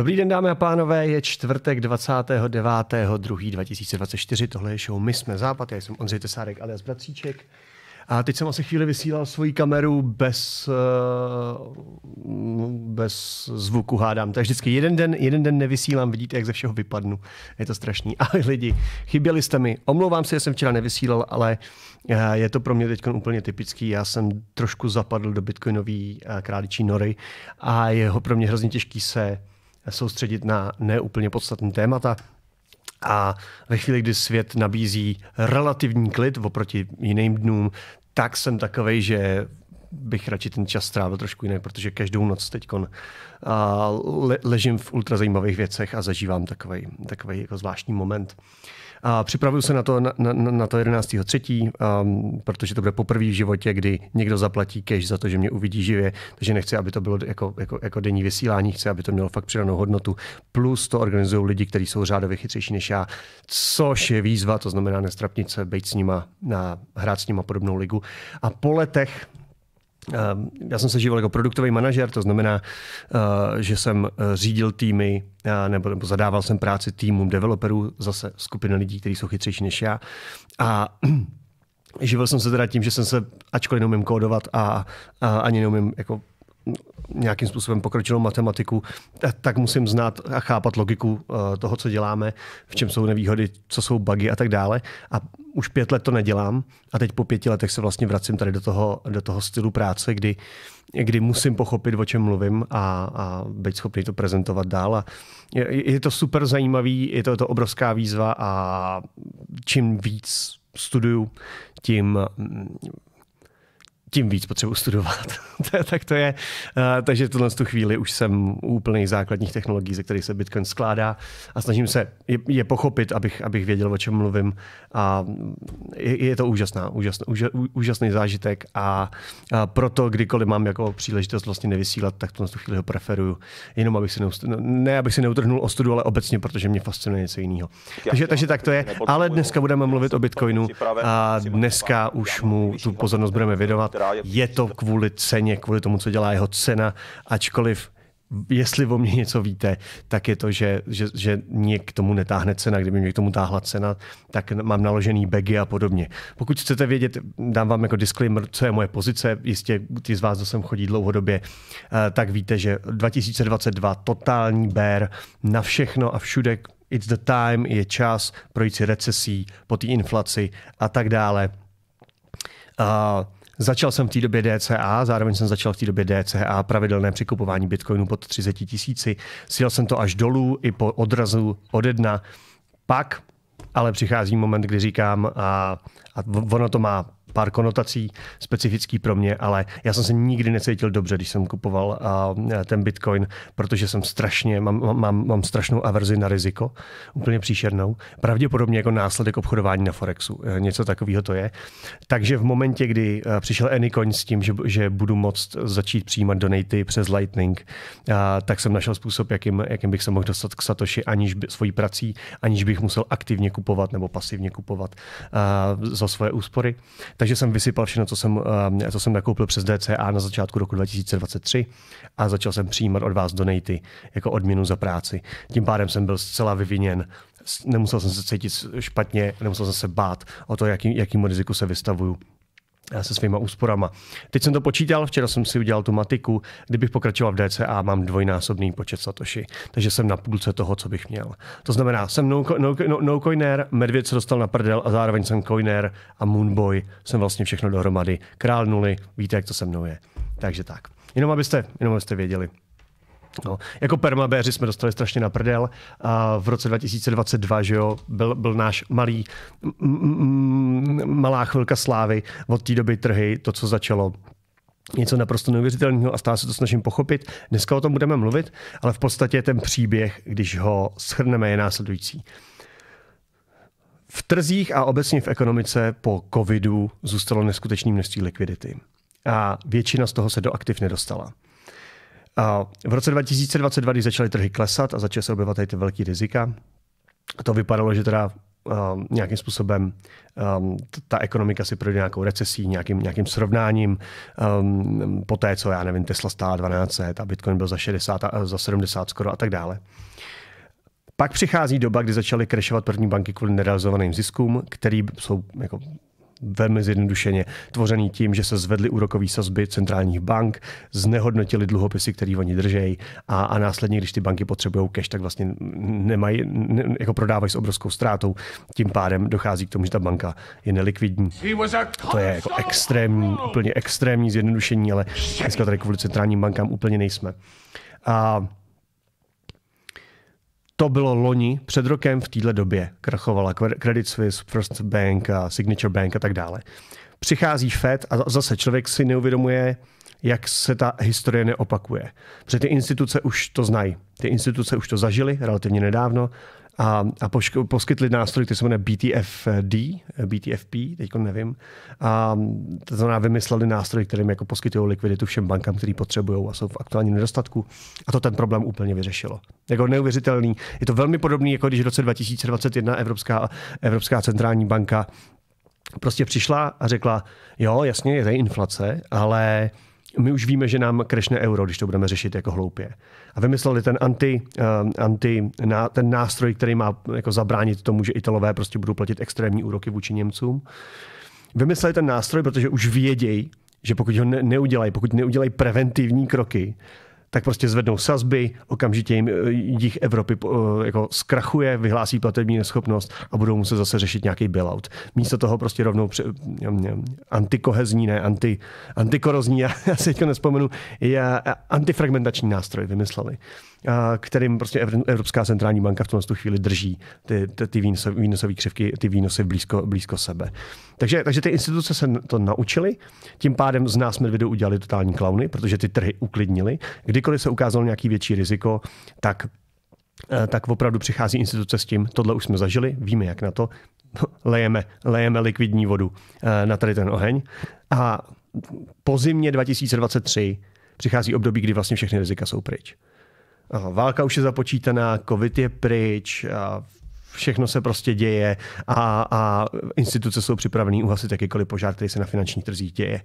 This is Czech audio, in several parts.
Dobrý den, dámy a pánové, je čtvrtek 29.2.2024, tohle je show My jsme Západ, já jsem Ondřej Tesárek alias Bratříček. A teď jsem asi chvíli vysílal svoji kameru bez, eh, bez zvuku, hádám. Takže vždycky jeden den, jeden den nevysílám, vidíte, jak ze všeho vypadnu. Je to strašný. A lidi, chyběli jste mi. Omlouvám se, že jsem včera nevysílal, ale eh, je to pro mě teď úplně typický. Já jsem trošku zapadl do bitcoinový eh, králičí nory a je pro mě hrozně těžký se soustředit na neúplně podstatné témata. A ve chvíli, kdy svět nabízí relativní klid oproti jiným dnům, tak jsem takovej, že bych radši ten čas strávil trošku jinak, protože každou noc teď le, ležím v ultra zajímavých věcech a zažívám takový, takový jako zvláštní moment. Uh, a připravuju se na to, na, na, to 11. 11.3., um, protože to bude poprvé v životě, kdy někdo zaplatí cash za to, že mě uvidí živě, takže nechci, aby to bylo jako, jako, jako denní vysílání, chci, aby to mělo fakt přidanou hodnotu. Plus to organizují lidi, kteří jsou řádově chytřejší než já, což je výzva, to znamená nestrapnit se, být s nima, na, hrát s nima podobnou ligu. A po letech Ehm, já jsem se živil jako produktový manažer, to znamená, eh, že jsem eh, řídil týmy eh, nebo, nebo zadával jsem práci týmům developerů, zase skupina lidí, kteří jsou chytřejší než já. A živil jsem se teda tím, že jsem se, ačkoliv neumím kódovat a, a ani neumím jako nějakým způsobem pokročilou matematiku, tak musím znát a chápat logiku eh, toho, co děláme, v čem jsou nevýhody, co jsou bugy a tak dále. A už pět let to nedělám a teď po pěti letech se vlastně vracím tady do toho, do toho stylu práce, kdy, kdy musím pochopit, o čem mluvím a, a být schopný to prezentovat dál. A je, je to super zajímavý, je to, je to obrovská výzva a čím víc studuju, tím tím víc potřebuji studovat. tak to je. Eh, takže v tuhle tu chvíli už jsem u úplných základních technologií, ze kterých se Bitcoin skládá a snažím se je, pochopit, abych, abych věděl, o čem mluvím. A je, je to úžasná, úžasný, úžasný zážitek a, proto, kdykoliv mám jako příležitost vlastně nevysílat, tak tuhle tu chvíli ho preferuju. Jenom abych si neustru, no, ne, abych si neutrhnul o studu, ale obecně, protože mě fascinuje něco jiného. Takže, takže tak to je. Ale dneska budeme mluvit o Bitcoinu a dneska už mu tu pozornost budeme věnovat. Je to kvůli ceně, kvůli tomu, co dělá jeho cena, ačkoliv jestli o mě něco víte, tak je to, že, že, že mě k tomu netáhne cena. Kdyby mě k tomu táhla cena, tak mám naložený bagy a podobně. Pokud chcete vědět, dám vám jako disclaimer, co je moje pozice, jistě ty z vás, co sem chodí dlouhodobě, eh, tak víte, že 2022 totální bear na všechno a všude, it's the time, je čas projít si recesí po té inflaci a tak dále. Uh, Začal jsem v té době DCA, zároveň jsem začal v té době DCA, pravidelné překupování bitcoinu pod 30 tisíci. Sjel jsem to až dolů i po odrazu ode dna. Pak ale přichází moment, kdy říkám, a, a ono to má pár konotací specifický pro mě, ale já jsem se nikdy necítil dobře, když jsem kupoval ten Bitcoin, protože jsem strašně, mám, mám, mám strašnou averzi na riziko, úplně příšernou. Pravděpodobně jako následek obchodování na Forexu. E, něco takového to je. Takže v momentě, kdy e, přišel Anycoin s tím, že, že budu moct začít přijímat donaty přes Lightning, e, tak jsem našel způsob, jakým, jakým bych se mohl dostat k Satoshi, aniž by, svojí prací, aniž bych musel aktivně kupovat nebo pasivně kupovat za svoje úspory. Takže takže jsem vysypal všechno, co jsem, eh, co jsem nakoupil přes DCA na začátku roku 2023 a začal jsem přijímat od vás donaty jako odměnu za práci. Tím pádem jsem byl zcela vyviněn nemusel jsem se cítit špatně, nemusel jsem se bát o to, jaký, jakýmu riziku se vystavuju se svýma úsporama. Teď jsem to počítal, včera jsem si udělal tu matiku. Kdybych pokračoval v DCA, mám dvojnásobný počet satoshi. takže jsem na půlce toho, co bych měl. To znamená, jsem no, no, no, no coiner, medvěd se dostal na prdel a zároveň jsem coiner a moonboy, jsem vlastně všechno dohromady. Král nuly, víte, jak to se mnou je. Takže tak. Jenom abyste, jenom abyste věděli. No, jako permabéři jsme dostali strašně na prdel a v roce 2022, že jo, byl, byl náš malý, m, m, malá chvilka slávy, od té doby trhy, to, co začalo něco naprosto neuvěřitelného a stále se to snažím pochopit. Dneska o tom budeme mluvit, ale v podstatě ten příběh, když ho shrneme, je následující. V trzích a obecně v ekonomice po covidu zůstalo neskutečné množství likvidity a většina z toho se do aktiv nedostala. A v roce 2022, když začaly trhy klesat a začaly se objevovat ty velký rizika, to vypadalo, že teda um, nějakým způsobem um, ta ekonomika si projde nějakou recesí, nějakým, nějakým srovnáním um, po té, co já nevím, Tesla stála 12 a Bitcoin byl za 60, a, eh, za 70 skoro a tak dále. Pak přichází doba, kdy začaly krešovat první banky kvůli nerealizovaným ziskům, který jsou jako velmi zjednodušeně, tvořený tím, že se zvedly úrokové sazby centrálních bank, znehodnotili dluhopisy, které oni držejí a, a následně, když ty banky potřebují cash, tak vlastně nemají, ne, jako prodávají s obrovskou ztrátou. Tím pádem dochází k tomu, že ta banka je nelikvidní. To je jako extrémní, úplně extrémní zjednodušení, ale dneska tady kvůli centrálním bankám úplně nejsme. A to bylo loni, před rokem v této době krachovala Credit Suisse, First Bank, a Signature Bank a tak dále. Přichází Fed a zase člověk si neuvědomuje, jak se ta historie neopakuje. Protože ty instituce už to znají. Ty instituce už to zažily relativně nedávno a, a poskytli nástroj, který se jmenuje BTFD, eh, BTFP, teď nevím. A to znamená, vymysleli nástroj, kterým jako poskytují likviditu všem bankám, který potřebují a jsou v aktuálním nedostatku. A to ten problém úplně vyřešilo. Jako neuvěřitelný. Je to velmi podobný, jako když v roce 2021 Evropská, Evropská centrální banka prostě přišla a řekla, jo, jasně, je tady inflace, ale my už víme, že nám krešne euro, když to budeme řešit jako hloupě a vymysleli ten, anti, uh, anti, na, ten nástroj, který má jako zabránit tomu, že Italové prostě budou platit extrémní úroky vůči Němcům. Vymysleli ten nástroj, protože už vědějí, že pokud ho ne, neudělají, pokud neudělají preventivní kroky, tak prostě zvednou sazby, okamžitě jim eh, jich Evropy eh, jako zkrachuje, vyhlásí platební neschopnost a budou muset zase řešit nějaký bailout. Místo toho prostě rovnou pře- mm, mm, antikohezní, ne anti, antikorozní, já, já si teďka nespomenu, je eh, antifragmentační nástroj vymysleli kterým prostě Evropská centrální banka v tuhle chvíli drží ty, ty, ty výnosové křivky, ty výnosy blízko, blízko sebe. Takže, takže ty instituce se to naučily, tím pádem z nás medvědu udělali totální klauny, protože ty trhy uklidnili. Kdykoliv se ukázalo nějaký větší riziko, tak e, tak opravdu přichází instituce s tím, tohle už jsme zažili, víme jak na to, lejeme, lejeme likvidní vodu e, na tady ten oheň. A po zimě 2023 přichází období, kdy vlastně všechny rizika jsou pryč válka už je započítaná, covid je pryč, a všechno se prostě děje a, a instituce jsou připravené uhasit jakýkoliv požár, který se na finančních trzích děje.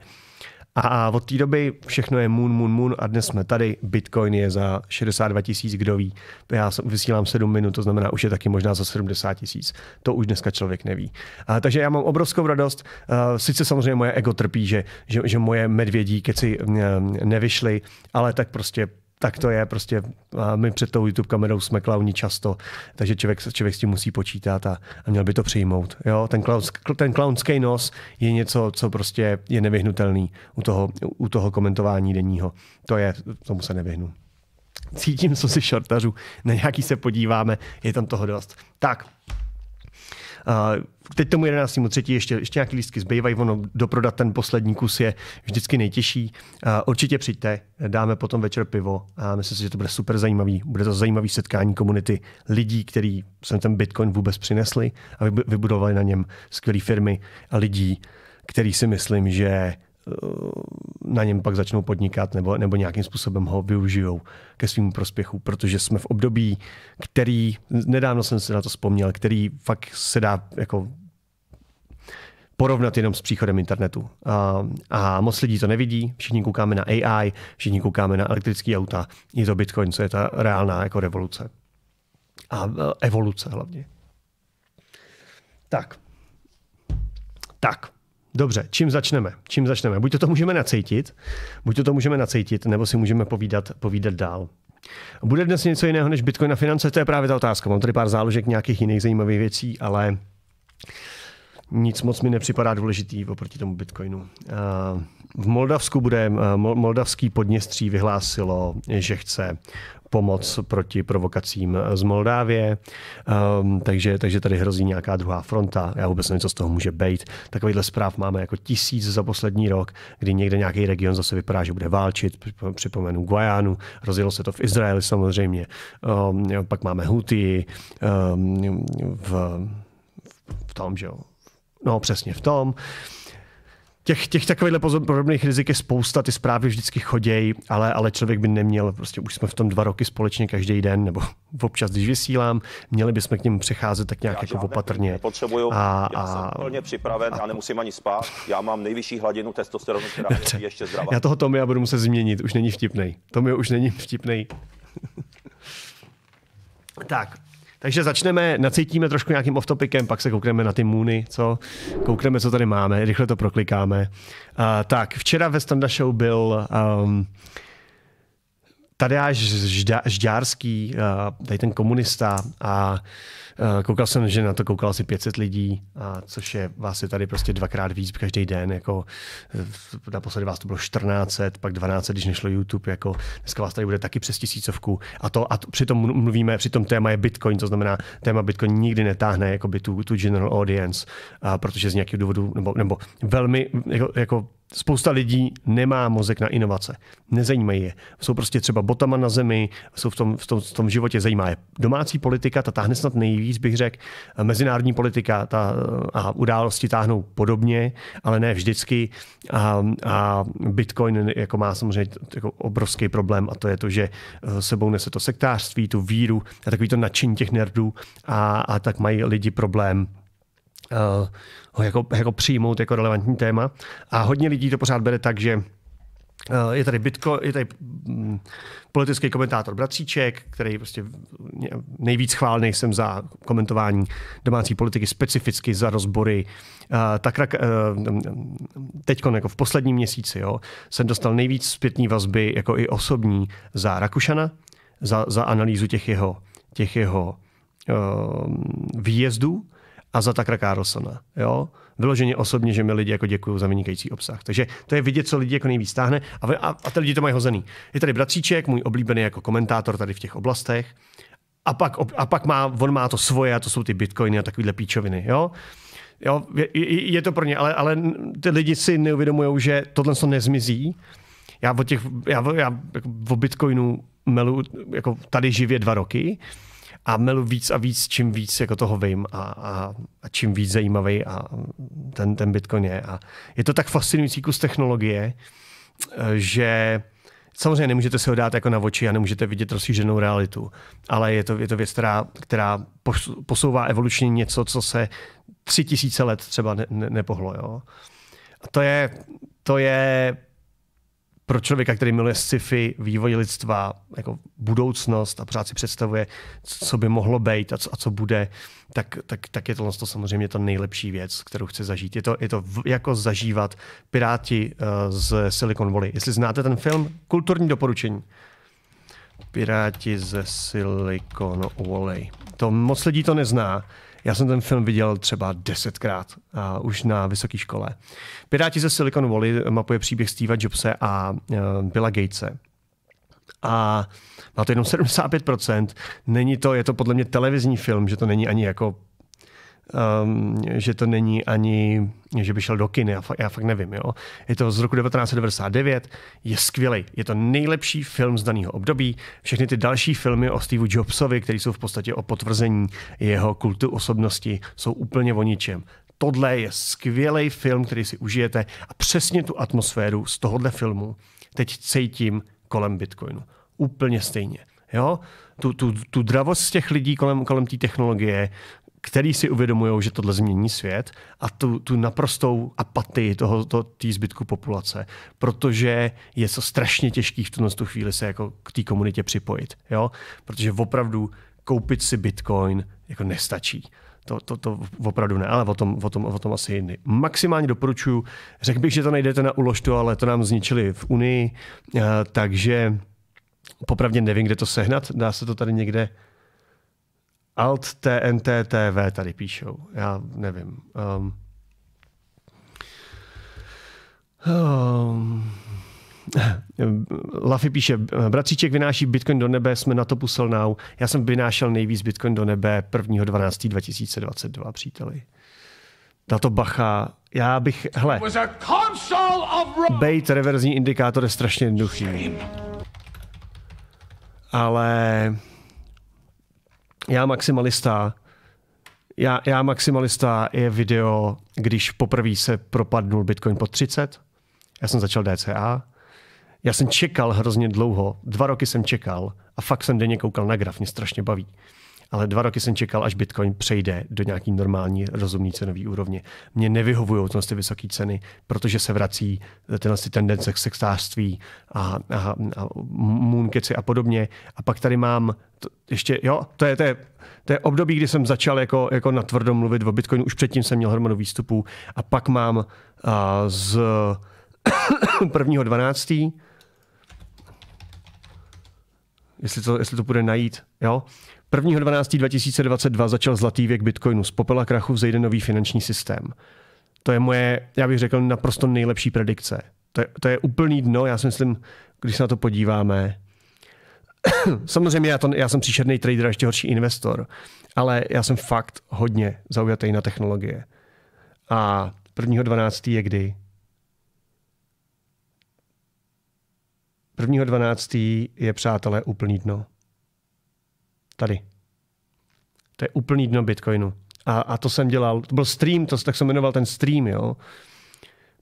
A od té doby všechno je moon, moon, moon a dnes jsme tady. Bitcoin je za 62 tisíc, kdo ví. Já vysílám 7 minut, to znamená už je taky možná za 70 tisíc. To už dneska člověk neví. A, takže já mám obrovskou radost. A, sice samozřejmě moje ego trpí, že, že, že moje medvědí keci nevyšly, ale tak prostě tak to je prostě, my před tou YouTube kamerou jsme klauni často, takže člověk, člověk s tím musí počítat a, a měl by to přijmout. Jo? Ten, klaun, ten klaunský nos je něco, co prostě je nevyhnutelný u toho, u toho komentování denního. To je, tomu se nevyhnu. Cítím, co si šortařů, na nějaký se podíváme, je tam toho dost. Tak, Eh, teď tomu 11. třetí ještě, ještě nějaký lístky zbývají, ono doprodat ten poslední kus je vždycky nejtěžší. Eh, určitě přijďte, dáme potom večer pivo a myslím si, že to bude super zajímavý. Bude to zajímavý setkání komunity lidí, kteří sem ten Bitcoin vůbec přinesli a vybudovali na něm skvělé firmy a lidí, který si myslím, že Eh, na něm pak začnou podnikat nebo, nebo nějakým způsobem ho využijou ke svým prospěchu, protože jsme v období, který, nedávno jsem se na to vzpomněl, který fakt se dá jako porovnat jenom s příchodem internetu. A, eh, a moc lidí to nevidí, všichni koukáme na AI, všichni koukáme na elektrické auta, je to Bitcoin, co je ta reálná jako revoluce. A eh, evoluce hlavně. Tak. Tak. Dobře, čím začneme? Čím začneme? Buď to, to můžeme nacejtit, buď to, to můžeme nacejtit, nebo si můžeme povídat, povídat dál. Bude dnes něco jiného než Bitcoin na finance? To je právě ta otázka. Mám tady pár záložek nějakých jiných zajímavých věcí, ale nic moc mi nepřipadá důležitý oproti tomu Bitcoinu. Eh, v Moldavsku bude, eh, moldavský podněstří vyhlásilo, že chce pomoc proti provokacím z Moldávie, um, takže, takže tady hrozí nějaká druhá fronta. Já vůbec nevím, co z toho může být. Takovýhle zpráv máme jako tisíc za poslední rok, kdy někde nějaký region zase vypadá, že bude válčit. Připomenu Guajánu, rozjelo se to v Izraeli samozřejmě. Um, pak máme Huty um, ehm, v, v tom, že jo, No, přesně v tom. Těch, těch takových podobných rizik je spousta, ty zprávy vždycky chodějí, ale, ale člověk by neměl, prostě už jsme v tom dva roky společně každý den, nebo občas, když vysílám, měli bychom k němu přecházet tak nějak já jako opatrně. Potřebuju, a, já jsem a, plně připraven, a, já nemusím ani spát, já mám nejvyšší hladinu testosteronu, která je ještě zdravá. Já toho já budu muset změnit, už není vtipnej. Tomi už není vtipnej. tak, takže začneme, nacítíme trošku nějakým off-topikem, pak se koukneme na ty můny, co? Koukneme, co tady máme, rychle to proklikáme. Uh, tak, včera ve Standa Show byl um, Tadeáš Žďárský, uh, tady ten komunista a uh, Eh, koukal jsem, že na to koukal asi 500 lidí, a což je vás je tady prostě dvakrát víc každý den. Jako, eh, naposledy vás to bylo 14, pak 12, když nešlo YouTube. Jako, dneska vás tady bude taky přes tisícovku. A, to, a to, přitom mluvíme, přitom téma je Bitcoin, to znamená, téma Bitcoin nikdy netáhne jakoby, tu, tu general audience, a protože z nějakého důvodu, nebo, nebo velmi jako, jako Spousta lidí nemá mozek na inovace. Nezajímají je. Jsou prostě třeba botama na zemi, jsou v tom, v tom, v tom životě zajímá je. Domácí politika, ta táhne snad nejvíc, bych řekl. Mezinárodní politika ta, a události táhnou podobně, ale ne vždycky. A, a Bitcoin jako má samozřejmě jako obrovský problém a to je to, že eh, sebou nese to sektářství, tu víru a takový to nadšení těch nerdů a, a tak mají lidi problém Eh, ho jako, jako přijmout jako relevantní téma. A hodně lidí to pořád bere tak, že eh, je tady, Bitko, je tady mm, politický komentátor Bratříček, který prostě nejvíc chválný jsem za komentování domácí politiky, specificky za rozbory. Eh, tak teď jako v posledním měsíci jo, jsem dostal nejvíc zpětní vazby, jako i osobní, za Rakušana, za, za analýzu těch jeho, těch jeho výjezdů a za Takra Carlsona. Jo? Vyloženě osobně, že mi lidi jako děkují za vynikající obsah. Takže to je vidět, co lidi jako nejvíc stáhne a, a, a ty lidi to mají hozený. Je tady Bratříček, můj oblíbený jako komentátor tady v těch oblastech. A pak, a pak má, on má to svoje a to jsou ty bitcoiny a takovýhle píčoviny. Jo? Jo, je, je to pro ně, ale, ale ty lidi si neuvědomují, že tohle to nezmizí. Já o, těch, já, já jako o Bitcoinu melu jako tady živě dva roky a melu víc a víc, čím víc jako toho vím a, a, a čím víc zajímavý a ten, ten Bitcoin je. A je to tak fascinující kus technologie, eh, že samozřejmě nemůžete si ho dát jako na oči a nemůžete vidět rozšířenou realitu, ale je to, je to věc, která, která posouvá evolučně něco, co se tři tisíce let třeba ne, ne, nepohlo. Jo? A to je, to je pro člověka, který miluje sci-fi, vývoj lidstva, jako budoucnost a pořád si představuje, co by mohlo být a co, a co bude, tak, tak, tak je to, to samozřejmě ta nejlepší věc, kterou chci zažít. Je to, je to jako zažívat Piráti eh, z Silicon Valley. Jestli znáte ten film, kulturní doporučení. Piráti ze Silicon Valley. To moc lidí to nezná. Já jsem ten film viděl třeba desetkrát a už na vysoké škole. Piráti ze Silicon Valley mapuje příběh Steve'a Jobse a e, Billa Gatese a má to jenom 75%. Není to, je to podle mě televizní film, že to není ani jako um, že to není ani, že by šel do kiny, já, já fakt nevím. Jo. Je to z roku 1999, je skvělý, je to nejlepší film z daného období. Všechny ty další filmy o Steveu Jobsovi, které jsou v podstatě o potvrzení jeho kultu osobnosti, jsou úplně o ničem. Tohle je skvělý film, který si užijete a přesně tu atmosféru z tohohle filmu teď cítím kolem Bitcoinu. Úplně stejně. Jo? Tu, tu, tu dravost těch lidí kolem, kolem té technologie, který si uvědomují, že tohle změní svět a tu, tu naprostou apatii toho, to, tý zbytku populace, protože je to strašně těžký v tuhle tu chvíli se jako k té komunitě připojit. Jo? Protože opravdu koupit si Bitcoin jako nestačí. To, to, to opravdu ne, ale o tom, o, tom, o tom asi jiný. Maximálně doporučuju. Řekl bych, že to najdete na uložtu, ale to nám zničili v Unii, eh, takže popravdě nevím, kde to sehnat. Dá se to tady někde Alt TNT TV tady píšou. Já nevím. Um, um, Lafy píše, bratříček vynáší Bitcoin do nebe, jsme na to pusel now. Já jsem vynášel nejvíc Bitcoin do nebe 1.12.2022, příteli. Na to bacha. Já bych, hle, bejt reverzní indikátor je strašně jednoduchý. Ale já maximalista, já, já maximalista je video, když poprvé se propadnul Bitcoin pod 30. Já jsem začal DCA. Já jsem čekal hrozně dlouho, dva roky jsem čekal a fakt jsem denně koukal na graf, mě strašně baví ale dva roky jsem čekal, až Bitcoin přejde do nějaký normální rozumný cenový úrovně. Mě nevyhovují ty vysoké ceny, protože se vrací eh, tyhle tendence k sextářství a, a, a moonkeci a podobně. A pak tady mám to, ještě, jo, to je, to, je, to je období, kdy jsem začal jako, jako natvrdo mluvit o Bitcoinu, už předtím jsem měl hromadu výstupů a pak mám a, z 1.12., jestli to, jestli to bude najít, jo, 1.12.2022 začal zlatý věk Bitcoinu. Z popela krachu vzejde nový finanční systém. To je moje, já bych řekl, naprosto nejlepší predikce. To je, to je úplný dno, já si myslím, když se na to podíváme. Samozřejmě já, to, já jsem příšerný trader a ještě horší investor, ale já jsem fakt hodně zaujatý na technologie. A 1.12. je kdy? 1.12. je, přátelé, úplný dno. Tady. To je úplný dno Bitcoinu. A, a to jsem dělal, to byl stream, to, tak jsem jmenoval ten stream, jo.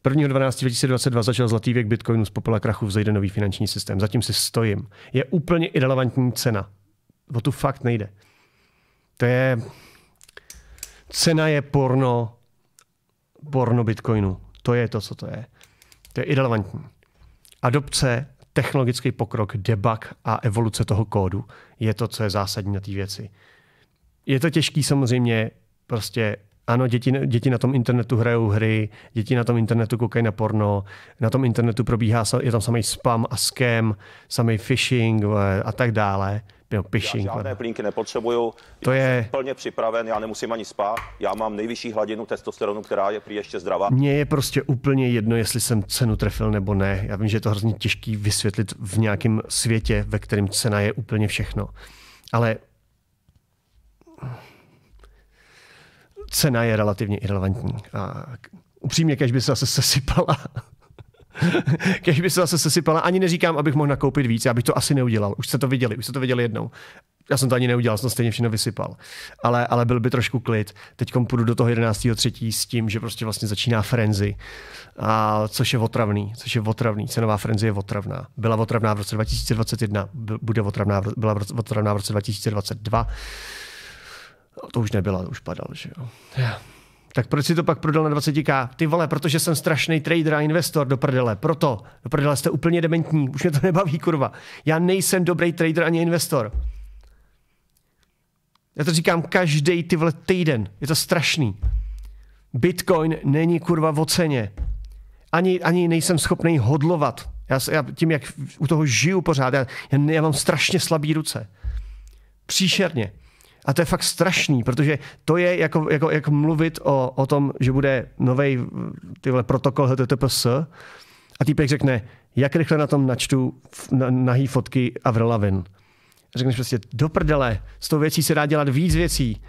1.12.2022 začal zlatý věk Bitcoinu z popela krachu vzejde nový finanční systém. Zatím si stojím. Je úplně irrelevantní cena. O tu fakt nejde. To je... Cena je porno, porno Bitcoinu. To je to, co to je. To je irrelevantní. Adopce technologický pokrok, debug a evoluce toho kódu je to, co je zásadní na té věci. Je to těžký samozřejmě, prostě ano, děti, děti na tom internetu hrajou hry, děti na tom internetu koukají na porno, na tom internetu probíhá, je tam samý spam a scam, samý phishing eh, a tak dále jo, phishing. Já žádné plínky nepotřebuju, to je plně připraven, já nemusím ani spát, já mám nejvyšší hladinu testosteronu, která je prý ještě zdravá. Mně je prostě úplně jedno, jestli jsem cenu trefil nebo ne. Já vím, že je to hrozně těžký vysvětlit v nějakém světě, ve kterém cena je úplně všechno. Ale cena je relativně irrelevantní. A upřímně, když by se zase sesypala. Když by se zase sesypala, ani neříkám, abych mohl nakoupit víc, já bych to asi neudělal. Už jste to viděli, už jste to viděli jednou. Já jsem to ani neudělal, jsem stejně všechno vysypal. Ale, ale byl by trošku klid. Teď půjdu do toho 11.3. s tím, že prostě vlastně začíná frenzy, a, což je otravný, což je otravný. Cenová frenzy je otravná. Byla otravná v roce 2021, bude otravná, byla otravná v roce 2022. No, to už nebyla, to už padal, že jo. Yeah tak proč si to pak prodal na 20k? Ty vole, protože jsem strašný trader a investor do prdele. Proto, do prdele jste úplně dementní, už mě to nebaví, kurva. Já nejsem dobrý trader ani investor. Já to říkám každý ty vole týden. Je to strašný. Bitcoin není kurva v oceně. Ani, ani nejsem schopný hodlovat. Já, já tím, jak u toho žiju pořád, já, já, já mám strašně slabý ruce. Příšerně. A to je fakt strašný, protože to je jako, jako jak mluvit o, o tom, že bude nový tyhle protokol HTTPS a týpek řekne, jak rychle na tom načtu nahý fotky a vrlavin. A řekneš prostě, do prdele, s tou věcí se dá dělat víc věcí.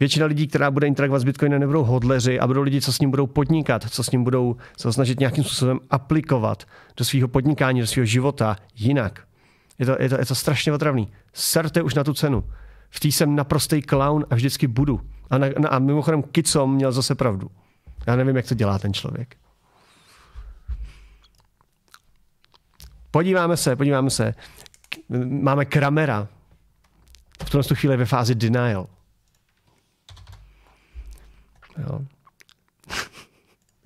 Většina lidí, která bude interagovat s Bitcoinem, nebudou hodleři a budou lidi, co s ním budou podnikat, co s ním budou se snažit nějakým způsobem aplikovat do svého podnikání, do svého života jinak. Je to, je to, je to strašně otravný. Serte už na tu cenu. V té jsem naprostý clown a vždycky budu. A, na, na, a mimochodem Kicom měl zase pravdu. Já nevím, jak to dělá ten člověk. Podíváme se, podíváme se. Máme Kramera. V tomto tu chvíli ve fázi denial. Jo.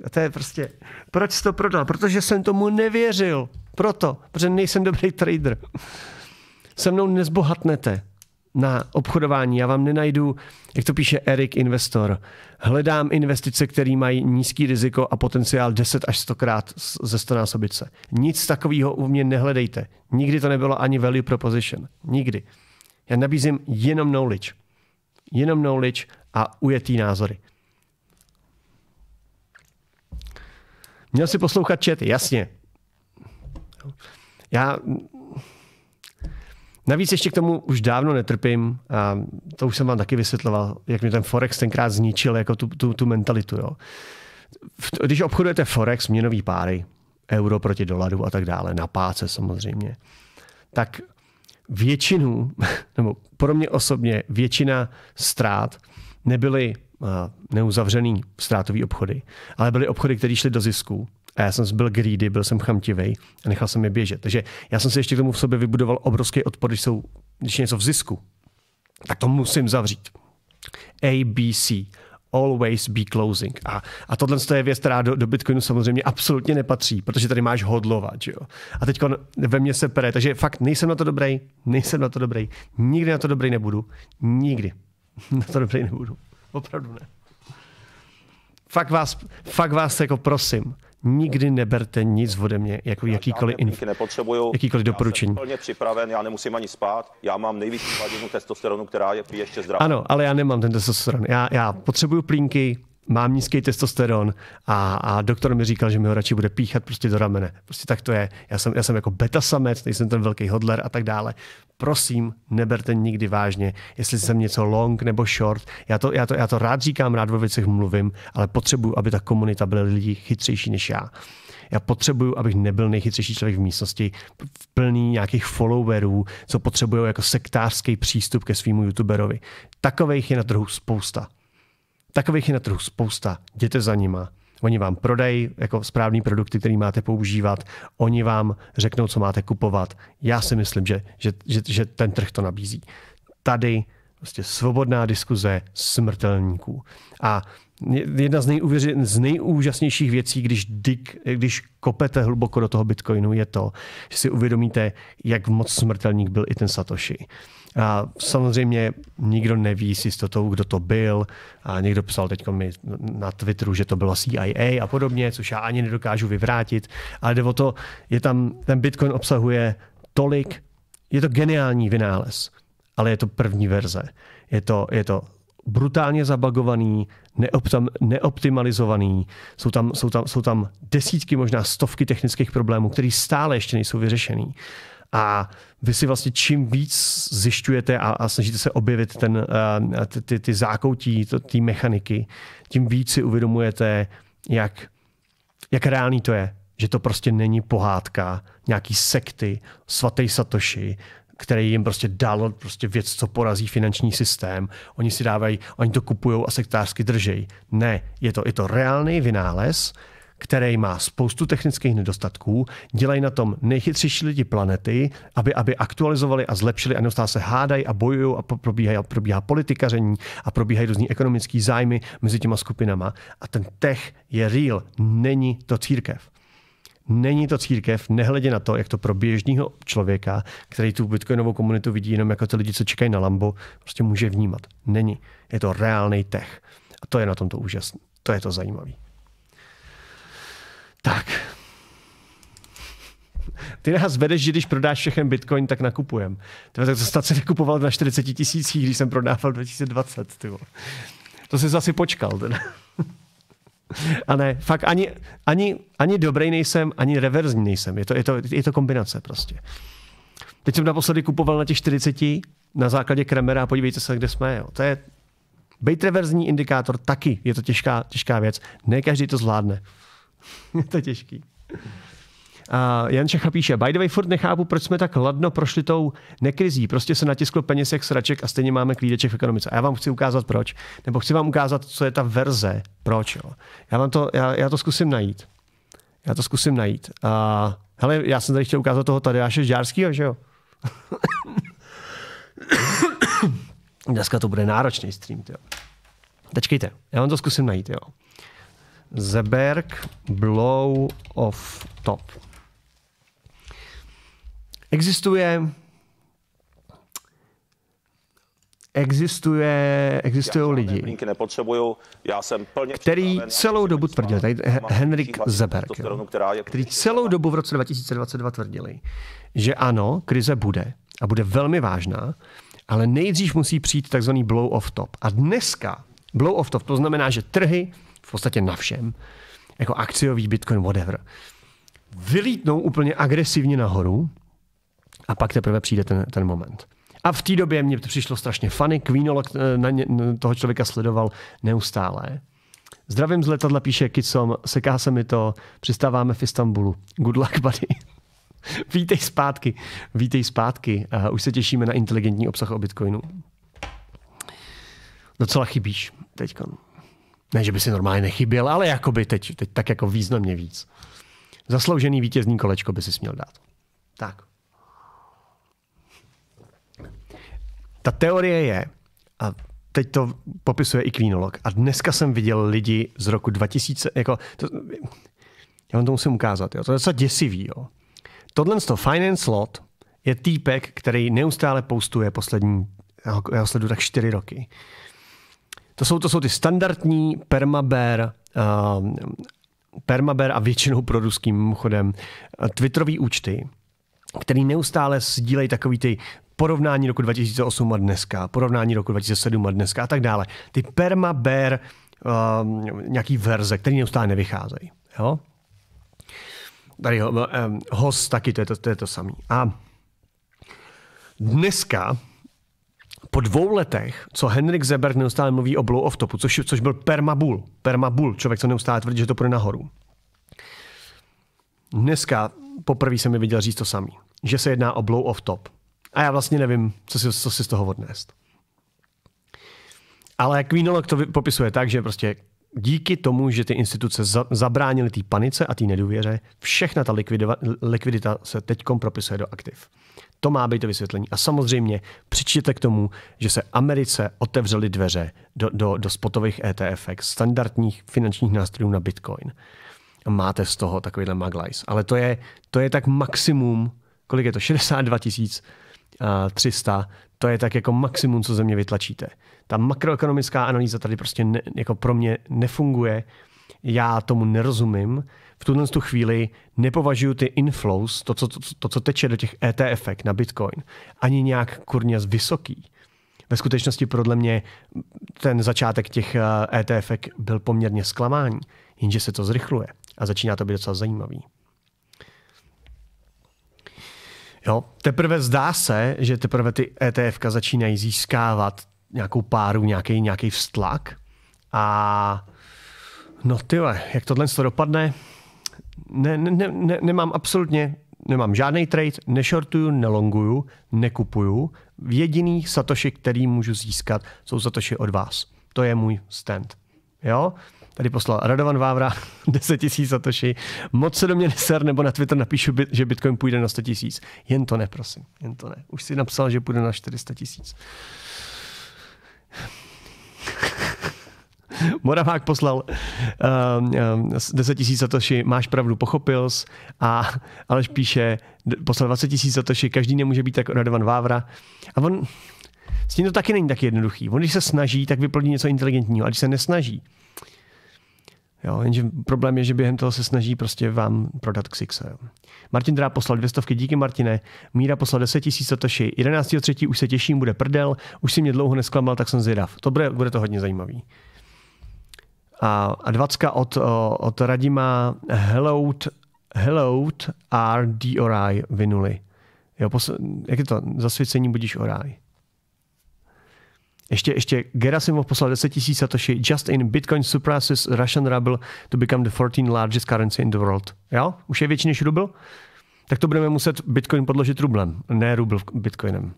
A to je prostě, proč jsi to prodal? Protože jsem tomu nevěřil. Proto, protože nejsem dobrý trader. Se mnou nezbohatnete na obchodování. Já vám nenajdu, jak to píše Erik Investor. Hledám investice, které mají nízký riziko a potenciál 10 až 100 krát ze 100 násobice. Nic takového u mě nehledejte. Nikdy to nebylo ani value proposition. Nikdy. Já nabízím jenom knowledge. Jenom knowledge a ujetý názory. Měl si poslouchat chat? jasně. Já Navíc ještě k tomu už dávno netrpím a to už jsem vám taky vysvětloval, jak mě ten Forex tenkrát zničil jako tu, tu, tu mentalitu. Jo. Když obchodujete Forex, měnový páry, euro proti dolaru a tak dále, na páce samozřejmě, tak většinu, nebo pro mě osobně většina ztrát nebyly eh, neuzavřený ztrátový obchody, ale byly obchody, které šly do zisku a já jsem byl greedy, byl jsem chamtivý a nechal jsem je běžet. Takže já jsem si ještě k tomu v sobě vybudoval obrovský odpor, když, jsou, když něco v zisku, tak to musím zavřít. A, B, C. Always be closing. A, a tohle je věc, která do, do Bitcoinu samozřejmě absolutně nepatří, protože tady máš hodlovat. Jo? A teď ve mně se pere, takže fakt nejsem na to dobrý, nejsem na to dobrý, nikdy na to dobrý nebudu, nikdy na to dobrý nebudu. Opravdu ne. Fakt vás, fakt vás jako prosím, nikdy neberte nic ode mě, jako jakýkoliv, inf- jakýkoliv doporučení. Já jsem plně připraven, já nemusím ani spát, já mám nejvyšší hladinu testosteronu, která je ještě zdravá. Ano, ale já nemám ten testosteron. Já, já potřebuju plínky, mám nízký testosteron a, a doktor mi říkal, že mi ho radši bude píchat prostě do ramene. Prostě tak to je. Já jsem, já jsem jako beta samec, nejsem ten velký hodler a tak dále. Prosím, neberte nikdy vážně, jestli jsem něco long nebo short. Já to, já to, já to rád říkám, rád ve věcech mluvím, ale potřebuju, aby ta komunita byla lidi chytřejší než já. Já potřebuju, abych nebyl nejchytřejší člověk v místnosti, v plný nějakých followerů, co potřebují jako sektářský přístup ke svýmu youtuberovi. Takových je na trhu spousta Takových je na trhu spousta. Jděte za nima. Oni vám prodají jako správný produkty, které máte používat. Oni vám řeknou, co máte kupovat. Já si myslím, že, že, že, že ten trh to nabízí. Tady prostě svobodná diskuze smrtelníků. A jedna z, nejúvěři, z nejúžasnějších věcí, když, dik, když kopete hluboko do toho Bitcoinu, je to, že si uvědomíte, jak moc smrtelník byl i ten Satoshi. A samozřejmě nikdo neví s jistotou, kdo to byl. A někdo psal teď mi na Twitteru, že to bylo CIA a podobně, což já ani nedokážu vyvrátit. Ale jde o to, je tam, ten Bitcoin obsahuje tolik, je to geniální vynález, ale je to první verze. Je to, je to brutálně zabagovaný, neoptam, neoptimalizovaný, jsou tam, jsou, tam, jsou tam desítky, možná stovky technických problémů, které stále ještě nejsou vyřešený. A vy si vlastně čím víc zjišťujete a, a snažíte se objevit ten, uh, ty, ty zákoutí, ty mechaniky, tím víc si uvědomujete, jak, jak reálný to je. Že to prostě není pohádka, nějaký sekty, svatý Satoshi, který jim prostě dal prostě věc, co porazí finanční systém. Oni si dávají, oni to kupují a sektářsky držejí. Ne, je to, je to reálný vynález, který má spoustu technických nedostatků, dělají na tom nejchytřejší lidi planety, aby, aby aktualizovali a zlepšili a neustále se hádají a bojují a probíhají, probíhá politikaření a probíhají různý ekonomický zájmy mezi těma skupinama. A ten tech je real, není to církev. Není to církev, nehledě na to, jak to pro běžného člověka, který tu bitcoinovou komunitu vidí jenom jako ty lidi, co čekají na Lambo, prostě může vnímat. Není. Je to reálný tech. A to je na tomto úžasné. To je to zajímavé. Tak. Ty nás vedeš, že když prodáš všechen bitcoin, tak nakupujem. Tyba, tak to snad se vykupoval na 40 tisících, když jsem prodával 2020. vole. To jsi zase počkal. Teda. A ne, fakt ani, ani, ani dobrý nejsem, ani reverzní nejsem. Je to, je, to, je to kombinace prostě. Teď jsem naposledy kupoval na těch 40 na základě Kremera a podívejte se, kde jsme. Jo. To je, bejt reverzní indikátor taky je to těžká, těžká věc. Ne každý to zvládne. je to těžký. A Jan Čecha píše, by the way, furt nechápu, proč jsme tak hladno prošli tou nekrizí. Prostě se natisklo peněz jak sraček a stejně máme klídeček v ekonomice. A já vám chci ukázat proč. Nebo chci vám ukázat, co je ta verze, proč. Jo. Já, vám to, já, já to zkusím najít. Já to zkusím najít. A, hele, já jsem tady chtěl ukázat toho tady. Žárskýho, že jo? Dneska to bude náročný stream, jo. Tečkejte, já vám to zkusím najít, jo. Zeberg Blow of Top. Existuje existuje, existují lidi, který celou dobu tvrdili. tady Henrik Zeberg, jo, který celou dobu v roce 2022 tvrdili, že ano, krize bude a bude velmi vážná, ale nejdřív musí přijít takzvaný blow off top. A dneska blow off top, to znamená, že trhy podstatě na všem, jako akciový Bitcoin, whatever, vylítnou úplně agresivně nahoru a pak teprve přijde ten, ten moment. A v té době mě to přišlo strašně funny, Queenolog eh, na ně, toho člověka sledoval neustále. Zdravím z letadla, píše Kicom, seká se mi to, přistáváme v Istanbulu. Good luck, buddy. vítej zpátky, vítej zpátky. Uh, už se těšíme na inteligentní obsah o Bitcoinu. Docela chybíš teďkon. Ne, že by si normálně nechyběl, ale jakoby teď, teď tak jako významně víc. Zasloužený vítězný kolečko by si směl dát. Tak. Ta teorie je, a teď to popisuje i kvínolog, a dneska jsem viděl lidi z roku 2000, jako, to, já vám to musím ukázat, jo, to je docela děsivý. Jo. Tohle to Finance Lot je týpek, který neustále postuje poslední, já ho sledu tak čtyři roky. To jsou, to jsou ty standardní permaber, uh, eh, Permaber a většinou pro ruským mimochodem, eh, Twitterový účty, který neustále sdílejí takový ty porovnání roku 2008 a dneska, porovnání roku 2007 a dneska a tak dále. Ty permaber uh, eh, nějaký verze, který neustále nevycházejí. Jo? Tady um, host taky, to je to, to, je to samý. A dneska po dvou letech, co Henrik Zeberg neustále mluví o blow off topu, což, což byl permabul, permabul, člověk, co neustále tvrdí, že to půjde nahoru. Dneska poprvé jsem mi viděl říct to samý, že se jedná o blow off top. A já vlastně nevím, co si, co si z toho odnést. Ale Kvínolog to popisuje tak, že prostě díky tomu, že ty instituce za, zabránily té panice a té nedůvěře, všechna ta likvidita se teď propisuje do aktiv. To má být to vysvětlení. A samozřejmě přičtěte k tomu, že se Americe otevřely dveře do, do, do spotových ETF, standardních finančních nástrojů na Bitcoin. A máte z toho takovýhle maglajs. Ale to je, to je tak maximum, kolik je to, 62 300, to je tak jako maximum, co ze mě vytlačíte. Ta makroekonomická analýza tady prostě ne, jako pro mě nefunguje, já tomu nerozumím, v tuhle tu chvíli nepovažuju ty inflows, to co, to, to, co teče do těch ETF na Bitcoin, ani nějak kurně vysoký. Ve skutečnosti podle mě ten začátek těch ETF eh, e byl poměrně zklamání, jenže se to zrychluje a začíná to být docela zajímavý. Jo, teprve zdá se, že teprve ty ETF začínají získávat nějakou páru, nějaký, nějaký vztlak. A no ty, jak tohle dopadne, ne, ne, ne, nemám absolutně, nemám žádný trade, nešortuju, nelonguju, nekupuju. Jediný satoshi, který můžu získat, jsou satoshi od vás. To je můj stand. Jo? Tady poslal Radovan Vávra 10 tisíc satoshi. Moc se do mě neser, nebo na Twitter napíšu, že Bitcoin půjde na 100 tisíc. Jen to ne, prosím. Jen to ne. Už si napsal, že půjde na 400 tisíc. Moravák poslal um, ehm, um, ehm, 10 tisíc satoši, máš pravdu, pochopil jsi. A Aleš píše, poslal 20 tisíc satoši, každý nemůže být tak Radovan Vávra. A on, s tím to taky není tak jednoduchý. On, když se snaží, tak vyplní něco inteligentního. A když se nesnaží, Jo, jenže problém je, že během toho se snaží prostě vám prodat Xixa. Martin Drá poslal dvě stovky, díky Martine. Míra poslal 10 tisíc satoši. třetí už se těším, bude prdel. Už si mě dlouho nesklamal, tak jsem zvědav. To bude, bude to hodně zajímavý. A, a dvacka od, od Radima Helloed, Hellout are D. oraj vinuli. Jo, posl- jak je to? Zasvěcení budíš oraj. Ještě, ještě Gerasimov poslal 10 000 satoshi just in Bitcoin surpasses Russian rubble to become the 14 largest currency in the world. Jo? Už je větší než rubl? Tak to budeme muset Bitcoin podložit rublem, ne rubl Bitcoinem.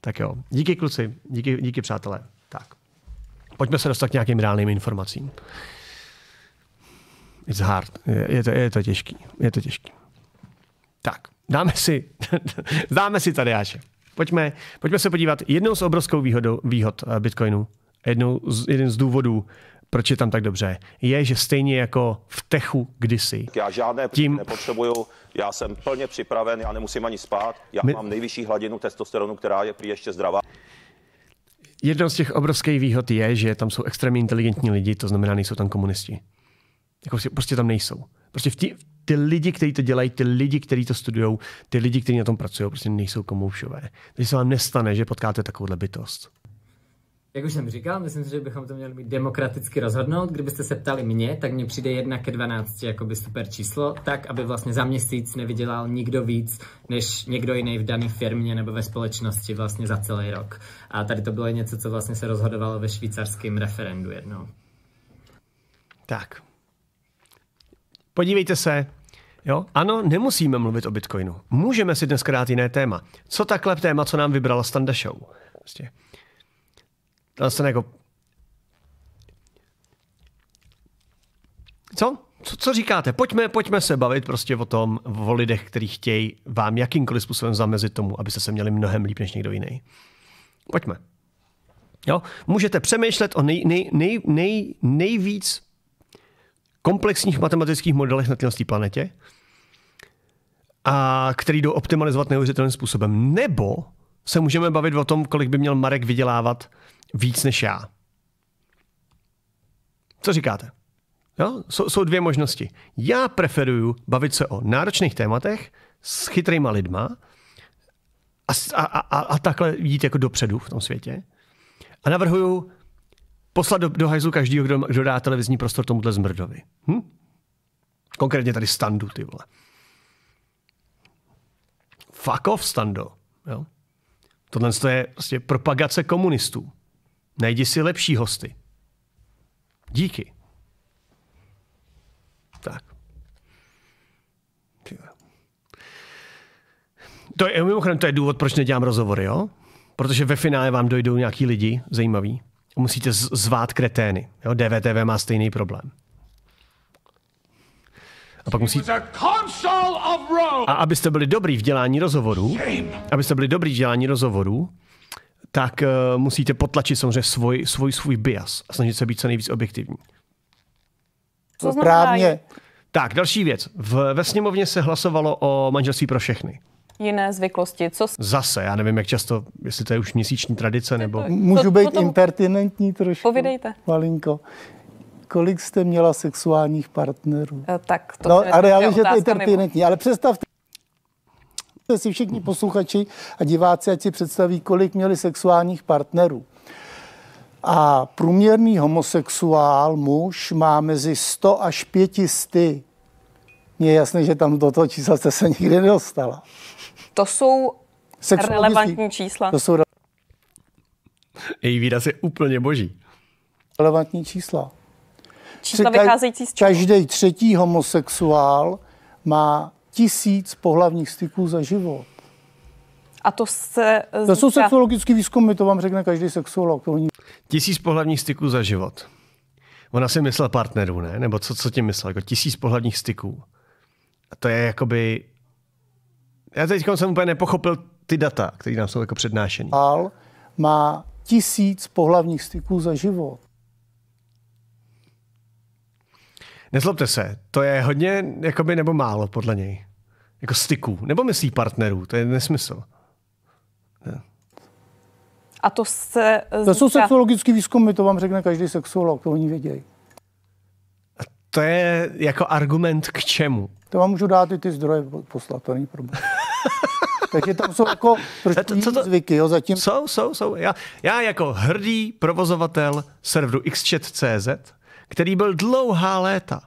Tak jo. Díky kluci, díky, díky přátelé. Tak. Pojďme se dostat k nějakým reálným informacím. It's hard. Je, je, to, je to těžký. Je to těžký. Tak, dáme si, dáme si tady, Tadeáše. Pojďme, pojďme se podívat jednou z obrovskou výhodou, výhod eh, Bitcoinu. Jednou z, jeden z důvodů, proč je tam tak dobře, je, že stejně jako v techu kdysi. Já žádné tím... nepotřebuju, já jsem plně připraven, já nemusím ani spát, já my... mám nejvyšší hladinu testosteronu, která je prý ještě zdravá jednou z těch obrovských výhod je, že tam jsou extrémně inteligentní lidi, to znamená, nejsou tam komunisti. Jako prostě, prostě tam nejsou. Prostě v tí, ty lidi, kteří to dělají, ty lidi, kteří to studují, ty lidi, kteří na tom pracují, prostě nejsou komoušové. Takže se vám nestane, že potkáte takovouhle bytost. Jak už jsem říkal, myslím si, že bychom to měli mít demokraticky rozhodnout. Kdybyste se ptali mě, tak mně přijde 1 ke 12 by super číslo, tak aby vlastně za měsíc nevydělal nikdo víc, než někdo jiný v dané firmě nebo ve společnosti vlastně za celý rok. A tady to bylo něco, co vlastně se rozhodovalo ve švýcarském referendu jednou. Tak. Podívejte se, Jo? Ano, nemusíme mluvit o Bitcoinu. Můžeme si dneska dát jiné téma. Co takhle téma, co nám vybrala Standa Show? Prostě. To jako... Co? co? Co říkáte? Pojďme, pojďme se bavit prostě o tom, o lidech, kteří chtějí vám jakýmkoliv způsobem zamezit tomu, aby se měli mnohem líp než někdo jiný. Pojďme. Jo? Můžete přemýšlet o nej, nej, nej, nej, nejvíc komplexních matematických modelech na této planetě, a který jdou optimalizovat neuvěřitelným způsobem. Nebo se můžeme bavit o tom, kolik by měl Marek vydělávat víc než já. Co říkáte? Jo? Jsou, jsou dvě možnosti. Já preferuju bavit se o náročných tématech s chytrýma lidma a, a, a, a takhle jít jako dopředu v tom světě. A navrhuju poslat do, do hajzlu každého, kdo, kdo dá televizní prostor tomuhle zmrdovi. Hm? Konkrétně tady standu, ty vole. Fuck off, stando. Jo? Tohle je prostě propagace komunistů. Najdi si lepší hosty. Díky. Tak. To je, mimochodem, to je důvod, proč nedělám rozhovory, jo? Protože ve finále vám dojdou nějaký lidi zajímaví. Musíte zvát kretény. Jo? DVTV má stejný problém. A pak musíte. A abyste byli dobrý v dělání rozhovorů, abyste byli dobrý v dělání rozhovorů, tak uh, musíte potlačit samozřejmě svůj, svůj, svůj bias a snažit se být co nejvíc objektivní. Co Právně. Tak, další věc. V, ve sněmovně se hlasovalo o manželství pro všechny jiné zvyklosti. Co... Zase, já nevím, jak často, jestli to je už měsíční tradice, nebo... Můžu to, být impertinentní trošku? Povídejte. Malinko. Kolik jste měla sexuálních partnerů? Eh, tak to no, ale já vím, že to je impertinentní, ale představte si všichni posluchači a diváci, ať si představí, kolik měli sexuálních partnerů. A průměrný homosexuál muž má mezi 100 až 500. Mně je jasné, že tam do toho čísla jste se nikdy nedostala. To jsou Sexuální relevantní čísla. To jsou re... Její výraz je úplně boží. Relevantní čísla. Čísla vycházející z čeho? Každý třetí homosexuál má tisíc pohlavních styků za život. A to se... To jsou sexologické výzkumy, to vám řekne každý sexolog. To oni... Tisíc pohlavních styků za život. Ona si myslela partnerů, ne? Nebo co, co tím myslela? Jako tisíc pohlavních styků. A to je jakoby... Já teď jsem úplně nepochopil ty data, které nám jsou jako přednášeny. Al má tisíc pohlavních styků za život. Nezlobte se, to je hodně, jakoby, nebo málo podle něj. Jako styků. Nebo myslí partnerů. To je nesmysl. Ne. A to se... To jsou sexuologický výzkumy, to vám řekne každý sexolog, to oni vědějí. To je jako argument k čemu? To vám můžu dát i ty zdroje poslat, to není problém. Takže tam jsou jako to, co to, zvyky, jo, zatím. Jsou, jsou, jsou. Já, já jako hrdý provozovatel serveru xchat.cz, který byl dlouhá léta,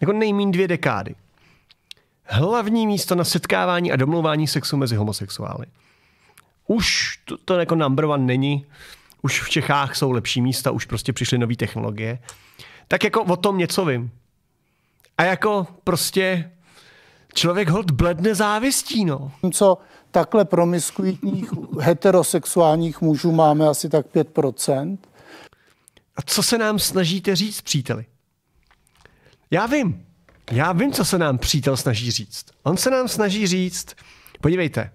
jako nejmín dvě dekády, hlavní místo na setkávání a domluvání sexu mezi homosexuály. Už to, to jako number one není, už v Čechách jsou lepší místa, už prostě přišly nové technologie. Tak jako o tom něco vím. A jako prostě člověk hod bledne závistí, no. Co takhle promiskuitních heterosexuálních mužů máme asi tak 5%. A co se nám snažíte říct, příteli? Já vím, já vím, co se nám přítel snaží říct. On se nám snaží říct, podívejte,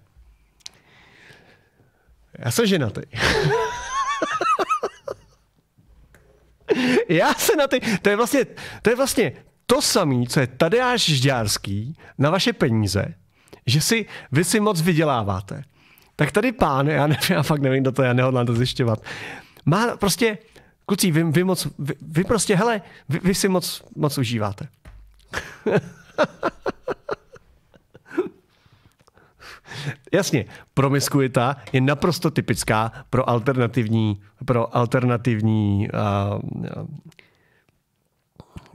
já jsem ženatý. já se na ty, to je vlastně, to je vlastně to samé, co je Tadeáš Žďárský na vaše peníze, že si, vy si moc vyděláváte. Tak tady pán, já, nevím, já fakt nevím, do toho já nehodlám to zjišťovat, má prostě, kluci, vy, vy moc, vy, vy prostě, hele, vy, vy si moc, moc užíváte. Jasně, promiskuita je naprosto typická pro alternativní, pro alternativní uh, uh,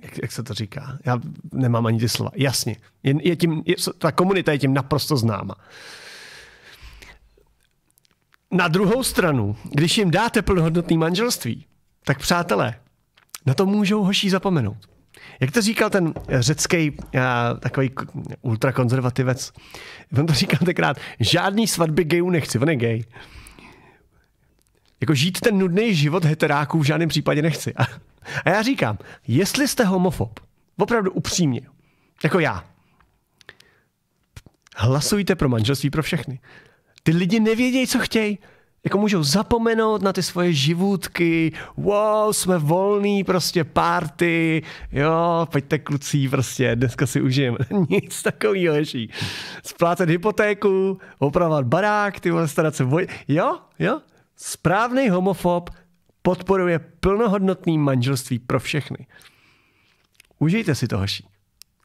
jak, jak se to říká? Já nemám ani ty slova. Jasně, je, je tím, je, ta komunita je tím naprosto známa. Na druhou stranu, když jim dáte plnohodnotný manželství, tak přátelé, na to můžou hoší zapomenout. Jak to říkal ten řecký uh, eh, takový ultrakonzervativec? On to říkal tenkrát, žádný svatby gayů nechci, on je gay. Jako žít ten nudný život heteráků v žádném případě nechci. A, a já říkám, jestli jste homofob, opravdu upřímně, jako já, hlasujte pro manželství pro všechny. Ty lidi nevědějí, co chtějí jako můžou zapomenout na ty svoje životky, wow, jsme volný, prostě party, jo, pojďte kluci, prostě, dneska si užijeme. Nic takového ještě. Splácet hypotéku, opravovat barák, ty vole, starat se voj... Jo, jo, správný homofob podporuje plnohodnotný manželství pro všechny. Užijte si to, hoši.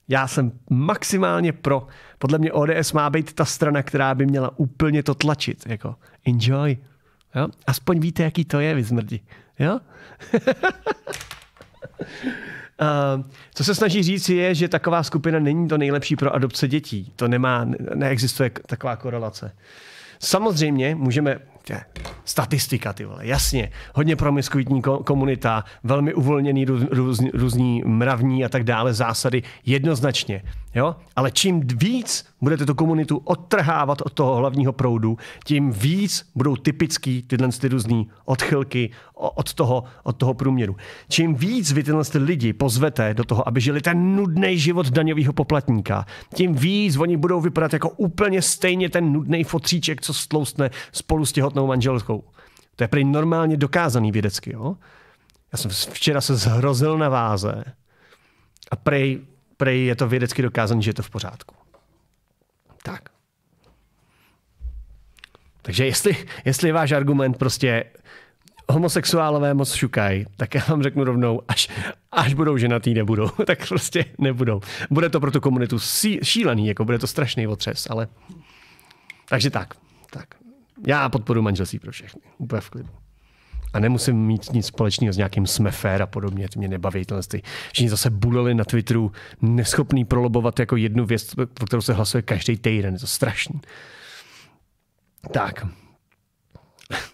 Já jsem maximálně pro podle mě ODS má být ta strana, která by měla úplně to tlačit. Jako enjoy. Jo? Aspoň víte, jaký to je, vy zmrdi. Jo? Uh, co se snaží říct je, že taková skupina není to nejlepší pro adopce dětí. To nemá, neexistuje taková korelace. Samozřejmě můžeme Tě. Prostě. Statistika, ty vole, jasně. Hodně promiskuitní komunita, velmi uvolněný růz, růz, různí mravní a tak dále zásady, jednoznačně. Jo? Ale čím víc budete tu komunitu odtrhávat od toho hlavního proudu, tím víc budou typický tyhle ty různý odchylky od toho, od toho průměru. Čím víc vy tyhle ty lidi pozvete do toho, aby žili ten nudný život daňového poplatníka, tím víc oni budou vypadat jako úplně stejně ten nudný fotříček, co stloustne spolu s těhotnou těhotnou manželkou. To je prý normálně dokázaný vědecky. Jo? Já jsem včera se zhrozil na váze a prej, prej je to vědecky dokázané, že je to v pořádku. Tak. Takže jestli, jestli je váš argument prostě homosexuálové moc šukají, tak já vám řeknu rovnou, až, až budou ženatý, nebudou. tak prostě nebudou. Bude to pro tu komunitu šílený, jako bude to strašný otřes, ale... Takže tak. Já podporu manželství pro všechny. Úplně v klidu. A nemusím mít nic společného s nějakým smefér a podobně, To mě nebaví tyhle ty. Všichni zase buleli na Twitteru, neschopný prolobovat jako jednu věc, pro kterou se hlasuje každý týden, je to strašný. Tak.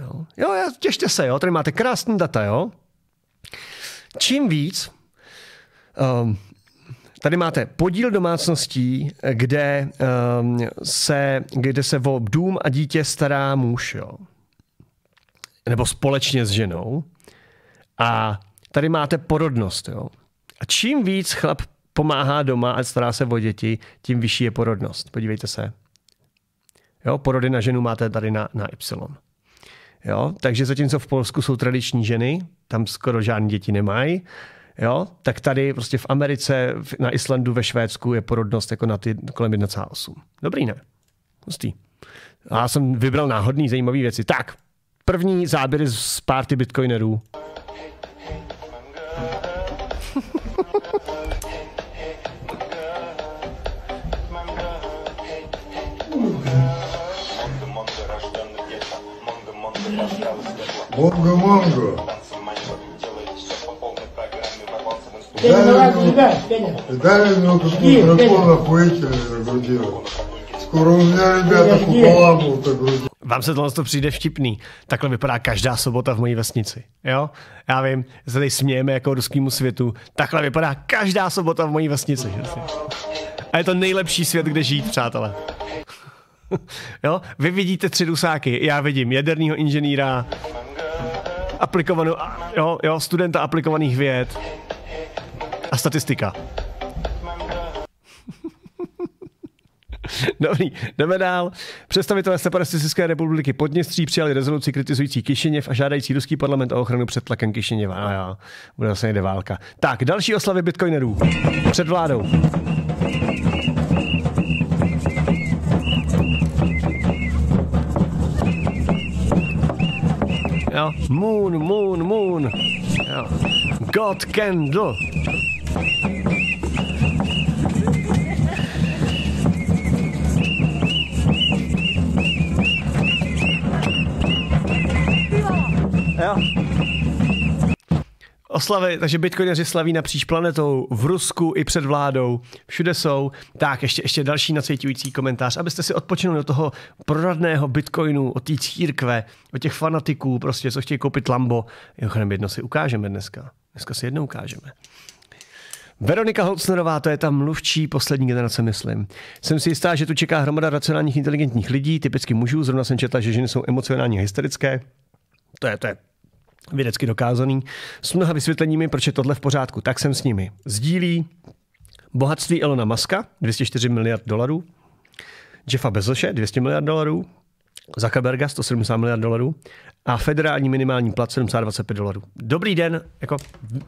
Jo, jo těšte se, jo, tady máte krásné data, jo. Čím víc um, Tady máte podíl domácností, kde, um, se, kde se o dům a dítě stará muž, jo. nebo společně s ženou. A tady máte porodnost. Jo. A čím víc chlap pomáhá doma a stará se o děti, tím vyšší je porodnost. Podívejte se. Jo, porody na ženu máte tady na, na Y. Jo, takže zatímco v Polsku jsou tradiční ženy, tam skoro žádné děti nemají, jo, tak tady prostě v Americe, na Islandu, ve Švédsku je porodnost jako na ty kolem 1,8. Dobrý, ne? Hustý. A já jsem vybral náhodný zajímavé věci. Tak, první záběry z party bitcoinerů. Mongo, mongo. Дали мне кусок дракона поителя нагрудила. Skoro u mě rybě takovou palámu, Vám se tohle to přijde vtipný. Takhle vypadá každá sobota v mojí vesnici. Jo? Já vím, se tady smějeme jako ruskému světu. Takhle vypadá každá sobota v mojí vesnici. A je to nejlepší svět, kde žít, přátelé. jo? Vy vidíte tři dusáky, já vidím jaderního inženýra, aplikovanou, jo, jo, studenta aplikovaných věd, a statistika. Dobrý, jdeme dál. Představitelé separatistické republiky Podněstří přijali rezoluci kritizující Kišiněv a žádající ruský parlament o ochranu před tlakem Kišiněva. A já, bude zase někde válka. Tak, další oslavy bitcoinerů. Před vládou. Jo. Moon, moon, moon. Jo. God candle. Oslavy, takže bitcoineři slaví napříč planetou, v Rusku i před vládou, všude jsou. Tak, ještě, ještě další nacvětující komentář, abyste si odpočinuli od toho proradného bitcoinu, od té církve, od těch fanatiků, prostě, co chtějí koupit Lambo. Jo, jedno si ukážeme dneska. Dneska si jedno ukážeme. Veronika Holcnerová, to je ta mluvčí poslední generace, myslím. Jsem si jistá, že tu čeká hromada racionálních, inteligentních lidí, typicky mužů. Zrovna jsem četla, že ženy jsou emocionálně hysterické. To je, to je vědecky dokázaný. S mnoha vysvětleními, proč je tohle v pořádku. Tak jsem s nimi. Sdílí bohatství Elona Muska, 204 miliard dolarů, Jeffa Bezoše, 200 miliard dolarů, Zuckerberga 170 miliard dolarů a federální minimální plat 725 dolarů. Dobrý den, jako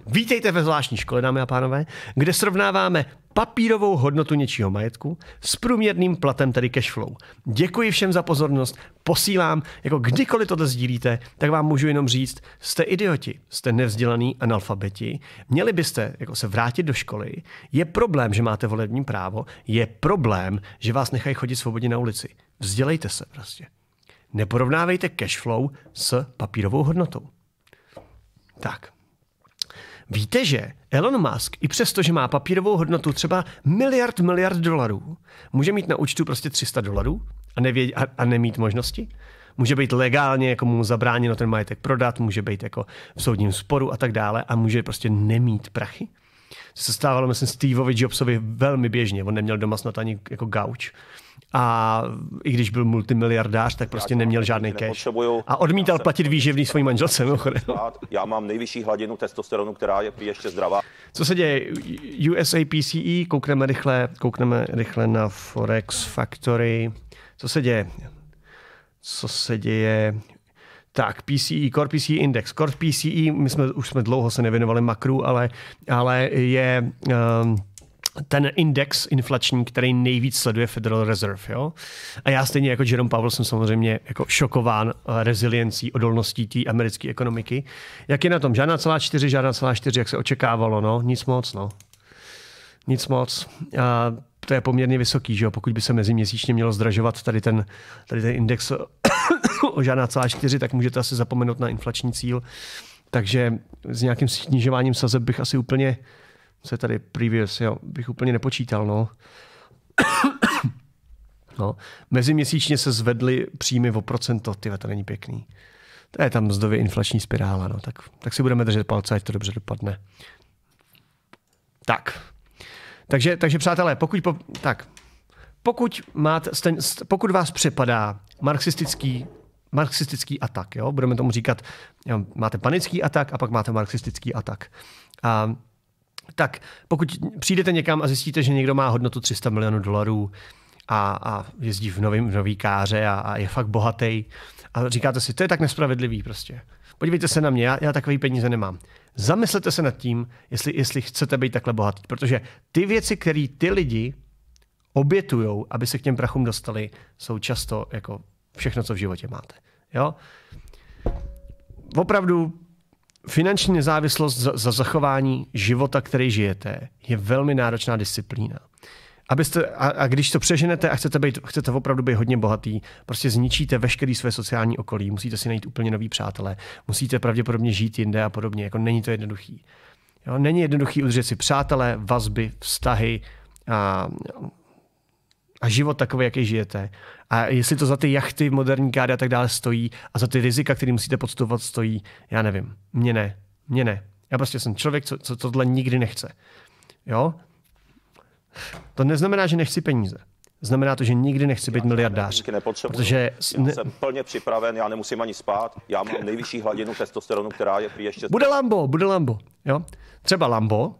vítejte ve zvláštní škole, dámy a pánové, kde srovnáváme papírovou hodnotu něčího majetku s průměrným platem, tedy cash flow. Děkuji všem za pozornost, posílám, jako kdykoliv tohle sdílíte, tak vám můžu jenom říct, jste idioti, jste nevzdělaný analfabeti, měli byste jako se vrátit do školy, je problém, že máte volební právo, je problém, že vás nechají chodit svobodně na ulici. Vzdělejte se prostě. Neporovnávejte cashflow s papírovou hodnotou. Tak. Víte, že Elon Musk, i přesto, že má papírovou hodnotu třeba miliard miliard dolarů, může mít na účtu prostě 300 dolarů a, nevěd, a, a nemít možnosti? Může být legálně jako mu zabráněno ten majetek prodat, může být jako v soudním sporu a tak dále a může prostě nemít prachy? To se stávalo, myslím, Steveovi Jobsovi velmi běžně. On neměl doma snad ani jako gauč a i když byl multimiliardář, tak prostě neměl žádný cash. A odmítal platit výživný svým manželce, Já mám nejvyšší hladinu testosteronu, která je ještě zdravá. Co se děje? USAPCE, koukneme rychle, koukneme rychle na Forex Factory. Co se děje? Co se děje? Tak, PCE, Core PCE Index. Core PCE, my jsme, už jsme dlouho se nevěnovali makru, ale, ale je... Um, ten index inflační, který nejvíc sleduje Federal Reserve. Jo? A já stejně jako Jerome Powell jsem samozřejmě jako šokován eh, reziliencí, odolností té americké ekonomiky. Jak je na tom? Žádná celá čtyři, žádná celá čtyři, jak se očekávalo, no? Nic moc, no. Nic moc. A to je poměrně vysoký, že jo? pokud by se meziměsíčně mělo zdražovat tady ten, tady ten index o žádná celá čtyři, tak můžete asi zapomenout na inflační cíl. Takže s nějakým snižováním sazeb bych asi úplně co je tady previous, jo, bych úplně nepočítal, no. no. Meziměsíčně se zvedly příjmy o procento, tyhle, to není pěkný. To je tam mzdově inflační spirála, no. Tak, tak si budeme držet palce, ať to dobře dopadne. Tak. Takže, takže přátelé, pokud, po, tak, pokud, máte, pokud vás přepadá marxistický marxistický atak. Jo? Budeme tomu říkat, jo, máte panický atak a pak máte marxistický atak. A tak pokud přijdete někam a zjistíte, že někdo má hodnotu 300 milionů dolarů a, a jezdí v, novým, v nový káře a, a je fakt bohatý a říkáte si, to je tak nespravedlivý prostě. Podívejte se na mě, já, já takový peníze nemám. Zamyslete se nad tím, jestli, jestli chcete být takhle bohatý, protože ty věci, které ty lidi obětují, aby se k těm prachům dostali, jsou často jako všechno, co v životě máte. Jo? Opravdu Finanční nezávislost za, za zachování života, který žijete, je velmi náročná disciplína. Abyste, a, a když to přeženete a chcete, být, chcete opravdu být hodně bohatý, prostě zničíte veškerý své sociální okolí, musíte si najít úplně nový přátelé, musíte pravděpodobně žít jinde a podobně, jako není to jednoduchý. Jo? Není jednoduchý udržet si přátelé, vazby, vztahy, a a život takový, jaký žijete. A jestli to za ty jachty, moderní kády a tak dále stojí a za ty rizika, které musíte podstupovat, stojí, já nevím. Mně ne. Mně ne. Já prostě jsem člověk, co, co tohle nikdy nechce. Jo? To neznamená, že nechci peníze. Znamená to, že nikdy nechci být miliardář. Protože... Já jsem plně připraven, já nemusím ani spát, já mám nejvyšší hladinu testosteronu, která je ještě... Bude Lambo, bude Lambo. Jo? Třeba Lambo,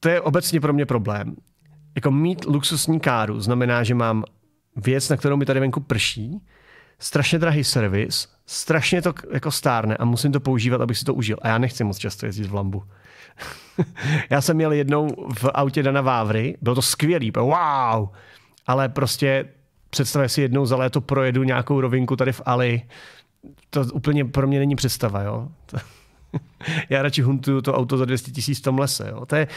to je obecně pro mě problém jako mít luxusní káru znamená, že mám věc, na kterou mi tady venku prší, strašně drahý servis, strašně to jako stárne a musím to používat, abych si to užil. A já nechci moc často jezdit v Lambu. já jsem měl jednou v autě Dana Vávry, bylo to skvělý, wow, ale prostě představuje si jednou za léto projedu nějakou rovinku tady v Ali, to úplně pro mě není představa, jo. Já radši huntuju to auto za 200 tisíc v tom lese. Jo. To je,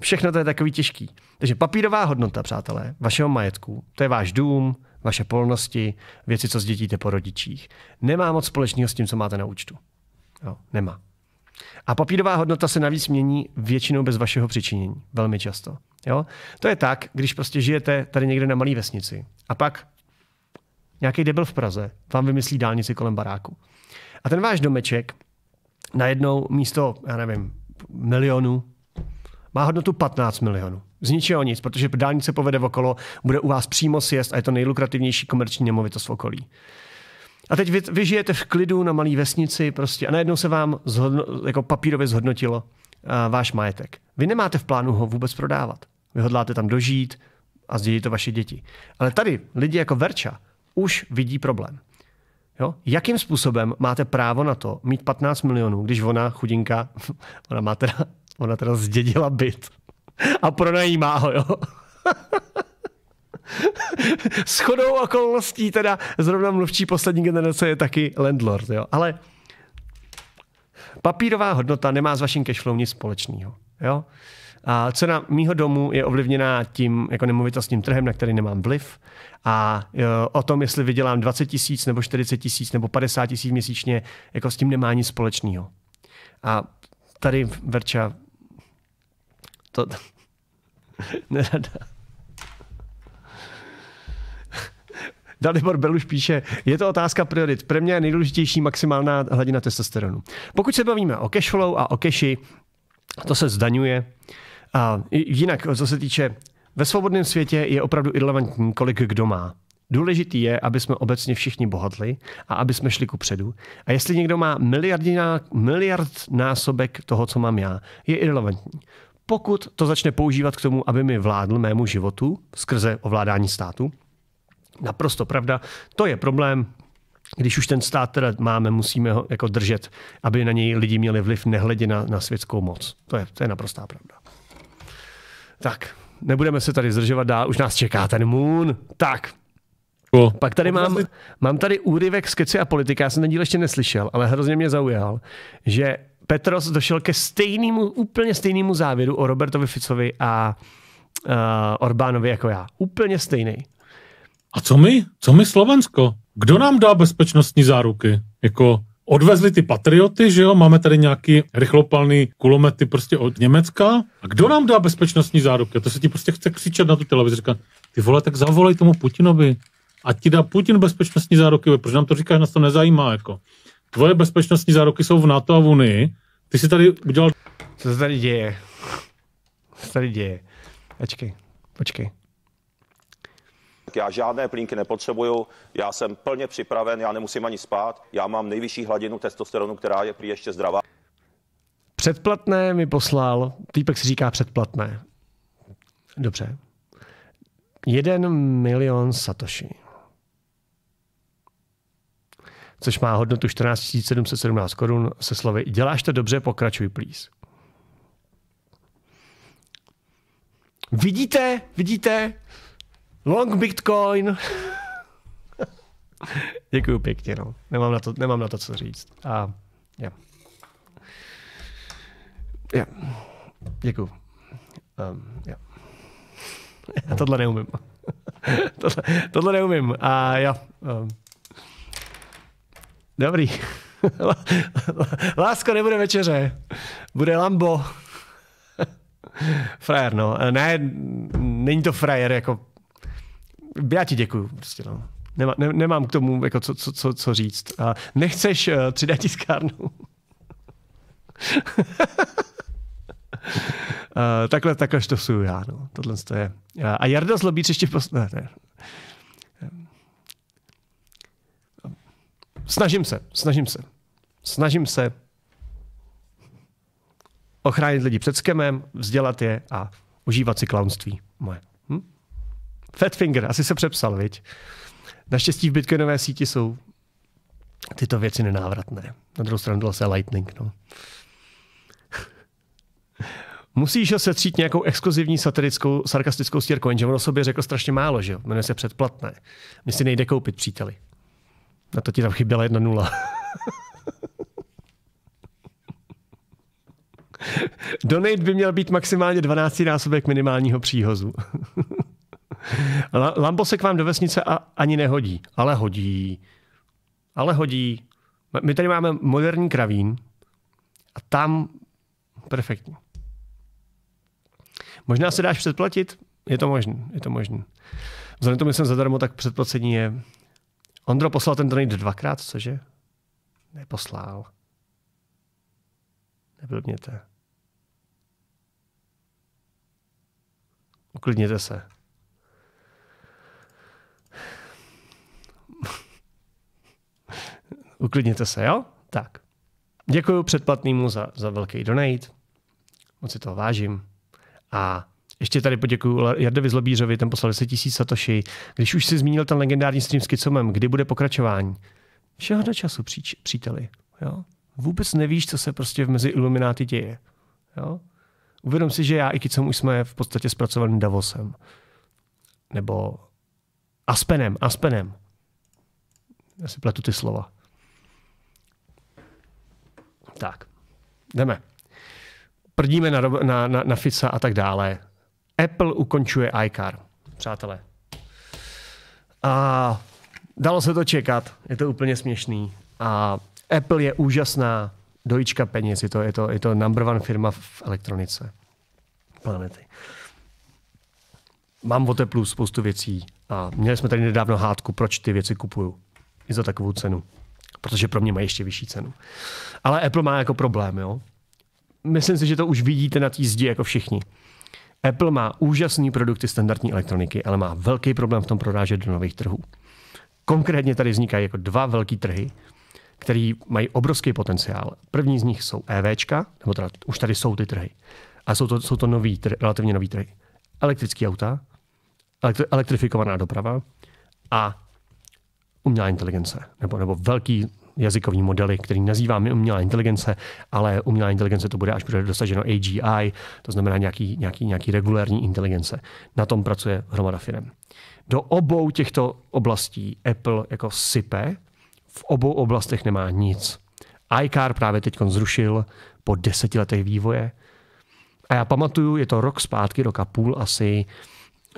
všechno to je takový těžký. Takže papírová hodnota, přátelé, vašeho majetku, to je váš dům, vaše polnosti, věci, co zdědíte po rodičích. Nemá moc společného s tím, co máte na účtu. Jo, nemá. A papírová hodnota se navíc mění většinou bez vašeho přičinění. Velmi často. Jo? To je tak, když prostě žijete tady někde na malé vesnici a pak nějaký debil v Praze vám vymyslí dálnici kolem baráku. A ten váš domeček najednou místo, já nevím, milionu, má hodnotu 15 milionů. Z ničeho nic, protože dálnice povede okolo, bude u vás přímo sjezd a je to nejlukrativnější komerční nemovitost v okolí. A teď vy, vy žijete v klidu na malé vesnici prostě a najednou se vám zhodno, jako papírově zhodnotilo uh, váš majetek. Vy nemáte v plánu ho vůbec prodávat. Vy hodláte tam dožít a zdědí to vaše děti. Ale tady lidi jako Verča už vidí problém. Jo? Jakým způsobem máte právo na to mít 15 milionů, když ona, chudinka, ona, má teda, ona teda zdědila byt a pronajímá ho, jo? S chodou okolností teda zrovna mluvčí poslední generace je taky landlord, jo? Ale papírová hodnota nemá s vaším cashflow nic společného, jo? A cena mýho domu je ovlivněná tím jako nemovitostním trhem, na který nemám vliv. A e, o tom, jestli vydělám 20 tisíc nebo 40 tisíc nebo 50 tisíc měsíčně, jako s tím nemá nic společného. A tady Verča to nerada. Dalibor Beluš píše, je to otázka priorit. Pro mě je nejdůležitější maximálná hladina testosteronu. Pokud se bavíme o cashflow a o cashi, to se zdaňuje. A jinak, co se týče, ve svobodném světě je opravdu irrelevantní, kolik kdo má. Důležitý je, aby jsme obecně všichni bohatli a aby jsme šli ku předu. A jestli někdo má miliard násobek toho, co mám já, je irrelevantní. Pokud to začne používat k tomu, aby mi vládl mému životu skrze ovládání státu, naprosto pravda, to je problém, když už ten stát teda máme, musíme ho jako držet, aby na něj lidi měli vliv nehledě na, na světskou moc. To je, to je naprostá pravda. Tak, nebudeme se tady zdržovat dál, už nás čeká ten Moon. Tak, Cool. Pak tady mám, vlastně- mám tady úryvek z a politika, já jsem ten díl ještě neslyšel, ale hrozně mě zaujal, že Petros došel ke stejnému, úplně stejnému závěru o Robertovi Ficovi a uh, Orbánovi jako já. Úplně stejný. A co my? Co my Slovensko? Kdo nám dá bezpečnostní záruky? Jako odvezli ty patrioty, že jo, máme tady nějaký rychlopalný kulomety prostě od Německa. A kdo nám dá bezpečnostní záruky? To se ti prostě chce křičet na tu televizi, říká, ty vole, tak zavolej tomu Putinovi. A ti dá Putin bezpečnostní záruky, proč nám to říkáš, nás to nezajímá, jako. Tvoje bezpečnostní záruky jsou v NATO a v Unii, ty jsi tady udělal... Co se tady děje? Co se tady děje? Ačkej, počkej. Já žádné plínky nepotřebuju, já jsem plně připraven, já nemusím ani spát, já mám nejvyšší hladinu testosteronu, která je prý ještě zdravá. Předplatné mi poslal, týpek si říká předplatné. Dobře. Jeden milion satoshi. Což má hodnotu 14 717 korun se slovy děláš to dobře, pokračuj please. Vidíte, vidíte, Long Bitcoin! Děkuji, pěkně, no. Nemám na to, nemám na to co říct. A já. Yeah. Yeah. Děkuju. Um, yeah. Já tohle neumím. tohle, tohle neumím. A jo. Um. Dobrý. Lásko, nebude večeře. Bude Lambo. frajer, no. Ne, není to frajer, jako já ti děkuju. Prostě, no. Nemá, ne, nemám k tomu jako co, co, co, co říct. A nechceš uh, eh, 3D tiskárnu? Uh, eh, takhle, takhle jsou já, no. Tohle to je. Eh, a Jarda Zlobíč ještě pos... Ne, ne. Snažím se, snažím se. Snažím se ochránit lidi před skemem, vzdělat je a užívat si klaunství moje. Fatfinger, asi se přepsal, viď? Naštěstí v bitcoinové síti jsou tyto věci nenávratné. Na druhou stranu dal se Lightning. No. Musíš se třít nějakou exkluzivní satirickou, sarkastickou stírku, jenže on o sobě řekl strašně málo, že jo? Jmenuje se předplatné. Mně si nejde koupit, příteli. Na to ti tam chyběla jedna nula. Donate by měl být maximálně 12 násobek minimálního příhozu. Lambo se k vám do vesnice a ani nehodí. Ale hodí. Ale hodí. My tady máme moderní kravín a tam perfektní. Možná se dáš předplatit? Je to možné, je to možné. Vzhledem tomu, jsem zadarmo, tak předplacení je... Ondro poslal ten donate dvakrát, cože? Neposlal. Neblbněte. Uklidněte se. uklidněte se, jo? Tak. Děkuji předplatnému za, za velký donate. Moc si toho vážím. A ještě tady poděkuji Jardovi Zlobířovi, ten poslal 10 000 satoshi. Když už si zmínil ten legendární stream s Kicomem, kdy bude pokračování? Všeho do času, příč, příteli. Jo? Vůbec nevíš, co se prostě v mezi ilumináty děje. Jo? Uvědom si, že já i Kicom už jsme v podstatě zpracovaný Davosem. Nebo Aspenem, Aspenem. Já si pletu ty slova. Tak, jdeme. Prdíme na, na, na, na FISA a tak dále. Apple ukončuje iCar, přátelé. A dalo se to čekat, je to úplně směšný. A Apple je úžasná dojička peněz, je to, je to, je to number one firma v elektronice planety. Mám o Teplu spoustu věcí a měli jsme tady nedávno hádku, proč ty věci kupuju. I za takovou cenu protože pro mě mají ještě vyšší cenu. Ale Apple má jako problém, jo. Myslím si, že to už vidíte na té zdi jako všichni. Apple má úžasné produkty standardní elektroniky, ale má velký problém v tom prorážet do nových trhů. Konkrétně tady vznikají jako dva velký trhy, který mají obrovský potenciál. První z nich jsou EVčka, nebo teda už tady jsou ty trhy. A jsou to, jsou to nový, trhy, relativně nový trhy. Elektrické auta, elektrifikovaná doprava a umělá inteligence, nebo, nebo velký jazykový modely, který nazýváme umělá inteligence, ale umělá inteligence to bude, až bude dosaženo AGI, to znamená nějaký, nějaký, nějaký regulární inteligence. Na tom pracuje hromada firm. Do obou těchto oblastí Apple jako sype, v obou oblastech nemá nic. iCar právě teď zrušil po letech vývoje. A já pamatuju, je to rok zpátky, roka půl asi,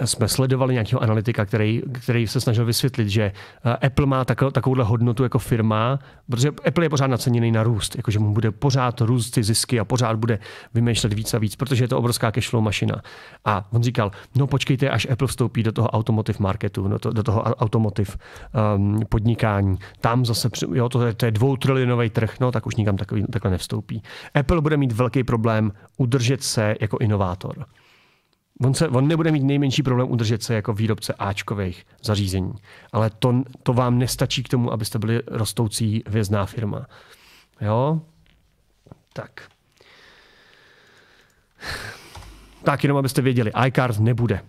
jsme sledovali nějakého analytika, který, který se snažil vysvětlit, že eh, Apple má tako, takovouhle hodnotu jako firma, protože Apple je pořád naceněný na růst, jakože mu bude pořád růst ty zisky a pořád bude vymýšlet víc a víc, protože je to obrovská cashflow mašina. A on říkal, no počkejte, až Apple vstoupí do toho automotive marketu, do, to, do toho automotive um, podnikání. Tam zase, jo, to, je, to je dvoutrilionový trh, no tak už nikam takový, takhle nevstoupí. Apple bude mít velký problém udržet se jako inovátor on, se, on nebude mít nejmenší problém udržet se jako výrobce Ačkových zařízení. Ale to, to vám nestačí k tomu, abyste byli rostoucí vězná firma. Jo? Tak. Tak jenom abyste věděli, iCard nebude.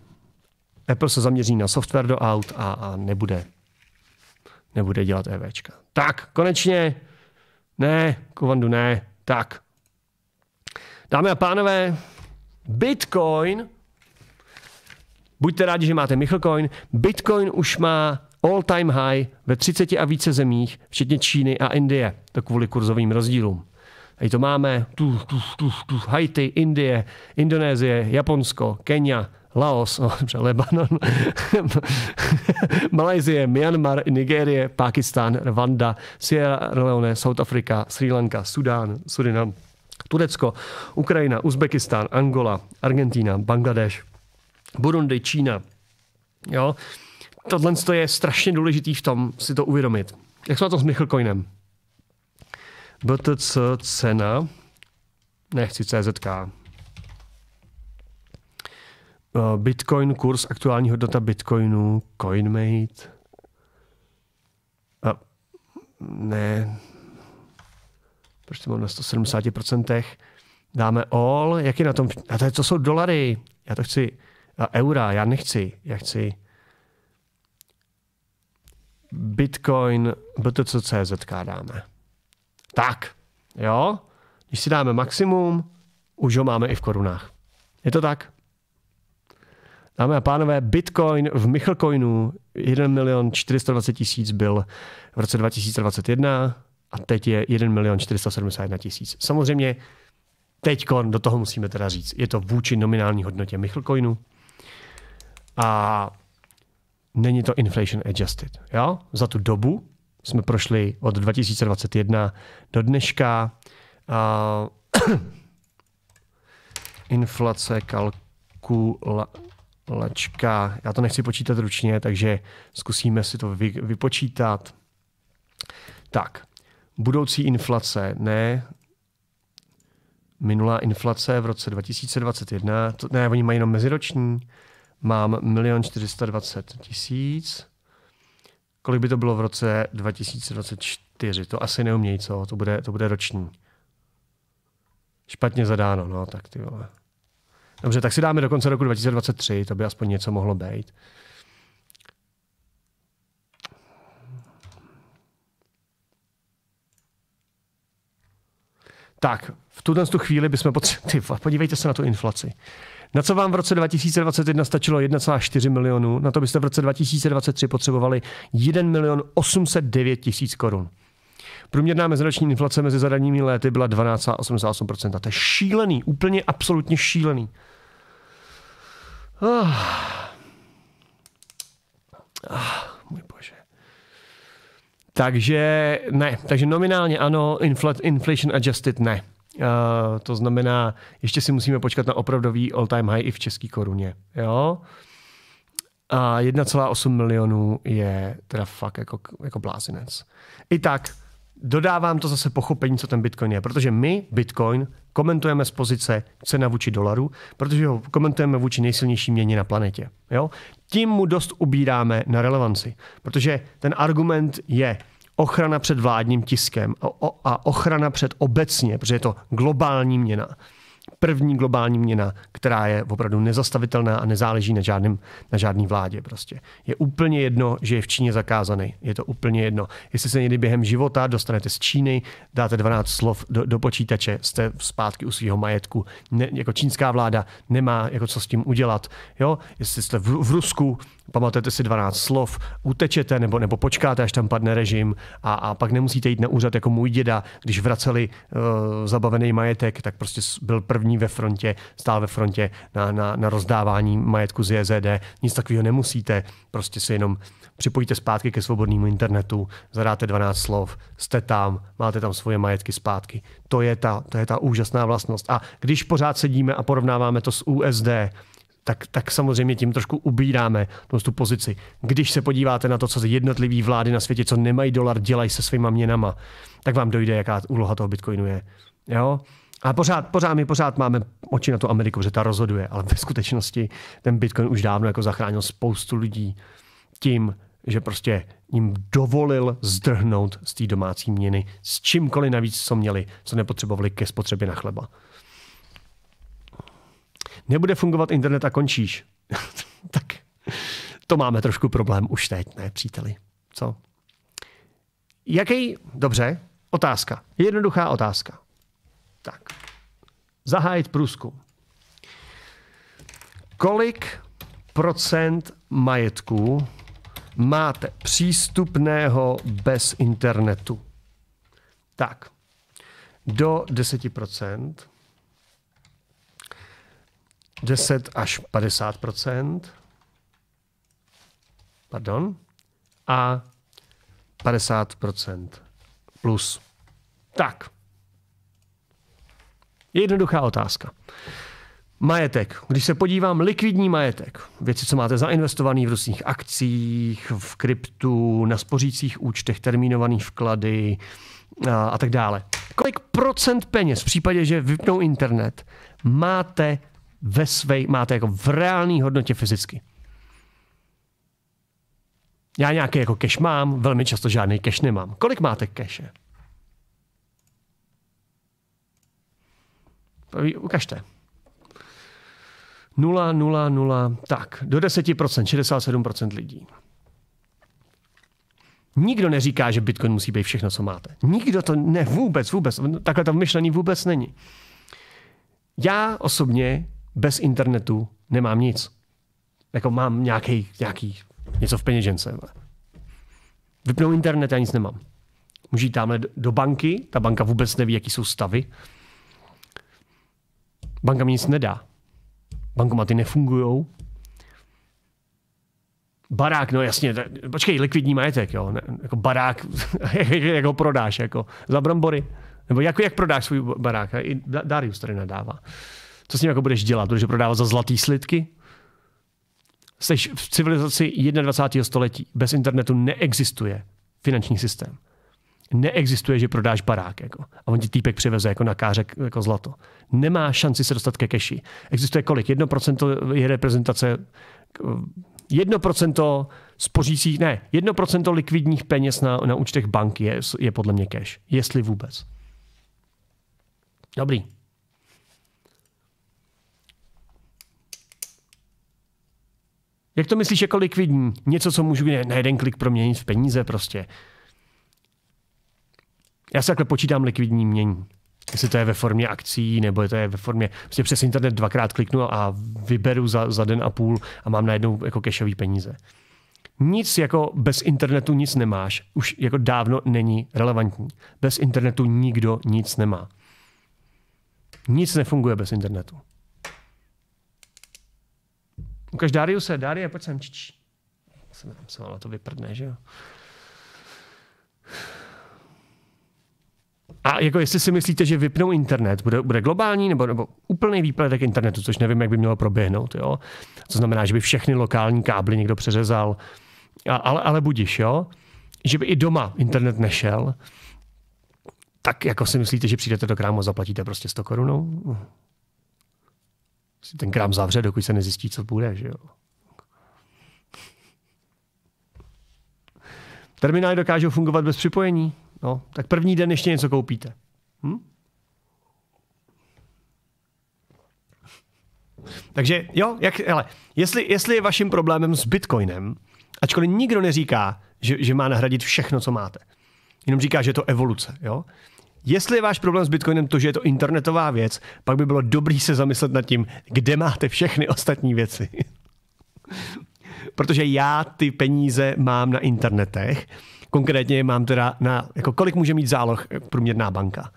Apple se zaměří na software do aut a, a nebude nebude dělat EVčka. Tak, konečně. Ne, kovandu ne. Tak. Dámy a pánové, Bitcoin Buďte rádi, že máte Michelcoin? Bitcoin už má all time high ve 30 a více zemích, včetně Číny a Indie, to kvůli kurzovým rozdílům. Tady to máme, tu, tu, tu, tu, Haiti, Indie, Indonésie, Japonsko, Kenia, Laos, no, dobře, Lebanon, Malajzie, Myanmar, Nigérie, Pakistan, Rwanda, Sierra Leone, South Africa, Sri Lanka, Sudán, Surinam, Turecko, Ukrajina, Uzbekistán, Angola, Argentína, Bangladeš, Burundi, Čína. Jo? Tohle je strašně důležitý v tom si to uvědomit. Jak jsme na tom s Michlcoinem? BTC cena, nechci CZK, eh, Bitcoin kurz, aktuální hodnota Bitcoinu, CoinMate. A eh, ne, proč to mám na 170%? Dáme all, jak je na tom, a to, je, to jsou dolary, já to chci, a eura. Já nechci, já chci Bitcoin, BTC.cz dáme. Tak, jo? Když si dáme maximum, už ho máme i v korunách. Je to tak? Dámy a pánové, Bitcoin v Michelcoinu 1 milion 420 tisíc byl v roce 2021 a teď je 1 milion 471 tisíc. Samozřejmě teď do toho musíme teda říct, je to vůči nominální hodnotě Michelcoinu. A není to inflation adjusted. Jo? Za tu dobu jsme prošli od 2021 do dneška. Uh, inflace kalkulačka. Já to nechci počítat ručně, takže zkusíme si to vy, vypočítat. Tak, budoucí inflace, ne minulá inflace v roce 2021, to, ne, oni mají jenom meziroční, mám 1 420 tisíc. Kolik by to bylo v roce 2024? To asi neumějí, co? To bude, to bude roční. Špatně zadáno, no tak ty vole. Dobře, tak si dáme do konce roku 2023, to by aspoň něco mohlo být. Tak, v tuhle chvíli bychom potřebovali... Podívejte se na tu inflaci. Na co vám v roce 2021 stačilo 1,4 milionů, na to byste v roce 2023 potřebovali 1 milion 809 tisíc korun. Průměrná meziroční inflace mezi zadanými léty byla 12,88%. To je šílený, úplně absolutně šílený. Oh. Oh, můj bože. Takže ne, takže nominálně ano, infl- inflation adjusted ne. Eh, to znamená, ještě si musíme počkat na opravdový all-time high i v české koruně. Jo? A 1,8 milionů je teda fakt jako, jako blázinec. I tak dodávám to zase pochopení, co ten Bitcoin je, protože my Bitcoin komentujeme z pozice cena vůči dolaru, protože ho komentujeme vůči nejsilnější měně na planetě. Jo? Tím mu dost ubíráme na relevanci, protože ten argument je – ochrana před vládním tiskem a ochrana před obecně, protože je to globální měna. První globální měna, která je opravdu nezastavitelná a nezáleží na, žádným, na žádný vládě. Prostě. Je úplně jedno, že je v Číně zakázaný. Je to úplně jedno. Jestli se někdy během života dostanete z Číny, dáte 12 slov do, do počítače, jste zpátky u svého majetku. Ne, jako čínská vláda nemá jako co s tím udělat. Jo? Jestli jste v, v Rusku, pamatujete si 12 slov, utečete nebo, nebo počkáte, až tam padne režim a, a pak nemusíte jít na úřad jako můj děda, když vraceli uh, zabavený majetek, tak prostě byl první ve frontě, stál ve frontě na, na, na rozdávání majetku z JZD. Nic takového nemusíte, prostě si jenom připojíte zpátky ke svobodnému internetu, zadáte 12 slov, jste tam, máte tam svoje majetky zpátky. To je ta, to je ta úžasná vlastnost. A když pořád sedíme a porovnáváme to s USD, tak, tak samozřejmě tím trošku ubíráme tu pozici. Když se podíváte na to, co jednotlivý vlády na světě, co nemají dolar, dělají se svýma měnama, tak vám dojde, jaká úloha toho Bitcoinu je. Jo? A pořád, pořád, my pořád máme oči na tu Ameriku, že ta rozhoduje, ale ve skutečnosti ten Bitcoin už dávno jako zachránil spoustu lidí tím, že prostě jim dovolil zdrhnout z té domácí měny s čímkoliv navíc, co měli, co nepotřebovali ke spotřebě na chleba nebude fungovat internet a končíš. tak to máme trošku problém už teď, ne, příteli? Co? Jaký? Dobře, otázka. Jednoduchá otázka. Tak. Zahájit průzkum. Kolik procent majetku máte přístupného bez internetu? Tak. Do 10 procent 10 až 50 pardon, a 50 plus. Tak. Jednoduchá otázka. Majetek. Když se podívám, likvidní majetek. Věci, co máte zainvestovaný v různých akcích, v kryptu, na spořících účtech, termínovaný vklady a, a tak dále. Kolik procent peněz v případě, že vypnou internet, máte ve své, máte jako v reálné hodnotě fyzicky. Já nějaký jako cash mám, velmi často žádný cash nemám. Kolik máte cache? Ukažte. 0, 0, 0, tak, do 10%, 67% lidí. Nikdo neříká, že Bitcoin musí být všechno, co máte. Nikdo to ne, vůbec, vůbec. Takhle to myšlení vůbec není. Já osobně bez internetu nemám nic. Jako mám nějaký, nějaký něco v peněžence. Vypnou internet, já nic nemám. Můžu jít tamhle do banky, ta banka vůbec neví, jaký jsou stavy. Banka mi nic nedá. Bankomaty nefungují. Barák, no jasně, počkej, likvidní majetek, jo. Ne, jako barák, jak ho prodáš, jako za brambory. Nebo jak, jak prodáš svůj barák. I Darius tady nadává. Co s ním jako budeš dělat? Budeš prodávat za zlatý slidky? Jsi v civilizaci 21. století. Bez internetu neexistuje finanční systém. Neexistuje, že prodáš barák. Jako. A on ti týpek přiveze jako na kářek jako zlato. Nemá šanci se dostat ke keši. Existuje kolik? 1% je reprezentace 1% spořících, ne, 1% likvidních peněz na, na účtech banky je, je podle mě cash. Jestli vůbec. Dobrý. Jak to myslíš jako likvidní? Něco, co můžu na jeden klik proměnit v peníze prostě. Já se takhle počítám likvidní mění. Jestli to je ve formě akcí, nebo je to je ve formě... Prostě přes internet dvakrát kliknu a vyberu za, za den a půl a mám najednou jako kešový peníze. Nic jako bez internetu nic nemáš. Už jako dávno není relevantní. Bez internetu nikdo nic nemá. Nic nefunguje bez internetu. Ukaž Dariuse, Darie, pojď sem. Čič. Jsem tam se to vyprdne, že jo? A jako jestli si myslíte, že vypnou internet, bude, bude globální nebo, nebo úplný výpadek internetu, což nevím, jak by mělo proběhnout. Jo? To znamená, že by všechny lokální kábly někdo přeřezal. A, ale, ale budiš, jo? Že by i doma internet nešel. Tak jako si myslíte, že přijdete do krámu a zaplatíte prostě 100 korunou? si ten krám zavře, dokud se nezjistí, co bude. Že jo? Terminály dokážou fungovat bez připojení. No, tak první den ještě něco koupíte. Hm? Takže jo, jak, hele, jestli, jestli je vaším problémem s Bitcoinem, ačkoliv nikdo neříká, že, že má nahradit všechno, co máte. Jenom říká, že je to evoluce. Jo? Jestli je váš problém s Bitcoinem to, že je to internetová věc, pak by bylo dobrý se zamyslet nad tím, kde máte všechny ostatní věci. Protože já ty peníze mám na internetech. Konkrétně mám teda na, jako kolik může mít záloh eh, průměrná banka.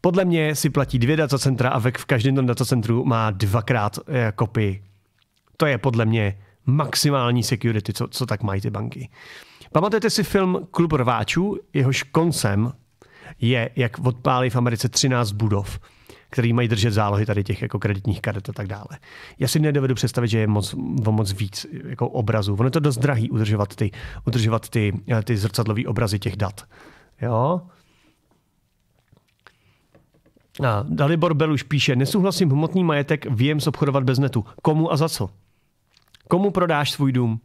Podle mě si platí dvě datacentra a v každém tom datacentru má dvakrát eh, kopii. To je podle mě maximální security, co, co tak mají ty banky. Pamatujete si film Klub rváčů? Jehož koncem je, jak odpálí v Americe 13 budov, který mají držet zálohy tady těch jako kreditních karet a tak dále. Já si nedovedu představit, že je moc, moc víc jako obrazů. Ono je to dost drahý udržovat ty, udržovat ty, eh, ty zrcadlové obrazy těch dat. Jo? A Dalibor Beluš píše, nesouhlasím hmotný majetek, vím obchodovat bez netu. Komu a za co? Komu prodáš svůj dům?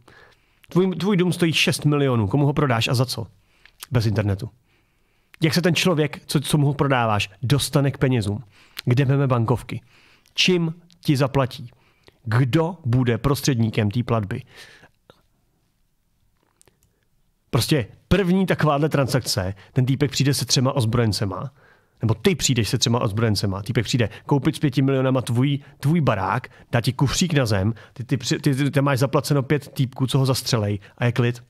Tvůj, tvůj dům stojí 6 milionů. Komu ho prodáš a za co? Bez internetu jak se ten člověk, co, co mu prodáváš, dostane k penězům. Kde veme bankovky? Čím ti zaplatí? Kdo bude prostředníkem té platby? Prostě první takováhle transakce, ten týpek přijde se třema ozbrojencema, nebo ty přijdeš se třema ozbrojencema, týpek přijde koupit s pěti milionama tvůj, tvůj barák, dá ti kufřík na zem, ty, ty, ty, ty, ty máš zaplaceno pět týpků, co ho zastřelej a je klid.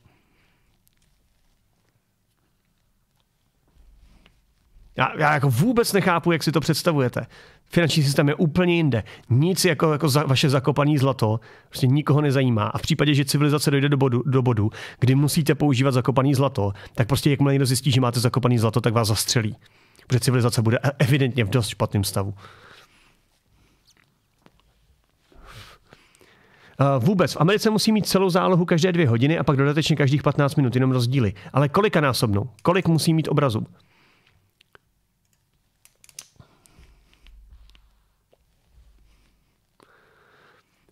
Já, já jako vůbec nechápu, jak si to představujete. Finanční systém je úplně jinde. Nic jako, jako za, vaše zakopané zlato prostě nikoho nezajímá. A v případě, že civilizace dojde do bodu, do bodu, kdy musíte používat zakopané zlato, tak prostě jakmile někdo zjistí, že máte zakopané zlato, tak vás zastřelí. Protože civilizace bude e- evidentně v dost špatném stavu. Eh, vůbec. V Americe musí mít celou zálohu každé dvě hodiny a pak dodatečně každých 15 minut, jenom rozdíly. Ale kolikanásobnou? Kolik musí mít obrazů?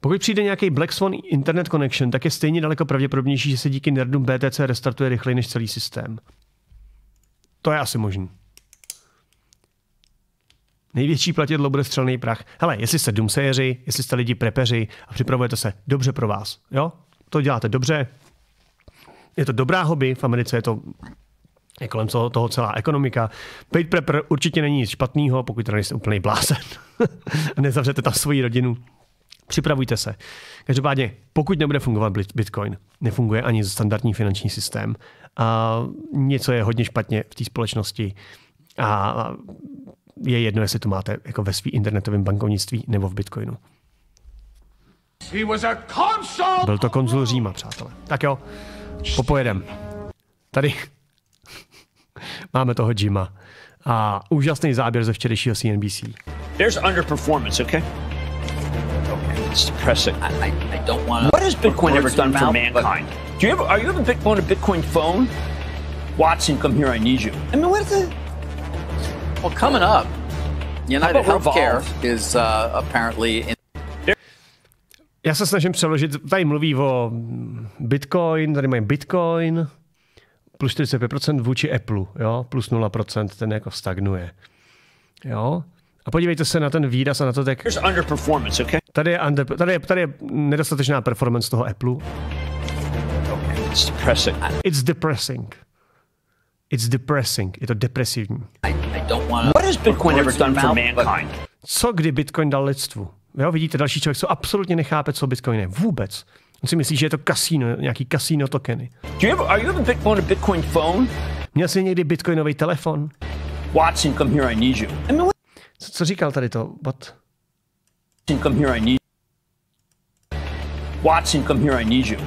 Pokud přijde nějaký Black Swan Internet Connection, tak je stejně daleko pravděpodobnější, že se díky nerdům BTC restartuje rychleji než celý systém. To je asi možný. Největší platidlo bude střelný prach. Hele, jestli jste dumsejeři, jestli jste lidi prepeři a připravujete se, dobře pro vás. Jo? To děláte dobře. Je to dobrá hobby, v Americe je to je kolem toho, toho celá ekonomika. Paid prepper určitě není nic špatného, pokud tady nejste úplný blázen. Nezavřete tam svoji rodinu. Připravujte se. Každopádně, pokud nebude fungovat Bitcoin, nefunguje ani standardní finanční systém. A něco je hodně špatně v té společnosti a je jedno, jestli to máte jako ve svém internetovém bankovnictví nebo v Bitcoinu. Byl to konzul Říma, přátelé. Tak jo, popojedem. Tady máme toho Jima. A úžasný záběr ze včerejšího CNBC. There's underperformance, okay? It's depressing. I, I, I don't want to. What has Bitcoin ever done for mankind? Do you ever, are you ever Bitcoin a Bitcoin phone? Watson, come here, I need you. I mean, what is it? Well, coming up, United Healthcare Revolve? is uh, apparently in. Já se snažím přeložit, tady mluví o Bitcoin, tady mají Bitcoin, plus 45% vůči Apple, jo, plus 0%, ten jako stagnuje. Jo, a podívejte se na ten výraz a na to, jak... Tady je, under, tady je, tady je nedostatečná performance toho Apple. It's depressing. It's depressing. It's depressing. Je to depresivní. What has Bitcoin ever done for mankind? Co kdy Bitcoin dal lidstvu? Jo, vidíte, další člověk, co absolutně nechápe, co Bitcoin je. Vůbec. On si myslí, že je to kasíno, nějaký kasíno tokeny. Do you have, are you Bitcoin a Bitcoin phone? Měl jsi někdy bitcoinový telefon? Watson, come here, I need you. I mean, co, co říkal tady to? What? Come here, I need Watch income here, I need you.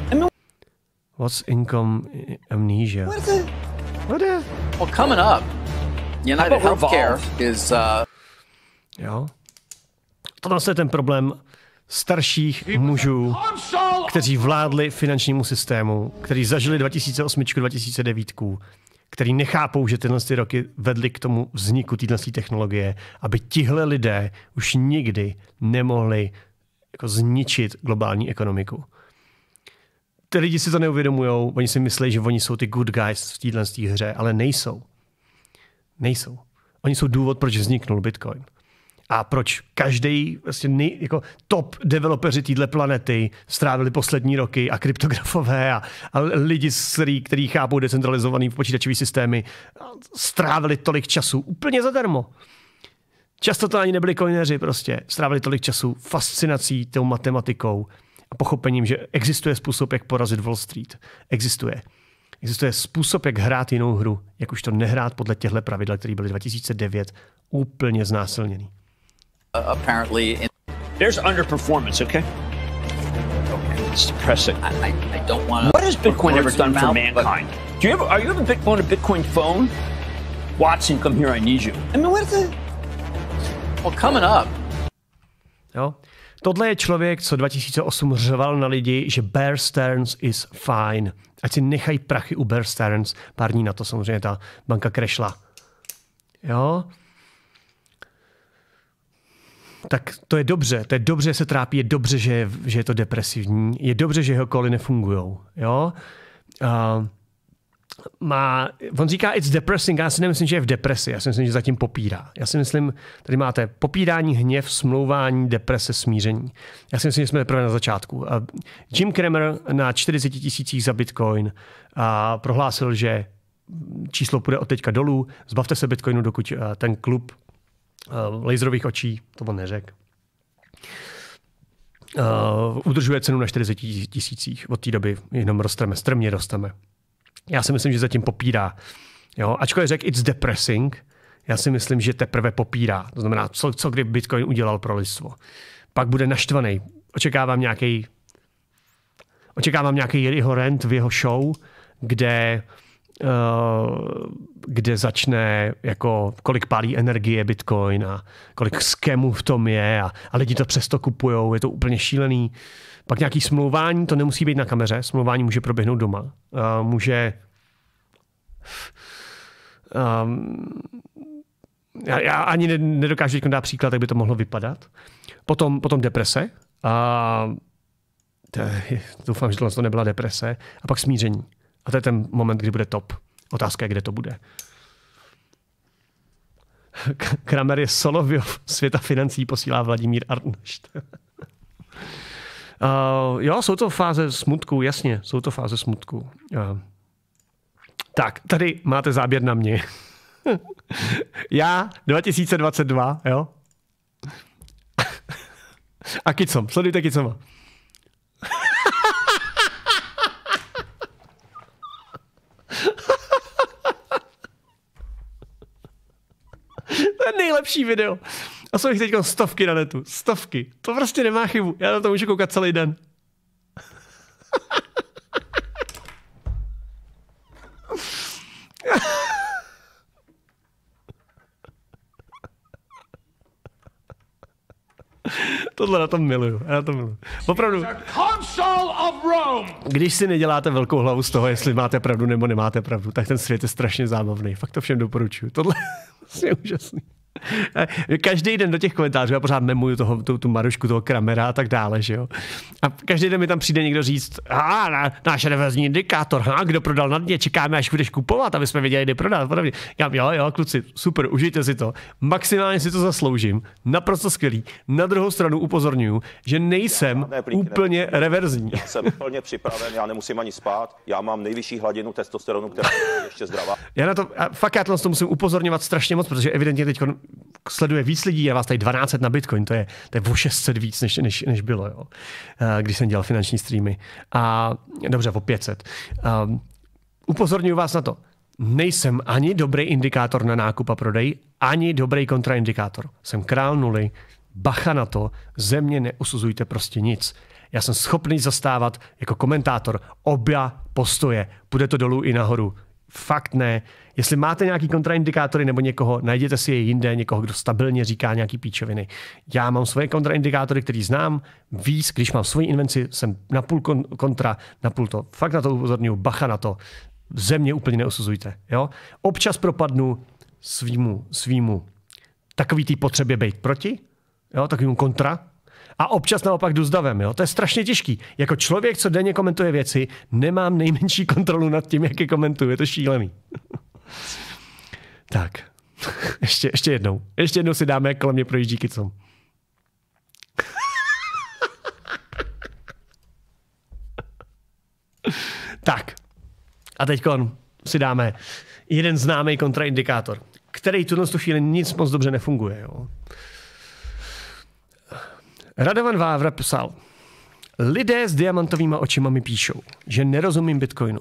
What's income eh, amnesia? What is it? What is Well, coming up, United Healthcare is... Uh... Jo. Tohle je ten problém starších mužů, kteří vládli finančnímu systému, kteří zažili 2008-2009 který nechápou, že tyhle ty roky vedly k tomu vzniku téhle technologie, aby tihle lidé už nikdy nemohli jako zničit globální ekonomiku. Ty lidi si to neuvědomují, oni si myslí, že oni jsou ty good guys v téhle hře, ale nejsou. Nejsou. Oni jsou důvod, proč vzniknul Bitcoin a proč každý vlastně nej, jako top developeři téhle planety strávili poslední roky a kryptografové a, a lidi, který, který chápou decentralizovaný počítačový systémy, strávili tolik času úplně zadarmo. Často to ani nebyli kojneři prostě. Strávili tolik času fascinací tou matematikou a pochopením, že existuje způsob, jak porazit Wall Street. Existuje. Existuje způsob, jak hrát jinou hru, jak už to nehrát podle těchto pravidel, které byly 2009 úplně znásilněný. Uh, apparently. In- There's underperformance, okay? Okay, let's depress it. I, I, I don't want to. What has Bitcoin ever done for mankind? Do you ever, are you having Bitcoin a Bitcoin phone? Watson, come here, I need you. I mean, what is it? Well, coming up. Jo. Tohle je člověk, co 2008 řval na lidi, že Bear Stearns is fine. Ať si nechají prachy u Bear Stearns. Pár dní na to samozřejmě ta banka krešla. Jo tak to je dobře. To je dobře, že se trápí, je dobře, že je, že je to depresivní, je dobře, že jeho koly nefungují. Jo? Uh, má, on říká it's depressing, já si nemyslím, že je v depresi, já si myslím, že zatím popírá. Já si myslím, tady máte popírání, hněv, smlouvání, deprese, smíření. Já si myslím, že jsme teprve na začátku. A Jim Cramer na 40 tisících za Bitcoin a prohlásil, že číslo půjde od teďka dolů, zbavte se Bitcoinu, dokud eh, ten klub Eh, laserových očí, to on neřekl. Uh, udržuje cenu na 40 tisících. Od té doby jenom rosteme, strmě rosteme. Já si myslím, že zatím popírá. Jo? Ačkoliv řekl it's depressing, já si myslím, že teprve popírá. To znamená, co, co kdy Bitcoin udělal pro lidstvo. Pak bude naštvaný. Očekávám nějaký očekávám nějaký jeho rent v jeho show, kde uh, Eh, kde začne, jako kolik pálí energie Bitcoin a kolik skemů v tom je a, a lidi to přesto kupujou, je to úplně šílený. Pak nějaký smlouvání, to nemusí být na kameře, smlouvání může proběhnout doma. Eh, může um, já, já ani nedokážu teď dát příklad, jak by to mohlo vypadat. Potom, potom deprese. A, eh, to, doufám, že to nebyla deprese. A pak smíření. A to je ten moment, kdy bude top. Otázka je, kde to bude. Kramer je Solovyov světa financí, posílá Vladimír Arnšt. uh, jo, jsou to fáze smutku, jasně, jsou to fáze smutku. Uh, tak, tady máte záběr na mě. Já 2022, jo? A Kicom, sledujte Kicoma. je nejlepší video. A jsou jich teď stovky na netu. Stovky. To prostě nemá chybu. Já na to můžu koukat celý den. Tohle na tom miluju, já to miluju. Opravdu. Když si neděláte velkou hlavu z toho, jestli máte pravdu nebo nemáte pravdu, tak ten svět je strašně zábavný. Fakt to všem doporučuju. Tohle, seu Jacinto. Assim. každý den do těch komentářů, já pořád memuju toho, tu, tu Marušku, toho Kramera a tak dále, že jo. A každý den mi tam přijde někdo říct, a ná, náš reverzní indikátor, ha, kdo prodal na dně, čekáme, až budeš kupovat, aby jsme věděli, kdy prodat. Podobně. Já, jo, jo, kluci, super, užijte si to. Maximálně si to zasloužím. Naprosto skvělý. Na druhou stranu upozorňuju, že nejsem já, ne, úplně ne, reverzní. Já jsem plně připraven, já nemusím ani spát, já mám nejvyšší hladinu testosteronu, která je ještě zdravá. Já na to, a fakt já to musím upozorňovat strašně moc, protože evidentně teď sleduje víc lidí, je vás tady 12 na Bitcoin, to je, to je o 600 víc, než, než, než bylo, jo, eh, když jsem dělal finanční streamy. A dobře, o 500. Um, ehm, upozorňuji vás na to, nejsem ani dobrý indikátor na nákup a prodej, ani dobrý kontraindikátor. Jsem král nuly, bacha na to, ze mě neusuzujte prostě nic. Já jsem schopný zastávat jako komentátor obě postoje. Bude to dolů i nahoru. Fakt ne. Jestli máte nějaký kontraindikátory nebo někoho, najděte si je jinde, někoho, kdo stabilně říká nějaký píčoviny. Já mám svoje kontraindikátory, který znám, víc, když mám svoji invenci, jsem na půl kontra, na půl to. Fakt na to upozorňuji, bacha na to. Země úplně neosuzujte. Jo? Občas propadnu svýmu, svýmu takový té potřebě být proti, jo, takovým kontra, a občas naopak jdu s davem. Jo? To je strašně těžký. Jako člověk, co denně komentuje věci, nemám nejmenší kontrolu nad tím, jak je komentuju. Je to šílený. tak, ještě, ještě jednou. Ještě jednou si dáme, jak kolem mě projíždí kicom. tak, a teď si dáme jeden známý kontraindikátor, který tu chvíli nic moc dobře nefunguje. Jo? Radovan Vávra psal, lidé s diamantovými očima mi píšou, že nerozumím bitcoinu.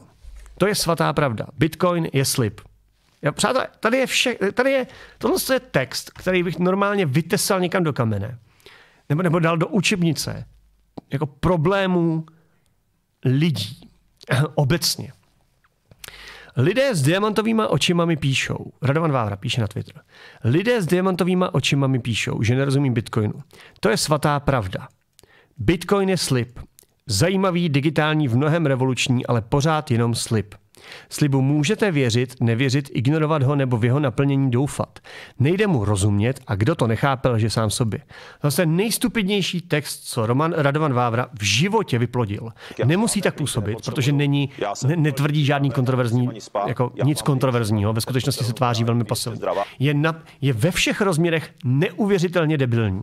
To je svatá pravda. Bitcoin je slib. Já, přátelé, tady je vše, tady je, tohle je text, který bych normálně vytesal někam do kamene. Nebo, nebo dal do učebnice. Jako problémů lidí. Eh, obecně. Lidé s diamantovými očima mi píšou. Radovan Vávra píše na Twitter. Lidé s diamantovými očima mi píšou, že nerozumím Bitcoinu. To je svatá pravda. Bitcoin je slib. Zajímavý, digitální, v mnohem revoluční, ale pořád jenom slib. Slibu můžete věřit, nevěřit, ignorovat ho nebo v jeho naplnění doufat. Nejde mu rozumět a kdo to nechápe, že sám sobě. Zase nejstupidnější text, co Roman Radovan Vávra v životě vyplodil. Nemusí tak působit, protože není, ne, netvrdí žádný kontroverzní, jako nic kontroverzního, ve skutečnosti se tváří velmi pasivně. Je, je ve všech rozměrech neuvěřitelně debilní.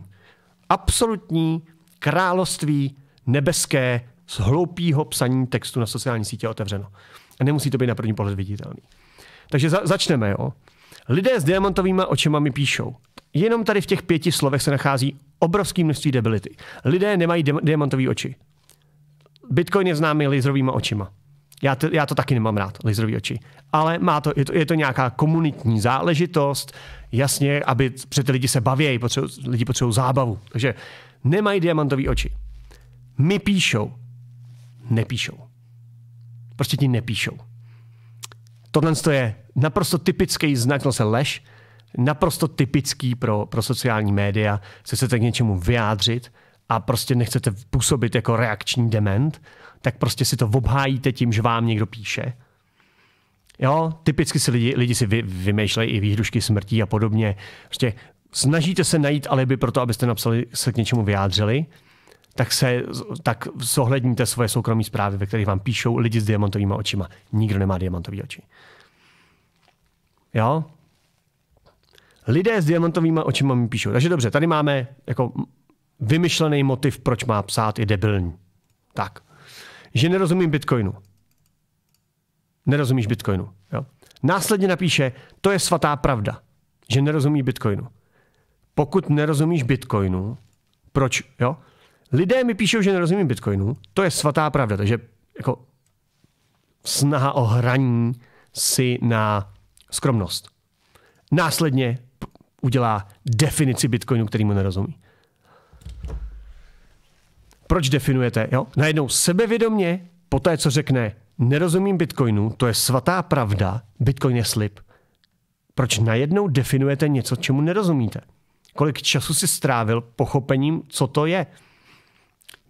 Absolutní království nebeské z hloupého psaní textu na sociální sítě otevřeno a nemusí to být na první pohled viditelný. Takže za, začneme, jo. Lidé s diamantovými očima mi píšou. Jenom tady v těch pěti slovech se nachází obrovský množství debility. Lidé nemají diamantové oči. Bitcoin je známý laserovými očima. Já to, já to taky nemám rád, laserové oči. Ale má to, je, to, je to nějaká komunitní záležitost, jasně, aby před lidi se bavějí, potřebují, lidi potřebují zábavu. Takže nemají diamantové oči. My píšou, nepíšou. Prostě ti nepíšou. Tohle je naprosto typický znak, se lež, naprosto typický pro, pro sociální média, se chcete k něčemu vyjádřit a prostě nechcete působit jako reakční dement, tak prostě si to obhájíte tím, že vám někdo píše. Jo, typicky si lidi, lidi si vy, vymýšlejí i výhrušky smrtí a podobně. Prostě snažíte se najít alibi pro to, abyste napsali, se k něčemu vyjádřili tak, se, tak zohledníte svoje soukromí zprávy, ve kterých vám píšou lidi s diamantovými očima. Nikdo nemá diamantové oči. Jo? Lidé s diamantovými očima mi píšou. Takže dobře, tady máme jako vymyšlený motiv, proč má psát, je debilní. Tak. Že nerozumím Bitcoinu. Nerozumíš Bitcoinu. Jo? Následně napíše, to je svatá pravda, že nerozumí Bitcoinu. Pokud nerozumíš Bitcoinu, proč, jo? Lidé mi píšou, že nerozumím Bitcoinu. To je svatá pravda, takže jako snaha o hraní si na skromnost. Následně udělá definici Bitcoinu, který mu nerozumí. Proč definujete? Jo? Najednou sebevědomně, po té, co řekne, nerozumím Bitcoinu, to je svatá pravda, Bitcoin je slib. Proč najednou definujete něco, čemu nerozumíte? Kolik času si strávil pochopením, co to je?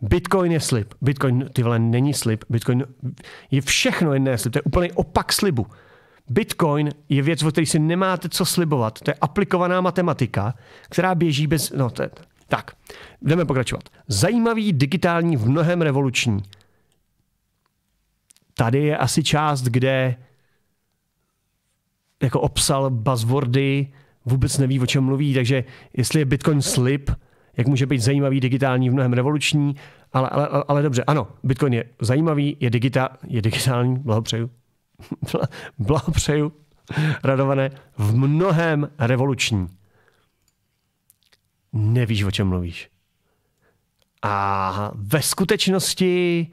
Bitcoin je slib. Bitcoin, ty vole, není slib. Bitcoin je všechno jiné slib. To je úplný opak slibu. Bitcoin je věc, o které si nemáte co slibovat. To je aplikovaná matematika, která běží bez... No, to je... Tak, jdeme pokračovat. Zajímavý, digitální, v mnohem revoluční. Tady je asi část, kde jako obsal buzzwordy, vůbec neví, o čem mluví, takže jestli je Bitcoin slib, jak může být zajímavý digitální v mnohem revoluční, ale, ale, ale, dobře, ano, Bitcoin je zajímavý, je, digita, je digitální, blahopřeju, blahopřeju, radované, v mnohem revoluční. Nevíš, o čem mluvíš. A ve skutečnosti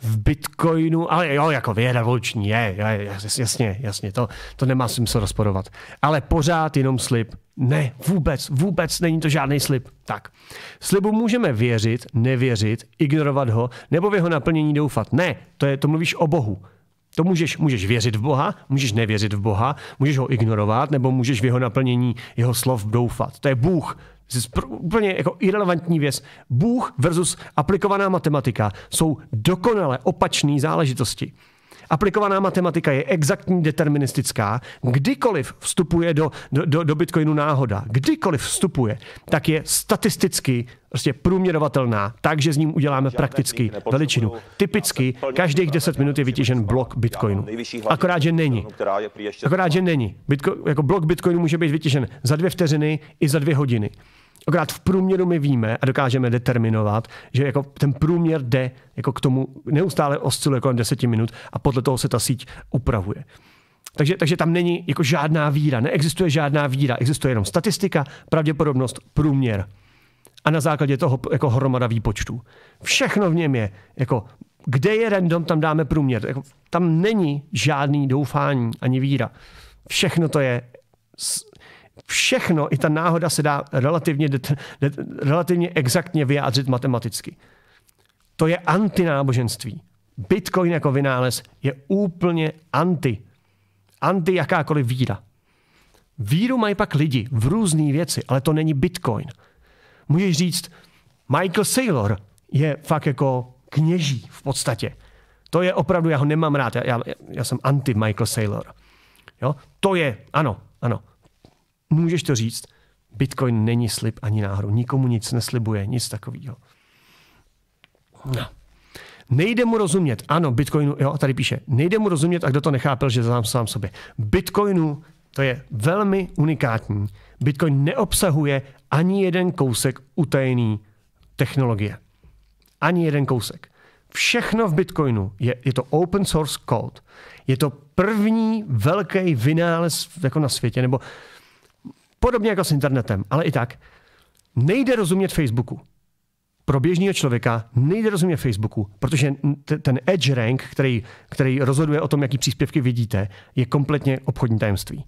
v Bitcoinu, ale jo, jako je revoluční, je, je jasně, jasně, to, to nemá smysl rozporovat. Ale pořád jenom slib. Ne, vůbec, vůbec není to žádný slib. Tak, slibu můžeme věřit, nevěřit, ignorovat ho, nebo v jeho naplnění doufat. Ne, to je, to mluvíš o Bohu. To můžeš, můžeš věřit v Boha, můžeš nevěřit v Boha, můžeš ho ignorovat, nebo můžeš v jeho naplnění jeho slov doufat. To je Bůh. To je úplně jako irrelevantní věc. Bůh versus aplikovaná matematika jsou dokonale opačné záležitosti. Aplikovaná matematika je exaktní, deterministická. Kdykoliv vstupuje do, do, do, do Bitcoinu náhoda, kdykoliv vstupuje, tak je statisticky prostě průměrovatelná, takže z ním uděláme prakticky veličinu. Typicky každých 10 minut je vytěžen blok Bitcoinu. Akorát, že není. Akorát, že není. Bitco, jako blok Bitcoinu může být vytěžen za dvě vteřiny i za dvě hodiny. Akorát v průměru my víme a dokážeme determinovat, že jako ten průměr jde jako k tomu, neustále osciluje kolem 10 minut a podle toho se ta síť upravuje. Takže, takže tam není jako žádná víra, neexistuje žádná víra, existuje jenom statistika, pravděpodobnost, průměr. A na základě toho jako hromada výpočtů. Všechno v něm je jako kde je random, tam dáme průměr. Jako, tam není žádný doufání ani víra. Všechno to je Všechno, i ta náhoda se dá relativně, relativně exaktně vyjádřit matematicky. To je antináboženství. Bitcoin jako vynález je úplně anti. Anti jakákoliv víra. Víru mají pak lidi v různé věci, ale to není Bitcoin. Můžeš říct, Michael Saylor je fakt jako kněží v podstatě. To je opravdu, já ho nemám rád, já, já, já jsem anti-Michael Saylor. Jo? To je, ano, ano můžeš to říct. Bitcoin není slib ani náhodou. Nikomu nic neslibuje, nic takového. No. Nejde mu rozumět. Ano, Bitcoinu, jo, tady píše, nejde mu rozumět a kdo to nechápil, že znám sám sobě. Bitcoinu to je velmi unikátní. Bitcoin neobsahuje ani jeden kousek utajený technologie. Ani jeden kousek. Všechno v Bitcoinu je, je to open source code. Je to první velký vynález jako na světě, nebo Podobně jako s internetem, ale i tak. Nejde rozumět Facebooku. Pro běžného člověka nejde rozumět Facebooku, protože ten edge rank, který, který rozhoduje o tom, jaký příspěvky vidíte, je kompletně obchodní tajemství.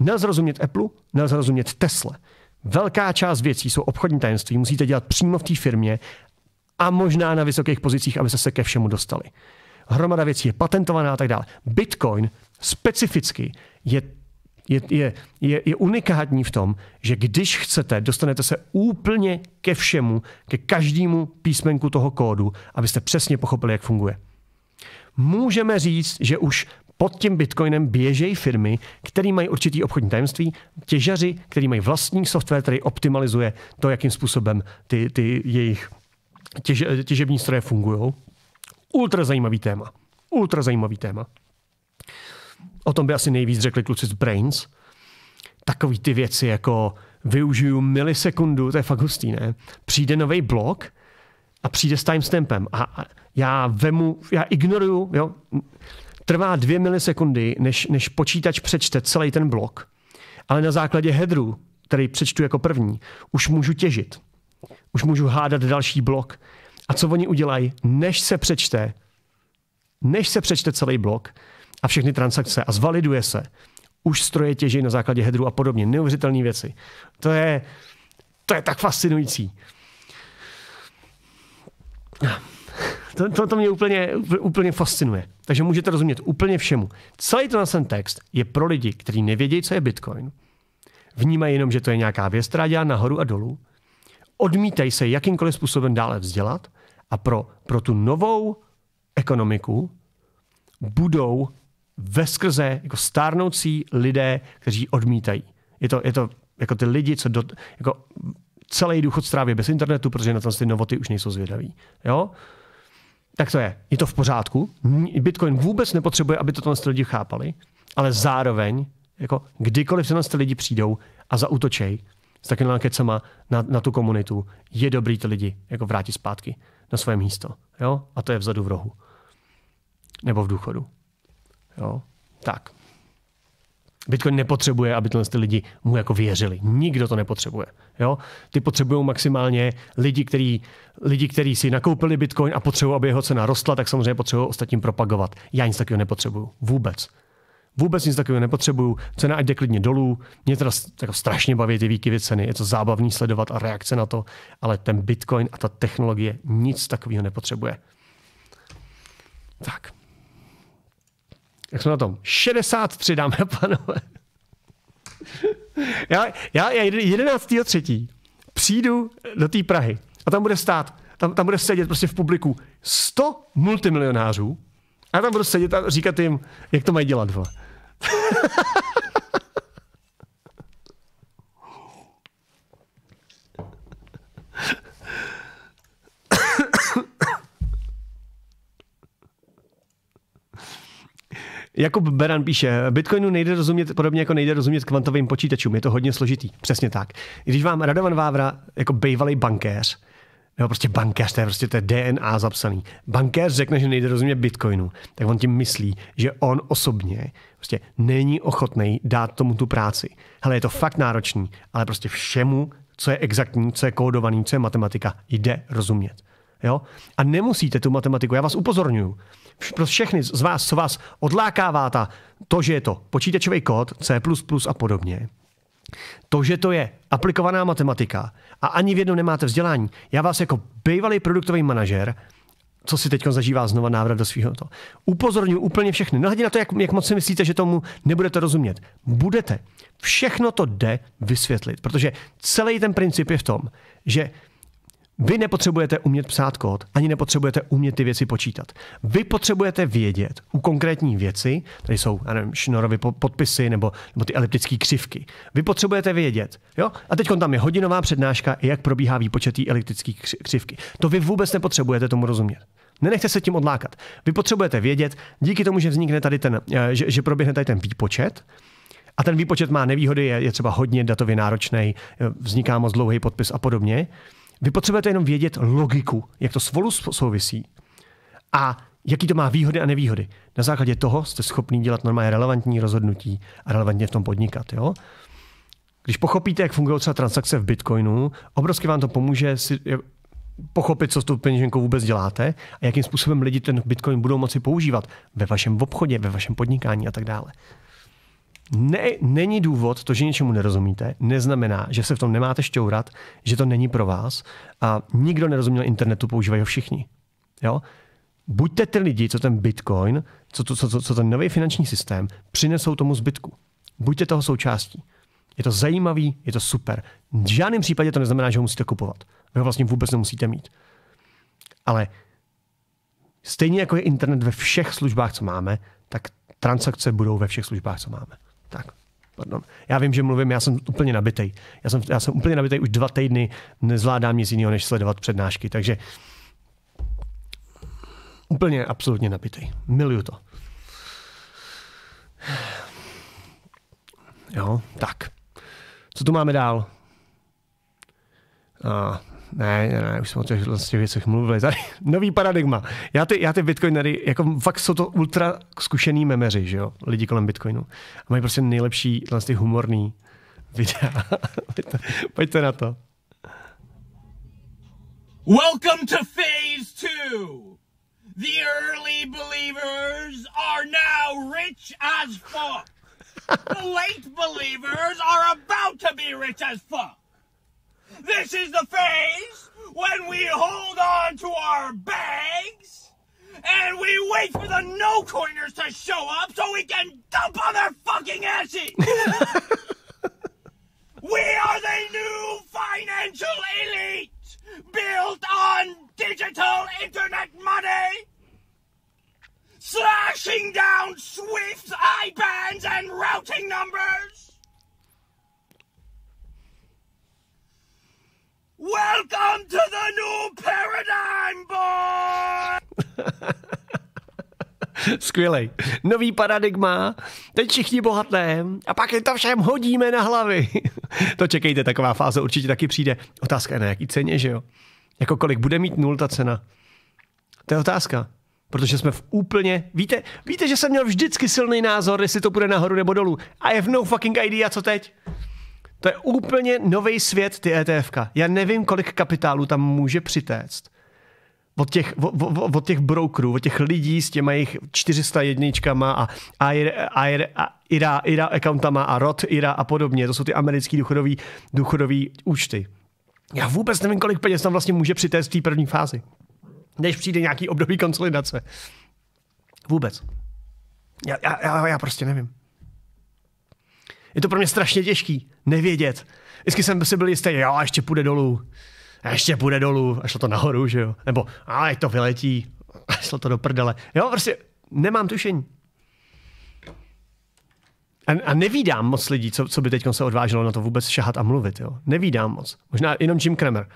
Nelze rozumět Apple, nelze rozumět Tesla. Velká část věcí jsou obchodní tajemství, musíte dělat přímo v té firmě a možná na vysokých pozicích, aby se, se ke všemu dostali. Hromada věcí je patentovaná a tak dále. Bitcoin specificky je je, je, je, je unikátní v tom, že když chcete, dostanete se úplně ke všemu, ke každému písmenku toho kódu, abyste přesně pochopili, jak funguje. Můžeme říct, že už pod tím Bitcoinem běžejí firmy, které mají určitý obchodní tajemství, těžaři, který mají vlastní software, který optimalizuje to, jakým způsobem ty, ty jejich těž, těžební stroje fungují. Ultra zajímavý téma. Ultra zajímavý téma o tom by asi nejvíc řekli kluci z Brains, takový ty věci jako využiju milisekundu, to je fakt hustý, ne? Přijde nový blok a přijde s timestampem a já vemu, já ignoruju, jo? Trvá dvě milisekundy, než, než počítač přečte celý ten blok, ale na základě headru, který přečtu jako první, už můžu těžit. Už můžu hádat další blok. A co oni udělají, než se přečte, než se přečte celý blok, a všechny transakce a zvaliduje se. Už stroje těží na základě hedru a podobně. Neuvěřitelné věci. To je, to je tak fascinující. To, to, to mě úplně, úplně fascinuje. Takže můžete rozumět úplně všemu. Celý to na ten text je pro lidi, kteří nevědí, co je Bitcoin, vnímají jenom, že to je nějaká věc, která dělá nahoru a dolů, odmítají se jakýmkoliv způsobem dále vzdělat a pro, pro tu novou ekonomiku budou veskrze jako stárnoucí lidé, kteří odmítají. Je to, je to jako ty lidi, co do, jako celý důchod stráví bez internetu, protože na tom ty novoty už nejsou zvědaví. Jo? Tak to je. Je to v pořádku. Bitcoin vůbec nepotřebuje, aby to tam lidi chápali, ale zároveň, jako kdykoliv se nás ty lidi přijdou a zautočej s takovým kecama na, na, tu komunitu, je dobrý ty lidi jako vrátit zpátky na svoje místo. Jo? A to je vzadu v rohu. Nebo v důchodu. Jo? Tak. Bitcoin nepotřebuje, aby tenhle ty lidi mu jako věřili. Nikdo to nepotřebuje. Jo? Ty potřebují maximálně lidi, kteří lidi, který si nakoupili Bitcoin a potřebují, aby jeho cena rostla, tak samozřejmě potřebují ostatním propagovat. Já nic takového nepotřebuju. Vůbec. Vůbec nic takového nepotřebuju. Cena ať jde klidně dolů. Mě teda jako strašně baví ty výkyvy ceny. Je to zábavný sledovat a reakce na to, ale ten Bitcoin a ta technologie nic takového nepotřebuje. Tak. Jak jsme na tom? 63, dámy a pánové. Já, já, já 11. třetí přijdu do té Prahy a tam bude stát, tam, tam bude sedět prostě v publiku 100 multimilionářů a já tam budu sedět a říkat jim, jak to mají dělat. Vole. Jakub Beran píše, Bitcoinu nejde rozumět podobně jako nejde rozumět kvantovým počítačům, je to hodně složitý. Přesně tak. Když vám Radovan Vávra jako bývalý bankéř, nebo prostě bankéř, to je prostě to je DNA zapsaný. Bankéř řekne, že nejde rozumět Bitcoinu, tak on tím myslí, že on osobně prostě není ochotný dát tomu tu práci. Hele, je to fakt náročný, ale prostě všemu, co je exaktní, co je kódovaný, co je matematika, jde rozumět. Jo? A nemusíte tu matematiku, já vás upozorňuju. Pro všechny z vás, co vás odlákává ta, to, že je to počítačový kód, C++ a podobně, to, že to je aplikovaná matematika a ani v jednom nemáte vzdělání, já vás jako bývalý produktový manažer co si teď zažívá znova návrat do svého toho. Upozorňuji úplně všechny, nehledě na to, jak, jak moc si myslíte, že tomu nebudete rozumět. Budete. Všechno to jde vysvětlit, protože celý ten princip je v tom, že vy nepotřebujete umět psát kód, ani nepotřebujete umět ty věci počítat. Vy potřebujete vědět u konkrétní věci, tady jsou já nevím, šnorovy podpisy nebo, nebo ty eliptické křivky. Vy potřebujete vědět. Jo? A teď tam je hodinová přednáška, jak probíhá výpočet té eliptické křivky. To vy vůbec nepotřebujete tomu rozumět. Nenechte se tím odlákat. Vy potřebujete vědět, díky tomu, že vznikne tady ten, eh, že, že proběhne tady ten výpočet, a ten výpočet má nevýhody, je, je třeba hodně datově náročný, eh, vzniká moc dlouhý podpis a podobně. Vy potřebujete jenom vědět logiku, jak to spolu souvisí a jaký to má výhody a nevýhody. Na základě toho jste schopni dělat normálně relevantní rozhodnutí a relevantně v tom podnikat. Jo? Když pochopíte, jak fungují třeba transakce v Bitcoinu, obrovsky vám to pomůže si eh, pochopit, co s tou peněženkou vůbec děláte a jakým způsobem lidi ten Bitcoin budou moci používat ve vašem obchodě, ve vašem podnikání a tak dále ne, není důvod, to, že něčemu nerozumíte, neznamená, že se v tom nemáte šťourat, že to není pro vás a nikdo nerozuměl internetu, používají ho všichni. Jo? Buďte ty lidi, co ten Bitcoin, co, to, co, co, co ten nový finanční systém přinesou tomu zbytku. Buďte toho součástí. Je to zajímavý, je to super. V žádném případě to neznamená, že ho musíte kupovat. Vy ho vlastně vůbec nemusíte mít. Ale stejně jako je internet ve všech službách, co máme, tak transakce budou ve všech službách, co máme. Tak, pardon. Já vím, že mluvím, já jsem úplně nabitej. Já jsem, já jsem úplně nabitej už dva týdny, nezvládám nic jiného, než sledovat přednášky, takže úplně absolutně nabitej. Miluju to. Jo, tak. Co tu máme dál? A, ne, ne, ne, už jsme o těch, o těch věcech mluvili. Tady nový paradigma. Já ty, já ty bitcoinery, jako fakt jsou to ultra zkušený memeři, že jo, lidi kolem bitcoinu. A mají prostě nejlepší, ty humorný videa. pojďte, pojďte na to. Welcome to phase two. The early believers are now rich as fuck. The late believers are about to be rich as fuck. This is the phase when we hold on to our bags and we wait for the no coiners to show up so we can dump on their fucking asses. we are the new financial elite built on digital internet money, slashing down Swift's IBANs and routing numbers Welcome to the new paradigm, boy! Skvělý. Nový paradigma, teď všichni bohatné a pak je to všem hodíme na hlavy. to čekejte, taková fáze určitě taky přijde. Otázka je na jaký ceně, že jo? Jako kolik bude mít nul ta cena? To je otázka. Protože jsme v úplně... Víte, víte, že jsem měl vždycky silný názor, jestli to bude nahoru nebo dolů. A je v no fucking idea, co teď? To je úplně nový svět, ty ETFka. Já nevím, kolik kapitálu tam může přitéct. Od těch, od, od, od těch brokerů, od těch lidí s těma jejich jedničkama a a, a IRA, IRA accountama a ROT IRA a podobně. To jsou ty americký důchodový, důchodový účty. Já vůbec nevím, kolik peněz tam vlastně může přitéct v té první fázi. Než přijde nějaký období konsolidace. Vůbec. Já, já, já prostě nevím. Je to pro mě strašně těžký nevědět. Vždycky jsem si byl jistý, jo, ještě půjde dolů. A ještě půjde dolů a šlo to nahoru, že jo. Nebo a je to vyletí, a šlo to do prdele. Jo, prostě nemám tušení. A, a nevídám moc lidí, co, co by teď se odvážilo na to vůbec šahat a mluvit. Jo. Nevídám moc. Možná jenom Jim Kramer.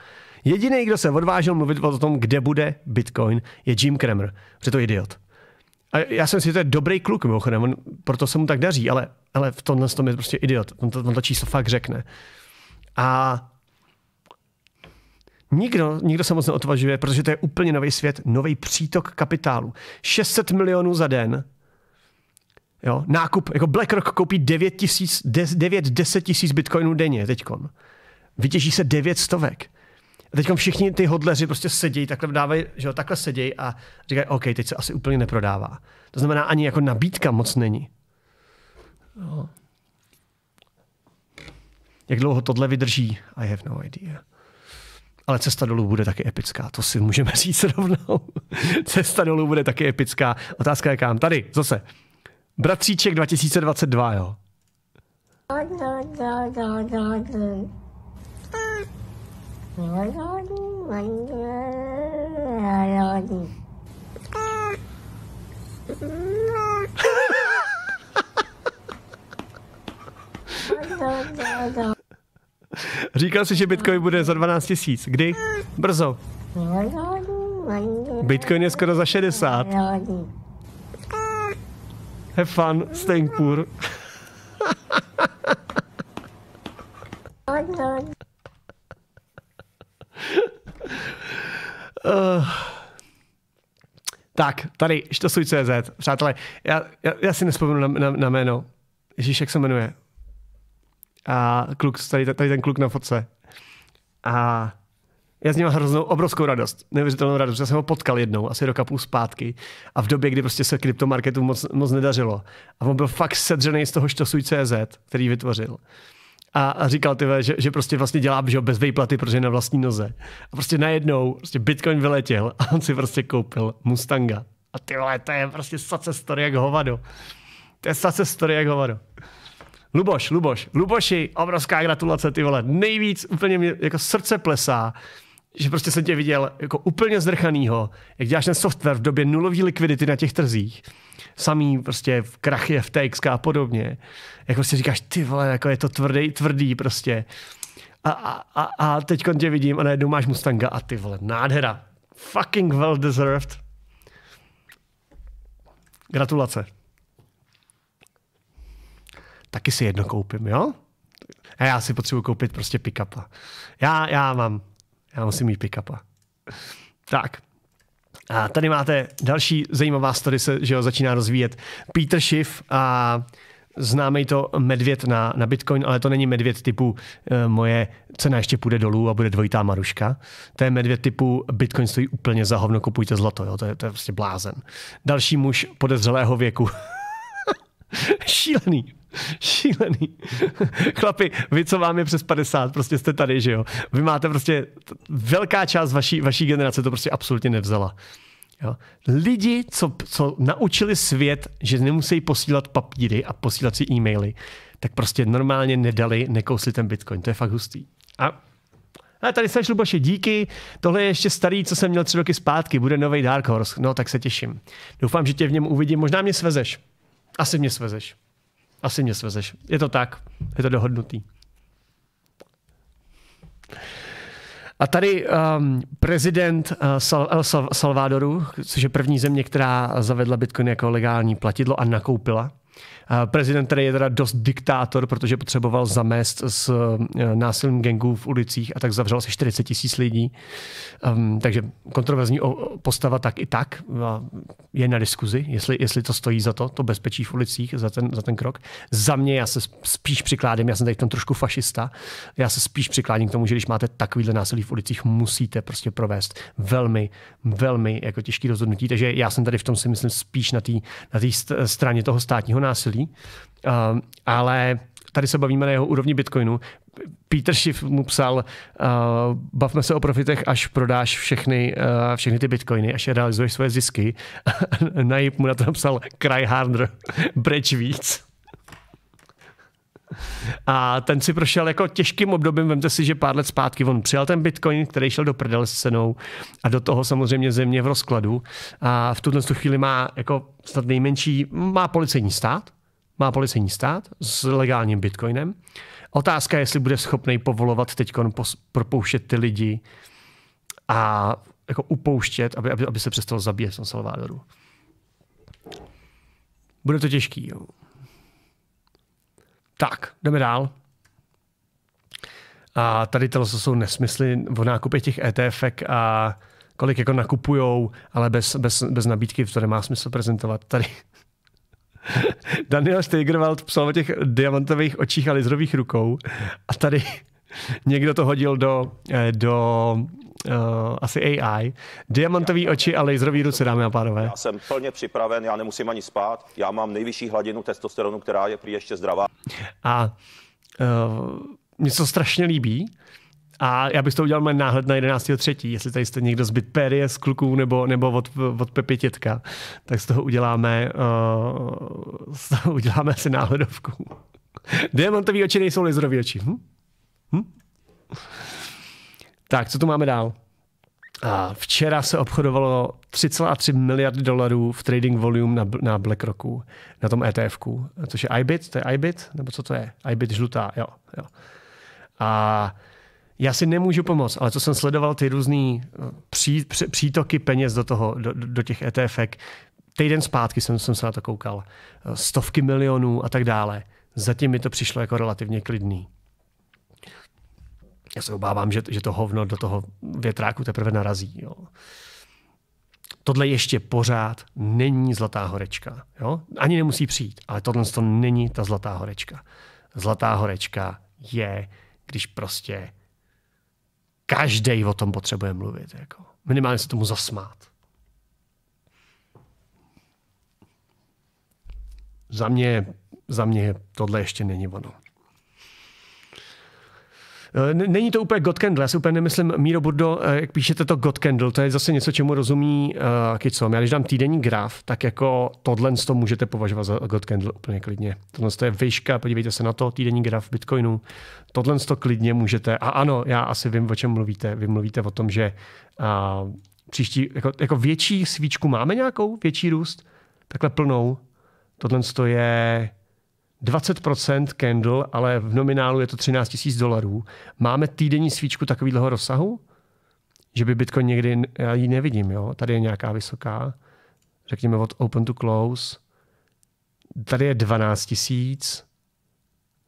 Jediný, kdo se odvážil mluvit o tom, kde bude Bitcoin, je Jim Kramer, Protože to je idiot. A já jsem si že to je dobrý kluk, mimochodem, on, proto se mu tak daří, ale, ale v tomhle tom je prostě idiot. On to, on to číslo fakt řekne. A Nikdo, nikdo se moc neodvažuje, protože to je úplně nový svět, nový přítok kapitálu. 600 milionů za den, jo, nákup, jako BlackRock koupí 9, 000, 9 10 tisíc bitcoinů denně teďkon. Vytěží se 9 stovek. A teď všichni ty hodleři prostě sedí, takhle dávají, že jo, takhle sedí a říkají, OK, teď se asi úplně neprodává. To znamená, ani jako nabídka moc není. No. Jak dlouho tohle vydrží? I have no idea. Ale cesta dolů bude taky epická, to si můžeme říct rovnou. cesta dolů bude taky epická. Otázka je kam? Tady, zase. Bratříček 2022, jo. Říkal jsi, že Bitcoin bude za 12 tisíc. Kdy? Brzo. Bitcoin je skoro za 60. Have fun, staying poor. Eh, tak, tady, štosuj.cz, přátelé, já, já, já si nespomenu na, na, na jméno. Ježíš, jak se jmenuje? A kluk, tady, tady ten kluk na fotce. A já z něj mám hroznou, obrovskou radost, neuvěřitelnou radost. Já jsem ho potkal jednou, asi roka půl zpátky a v době, kdy prostě se kryptomarketu moc, moc nedařilo. A on byl fakt sedřený z toho štosuj.cz, který vytvořil a, a říkal, ty, že, že prostě vlastně dělá že bez výplaty protože na vlastní noze. A prostě najednou prostě Bitcoin vyletěl a on si prostě koupil Mustanga. A ty vole, to je prostě sace story jak hovado. To je sace story jak hovado. Luboš, Luboš, Luboši, obrovská gratulace, ty vole. Nejvíc úplně mě jako srdce plesá, že prostě jsem tě viděl jako úplně zdrchanýho, jak děláš ten software v době nulové likvidity na těch trzích samý prostě v krachy FTX a podobně. Jako si říkáš, ty vole, jako je to tvrdý, tvrdý prostě. A, a, a, a teď tě vidím a najednou máš Mustanga a ty vole, nádhera. Fucking well deserved. Gratulace. Taky si jedno koupím, jo? A já si potřebuji koupit prostě pick-upa. Já, já mám, já musím mít pick-upa. Tak. A tady máte další zajímavá story, se, že ho začíná rozvíjet Peter Schiff a známej to medvěd na, na Bitcoin, ale to není medvěd typu e, moje cena ještě půjde dolů a bude dvojitá maruška. To je medvěd typu Bitcoin stojí úplně za hovno, kupujte zlato, jo? To, je, to je prostě blázen. Další muž podezřelého věku. Šílený. Šílený. Chlapi, vy, co vám je přes 50, prostě jste tady, že jo? Vy máte prostě, velká část vaší, vaší generace to prostě absolutně nevzala. Jo? Lidi, co, co naučili svět, že nemusí posílat papíry a posílat si e-maily, tak prostě normálně nedali, nekousli ten bitcoin. To je fakt hustý. A a tady seš, Luboši, díky. Tohle je ještě starý, co jsem měl tři roky zpátky. Bude nový Dark Horse. No, tak se těším. Doufám, že tě v něm uvidím. Možná mě svezeš. Asi mě svezeš. Asi mě svezeš. Je to tak. Je to dohodnutý. A tady um, prezident uh, Sal- El Salvadoru, což je první země, která zavedla Bitcoin jako legální platidlo a nakoupila, Prezident, který je teda dost diktátor, protože potřeboval zamést s e, násilím gangů v ulicích a tak zavřel se 40 tisíc lidí. Um, takže kontroverzní postava tak i tak je na diskuzi, jestli, jestli to stojí za to, to bezpečí v ulicích, za ten, za ten krok. Za mě já se spíš přikládám, já jsem tady v tom trošku fašista, já se spíš přikládím k tomu, že když máte takovýhle násilí v ulicích, musíte prostě provést velmi, velmi jako těžký rozhodnutí. Takže já jsem tady v tom si myslím spíš na té na straně toho státního násilí, dobrý. Uh, eh, ale tady se bavíme na jeho úrovni Bitcoinu. Peter Schiff mu psal, uh, bavme se o profitech, až prodáš všechny, uh, všechny ty bitcoiny, až realizuješ svoje zisky. Najib mu na to napsal, cry harder, breč víc. A ten si prošel jako těžkým obdobím, vemte si, že pár let zpátky on přijal ten bitcoin, který šel do prdel s cenou a do toho samozřejmě země v rozkladu a v tuhle chvíli má jako snad nejmenší, má policejní stát, má policejní stát s legálním bitcoinem. Otázka je, jestli bude schopný povolovat teď propouštět ty lidi a jako upouštět, aby, aby, aby se přestalo zabíjet v Salvadoru. Bude to těžký. Jo. Tak, jdeme dál. A tady to jsou nesmysly v nákupě těch etf a kolik jako nakupujou, ale bez, bez, bez nabídky to nemá smysl prezentovat. Tady Daniel Steigerwald psal o těch diamantových očích a lizrových rukou a tady někdo to hodil do, eh, do uh, asi AI. Diamantový oči a laserový ruce, dámy a pánové. Já jsem plně připraven, já nemusím ani spát. Já mám nejvyšší hladinu testosteronu, která je prý ještě zdravá. A uh, eh, mě se strašně líbí, a já bych to udělal náhled na 11.3., jestli tady jste někdo zbyt perie z kluků nebo, nebo od, od Pepi Tětka, tak z toho uděláme, uh, z toho uděláme si náhledovku. Diamantový oči nejsou lizerový oči. Hm? Hm? Tak, co tu máme dál? A včera se obchodovalo 3,3 miliardy dolarů v trading volume na, na BlackRocku, na tom ETFku, což je iBit, to je iBit, nebo co to je? iBit žlutá, jo. jo. A já si nemůžu pomoct, ale co jsem sledoval ty různé eh, pří, pří, přítoky peněz do, toho, do, do těch etf týden zpátky jsem, jsem se na to koukal, eh, stovky milionů a tak dále. Zatím mi to přišlo jako relativně klidný. Já se obávám, že, že to hovno do toho větráku teprve narazí. Jo. Tohle ještě pořád není zlatá horečka. Jo? Ani nemusí přijít, ale tohle to není ta zlatá horečka. Zlatá horečka je, když prostě každý o tom potřebuje mluvit. Jako. Minimálně se tomu zasmát. Za mě, za mě tohle ještě není ono. Eh, není to úplně God Candle, já si úplně nemyslím, Míro Burdo, eh, jak píšete to God Candle, to je zase něco, čemu rozumí uh, eh, Kicom. Já když dám týdenní graf, tak jako tohle to můžete považovat za God Candle úplně klidně. Tohle to je výška, podívejte se na to, týdenní graf Bitcoinu. Tohle to klidně můžete. A ano, já asi vím, o čem mluvíte. Vy mluvíte o tom, že uh, příští, jako, jako větší svíčku máme nějakou, větší růst, takhle plnou. Tohle to je 20% candle, ale v nominálu je to 13 000 dolarů. Máme týdenní svíčku takového rozsahu? Že by Bitcoin někdy, já ji nevidím, jo? Tady je nějaká vysoká, řekněme od open to close. Tady je 12 000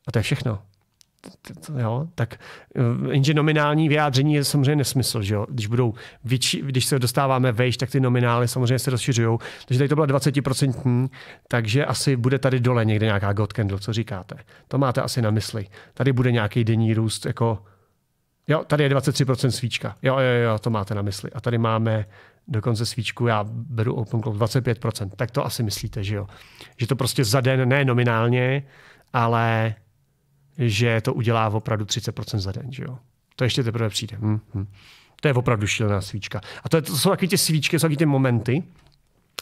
a to je všechno jo, tak eh, jenže nominální vyjádření je samozřejmě nesmysl, že jo? Když, budou větší, když se dostáváme vejš, tak ty nominály samozřejmě se rozšiřují. Takže tady to byla 20%, takže asi bude tady dole někde nějaká God Candle, co říkáte. To máte asi na mysli. Tady bude nějaký denní růst jako Jo, tady je 23% svíčka. Jo, jo, jo, to máte na mysli. A tady máme dokonce svíčku, já beru Club 25%. Tak to asi myslíte, že jo? Že to prostě za den, ne nominálně, ale že to udělá opravdu 30% za den. Že jo? To ještě teprve přijde. hmm To je opravdu šílená svíčka. A to, je, to jsou takové ty svíčky, jsou takové ty momenty,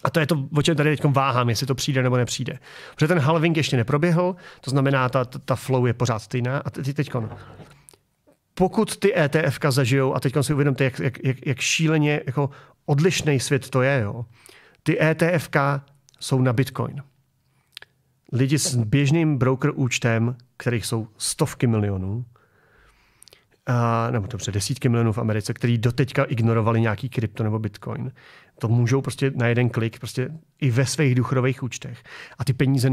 a to je to, o čem tady teď váhám, jestli to přijde nebo nepřijde. Protože ten halving ještě neproběhl, to znamená, ta, ta flow je pořád stejná. A teď teď pokud ty ETF zažijou, a teď si uvědomte, jak, jak, jak, jak šíleně jako odlišný svět to je, jo. ty ETF jsou na Bitcoin lidi s běžným broker účtem, kterých jsou stovky milionů, a, nebo dobře, desítky milionů v Americe, který doteďka ignorovali nějaký krypto nebo bitcoin. To můžou prostě na jeden klik prostě i ve svých důchodových účtech. A ty peníze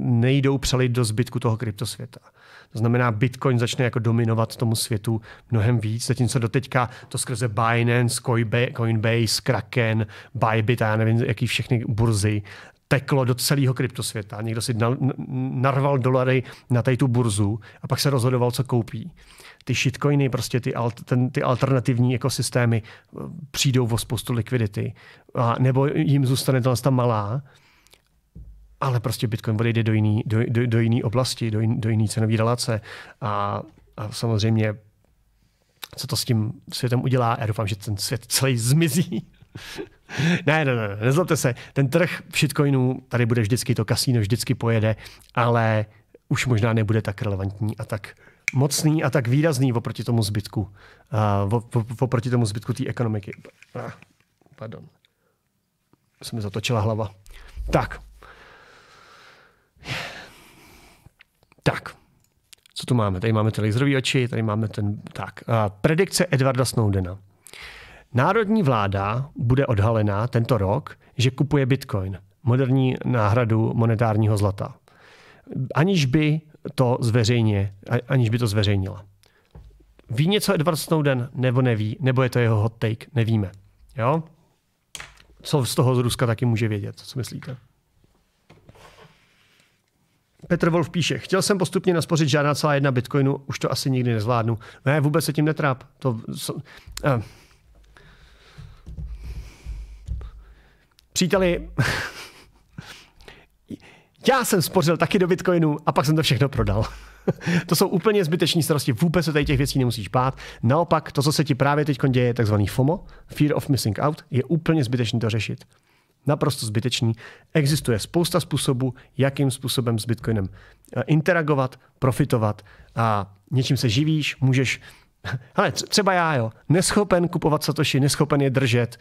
nejdou přelit do zbytku toho kryptosvěta. To znamená, bitcoin začne jako dominovat tomu světu mnohem víc, zatímco doteďka to skrze Binance, Coinbase, Kraken, Bybit a já nevím, jaký všechny burzy teklo do celého kryptosvěta. Někdo si narval dolary na tady tu burzu a pak se rozhodoval, co koupí. Ty shitcoiny, prostě ty, alt, ten, ty alternativní ekosystémy eh, přijdou o spoustu likvidity. A nebo jim zůstane ta malá, ale prostě Bitcoin odejde do jiné do, do, do jiný oblasti, do, jin, do jiné cenové relace. A, a samozřejmě, co to s tím světem udělá, já doufám, že ten svět celý zmizí. ne, ne, ne, nezlobte se. Ten trh v shitcoinu, tady bude vždycky to kasíno, vždycky pojede, ale už možná nebude tak relevantní a tak mocný a tak výrazný oproti tomu zbytku, uh, oproti tomu zbytku té ekonomiky. Ah, pardon. Se mi zatočila hlava. Tak. Tak. Co tu máme? Tady máme ty laserový oči, tady máme ten... Tak. Uh, predikce Edwarda Snowdena. Národní vláda bude odhalená tento rok, že kupuje bitcoin, moderní náhradu monetárního zlata, aniž by to zveřejně, aniž by to zveřejnila. Ví něco Edward Snowden nebo neví, nebo je to jeho hot take, nevíme. Jo? Co z toho z Ruska taky může vědět, co myslíte? Petr Wolf píše, chtěl jsem postupně naspořit žádná celá jedna bitcoinu, už to asi nikdy nezvládnu. Ne, no vůbec se tím netráp. To, so, uh, eh, Příteli, já jsem spořil taky do Bitcoinu a pak jsem to všechno prodal. to jsou úplně zbyteční starosti, vůbec se tady těch věcí nemusíš bát. Naopak, to, co se ti právě teď děje, takzvaný FOMO, Fear of Missing Out, je úplně zbytečný to řešit. Naprosto zbytečný. Existuje spousta způsobů, jakým způsobem s Bitcoinem eh, interagovat, profitovat a něčím se živíš, můžeš ale třeba já, jo. Neschopen kupovat satoši, neschopen je držet,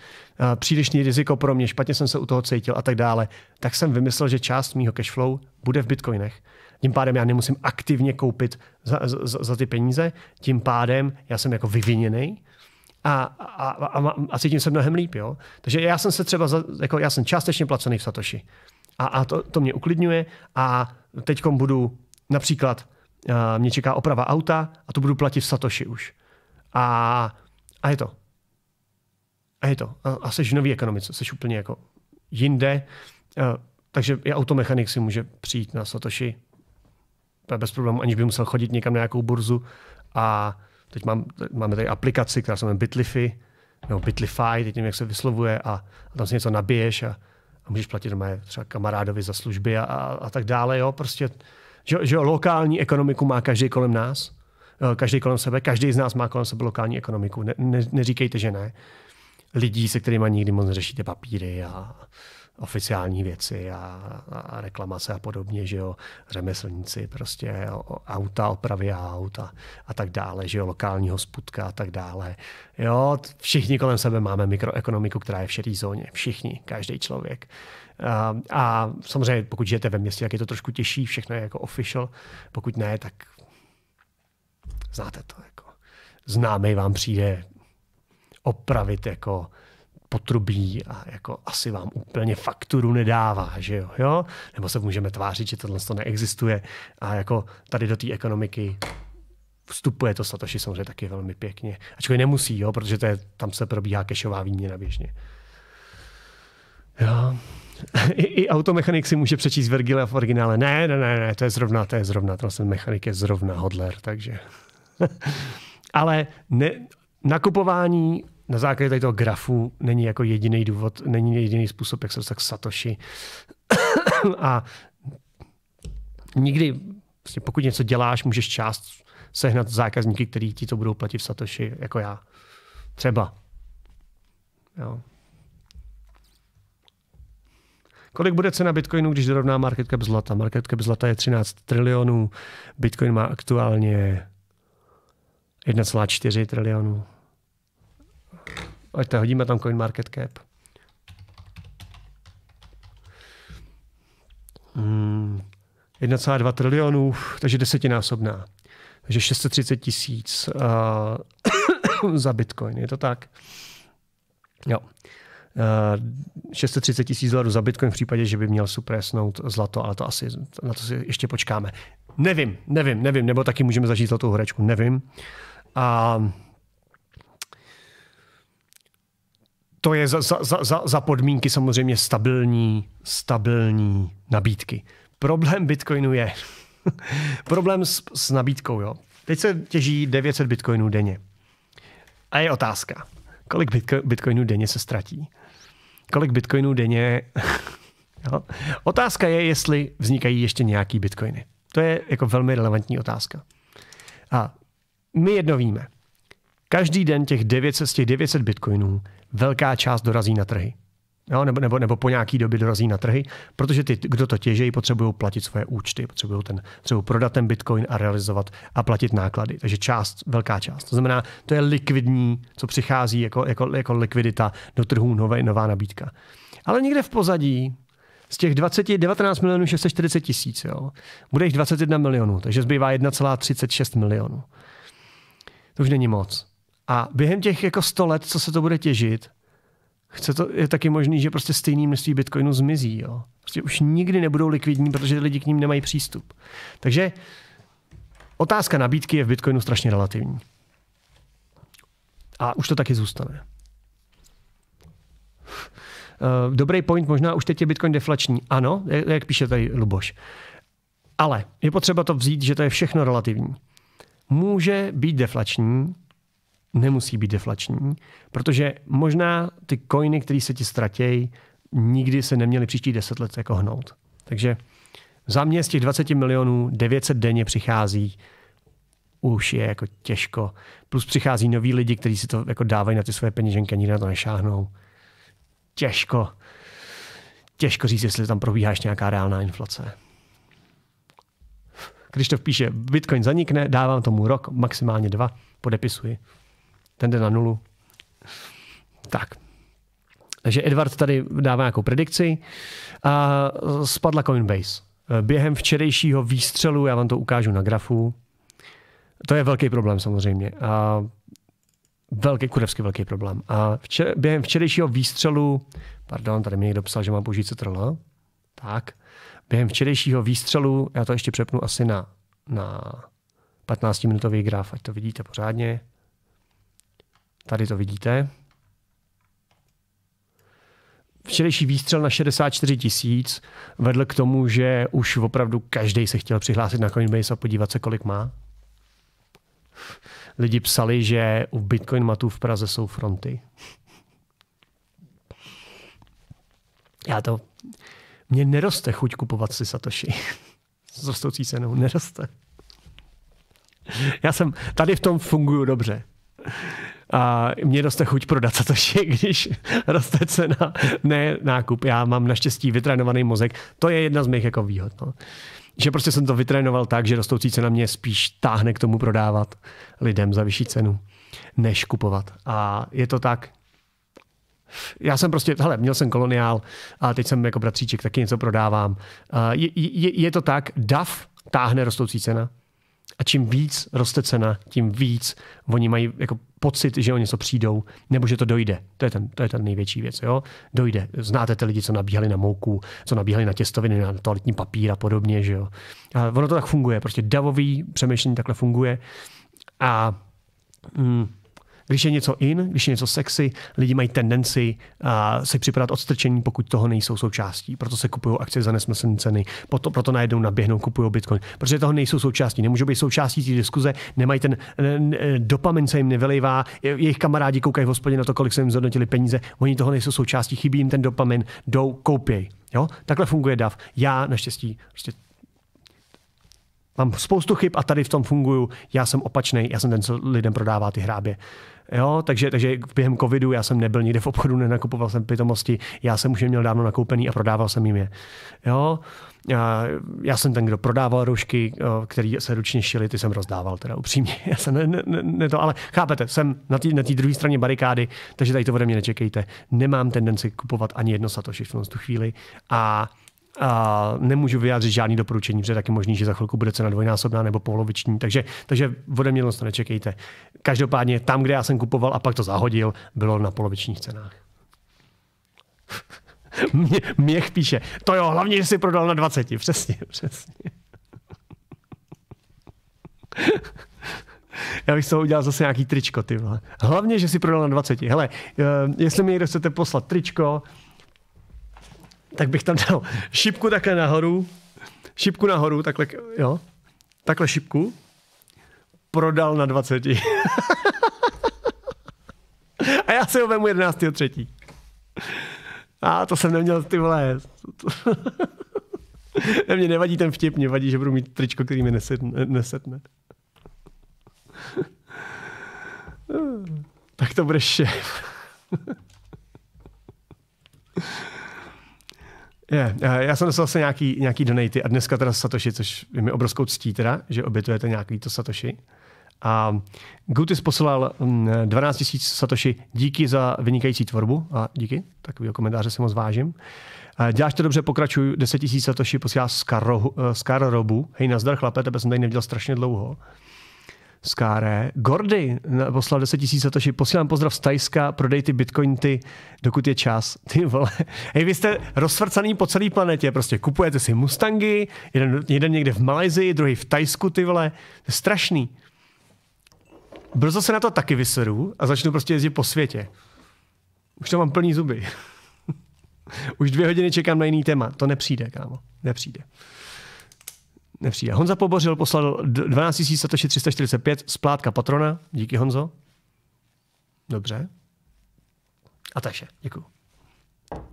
přílišný riziko pro mě, špatně jsem se u toho cítil a tak dále. Tak jsem vymyslel, že část mýho cashflow bude v bitcoinech. Tím pádem já nemusím aktivně koupit za, za, za ty peníze, tím pádem já jsem jako vyviněný a, a, a, a cítím se mnohem líp. Jo? Takže já jsem se třeba, za, jako já jsem částečně placený v Satoshi. A, a to, to mě uklidňuje a teď budu například Eh, mě čeká oprava auta a to budu platit v Satoshi už. A, a je to. A je to. A, a seš v nový ekonomice, seš úplně jako jinde. Eh, takže i automechanik si může přijít na Satoshi bez problémů, aniž by musel chodit někam na nějakou burzu. A teď mám, máme tady aplikaci, která se jmenuje Bitlify, nebo Bitlify, teď nevím, jak se vyslovuje, a, a tam si něco nabiješ a, a můžeš platit doma třeba kamarádovi za služby a, a, a tak dále. Jo? Prostě že, že lokální ekonomiku má každý kolem nás, eh, každý kolem sebe, každý z nás má kolem sebe lokální ekonomiku. Ne, ne, neříkejte, že ne. Lidí, se kterými nikdy moc neřešíte papíry a oficiální věci a, a reklamace a podobně, že jo, řemeslníci, prostě auta, opravy aut a, a tak dále, že jo, lokálního sputka a tak dále. Jo, všichni kolem sebe máme mikroekonomiku, která je v šedé zóně, všichni, každý člověk. Eh, a samozřejmě, pokud žijete ve městě, tak je to trošku těžší, všechno je jako official. Pokud ne, tak znáte to. Jako. Známý vám přijde opravit jako potrubí a jako asi vám úplně fakturu nedává, že jo, jo? Nebo se můžeme tvářit, že tohle to neexistuje a jako tady do té ekonomiky vstupuje to Satoshi samozřejmě taky velmi pěkně. Ačkoliv nemusí, jo, protože to je, tam se probíhá kešová výměna běžně. Jo. I, I automechanik si může přečíst Vergile v originále. Ne, ne, ne, ne, to je zrovna, to je zrovna, to vlastně mechanik je zrovna hodler, takže. Ale ne, nakupování na základě tady toho grafu není jako jediný důvod, není jediný způsob, jak se dostat k Satoshi. A nikdy, vlastně pokud něco děláš, můžeš část sehnat zákazníky, kteří ti to budou platit v Satoshi, jako já. Třeba. Jo. Kolik bude cena Bitcoinu, když dorovná market cap zlata? Market cap zlata je 13 trilionů, Bitcoin má aktuálně 1,4 trilionů. Ať hodíme tam coin market cap. Hmm, 1,2 trilionů, takže desetinásobná. Takže 630 tisíc uh, za bitcoin, je to tak? Jo. 630 eh, tisíc dolarů za bitcoin v případě, že by měl supresnout zlato, ale to asi, na to si ještě počkáme. Nevím, nevím, nevím, nebo taky můžeme zažít zlatou horečku, nevím. A to je za, za, za, za podmínky samozřejmě stabilní, stabilní nabídky. Problém Bitcoinu je problém s, s nabídkou. Jo. Teď se těží 900 Bitcoinů denně. A je otázka, kolik bitco- bitcoinů denně se ztratí. Kolik bitcoinů denně... jo? Otázka je, jestli vznikají ještě nějaký bitcoiny. To je jako velmi relevantní otázka. A my jedno víme. Každý den těch 900, z těch 900 bitcoinů velká část dorazí na trhy. Jo, nebo, nebo, nebo po nějaký době dorazí na trhy, protože ty, kdo to těžejí, potřebují platit svoje účty, potřebují, ten, potřebují prodat ten bitcoin a realizovat a platit náklady. Takže část, velká část. To znamená, to je likvidní, co přichází jako, jako, jako likvidita do trhů, nové, nová nabídka. Ale někde v pozadí z těch 20, 19 milionů 640 tisíc, jo, bude jich 21 milionů, takže zbývá 1,36 milionů. To už není moc. A během těch jako 100 let, co se to bude těžit, chce to, je taky možný, že prostě stejný množství bitcoinu zmizí. Jo. Prostě už nikdy nebudou likvidní, protože lidi k ním nemají přístup. Takže otázka nabídky je v bitcoinu strašně relativní. A už to taky zůstane. Eh, dobrý point, možná už teď je Bitcoin deflační. Ano, jak píše tady Luboš. Ale je potřeba to vzít, že to je všechno relativní. Může být deflační, nemusí být deflační, protože možná ty coiny, které se ti ztratějí, nikdy se neměly příští 10 let jako hnout. Takže za mě z těch 20 milionů 900 denně přichází, už je jako těžko. Plus přichází noví lidi, kteří si to jako dávají na ty své peněženky nikdy na to nešáhnou. Těžko. Těžko říct, jestli tam probíhá ještě nějaká reálná inflace. to píše, Bitcoin zanikne, dávám tomu rok, maximálně dva, podepisuji ten jde na nulu. Tak. Takže Edward tady dává jako predikci a spadla Coinbase. Během včerejšího výstřelu, já vám to ukážu na grafu, to je velký problém samozřejmě. A velký, kurevsky velký problém. A včer, během včerejšího výstřelu, pardon, tady mi někdo psal, že mám použít CTRL, tak, během včerejšího výstřelu, já to ještě přepnu asi na, na 15-minutový graf, ať to vidíte pořádně, Tady to vidíte. Včerejší výstřel na 64 tisíc vedl k tomu, že už opravdu každý se chtěl přihlásit na Coinbase a podívat se, kolik má. Lidi psali, že u Bitcoin matů v Praze jsou fronty. Já to... Mně neroste chuť kupovat si Satoshi. S rostoucí cenou neroste. Já jsem... Tady v tom funguju dobře. A mě roste chuť prodat satoši, když roste cena, ne nákup. Já mám naštěstí vytrénovaný mozek. To je jedna z mých jako výhod. No. Že prostě jsem to vytrénoval tak, že rostoucí cena mě spíš táhne k tomu prodávat lidem za vyšší cenu, než kupovat. A je to tak, já jsem prostě, hele, měl jsem koloniál a teď jsem jako bratříček, taky něco prodávám. Je, je, je to tak, DAF táhne rostoucí cena, a čím víc roste cena, tím víc oni mají jako pocit, že o něco přijdou, nebo že to dojde. To je ten, to je ten největší věc. Jo? Dojde. Znáte ty lidi, co nabíhali na mouku, co nabíhali na těstoviny, na toaletní papír a podobně. Že jo? A ono to tak funguje. Prostě davový přemýšlení takhle funguje. A mm, když je něco in, když je něco sexy, lidi mají tendenci uh, si připadat odstrčení, pokud toho nejsou součástí. Proto se kupují akcie za nesmyslné ceny, proto, proto najednou naběhnou, kupují bitcoin. Protože toho nejsou součástí, nemůžou být součástí té diskuze, nemají ten dopamin se jim nevylejvá, jejich kamarádi koukají v hospodě na to, kolik se jim zhodnotili peníze, oni toho nejsou součástí, chybí jim ten dopamin, jdou, koupěj. Jo? Takhle funguje DAV. Já naštěstí prostě mám spoustu chyb a tady v tom funguju. Já jsem opačný, já jsem ten, co lidem prodává ty hrábě. Jo, takže, takže během covidu já jsem nebyl nikde v obchodu, nenakupoval jsem pitomosti, já jsem už je měl dávno nakoupený a prodával jsem jim je. Jo, já, já jsem ten, kdo prodával rušky, eh, které se ručně šily, ty jsem rozdával, teda upřímně. Já jsem ne, ne, ne to, ale chápete, jsem na té na druhé straně barikády, takže tady to ode mě nečekejte. Nemám tendenci kupovat ani jedno satoši v tu chvíli a a nemůžu vyjádřit žádný doporučení, protože taky možný, že za chvilku bude cena dvojnásobná nebo poloviční, takže, takže ode mě to nečekejte. Každopádně tam, kde já jsem kupoval a pak to zahodil, bylo na polovičních cenách. Mě, Měch píše, to jo, hlavně, že si prodal na 20, přesně, přesně. Já bych z toho udělal zase nějaký tričko, ty vole. Hlavně, že si prodal na 20. Hele, eh, jestli mi někdo chcete poslat tričko, tak bych tam dal šipku takhle nahoru, šipku nahoru, takhle, jo, takhle šipku, prodal na 20. a já si ho vemu 11. třetí. A to jsem neměl, ty vole. ne, mě nevadí ten vtip, mě vadí, že budu mít tričko, který mi nesetne. tak to bude šéf. Je, eh, já jsem dostal se nějaký, nějaký donaty a dneska teda Satoshi, což je mi obrovskou ctí teda, že obětujete nějaký to Satoshi. A Gutis poslal 12 mm, 000 Satoshi díky za vynikající tvorbu a díky, takového komentáře si moc vážím. Děláš to dobře, pokračuj, 10 000 Satoshi posílá z, Karo, eh, Hej, nazdar chlape, tebe jsem tady neviděl strašně dlouho. Skáre. Gordy poslal 10 tisíc satoši. Posílám pozdrav z Tajska, prodej ty ty, dokud je čas. Ty vole. Hej, vy jste rozsvrcaný po celé planetě. Prostě kupujete si Mustangy, jeden, jeden někde v Malajzii, druhý v Tajsku, ty vole. To je strašný. Brzo se na to taky vyseru a začnu prostě jezdit po světě. Už to mám plný zuby. Už dvě hodiny čekám na jiný téma. To nepřijde, kámo. Nepřijde nepřijde. Honza Pobořil poslal 12 345 splátka patrona. Díky Honzo. Dobře. A taše. Děkuju.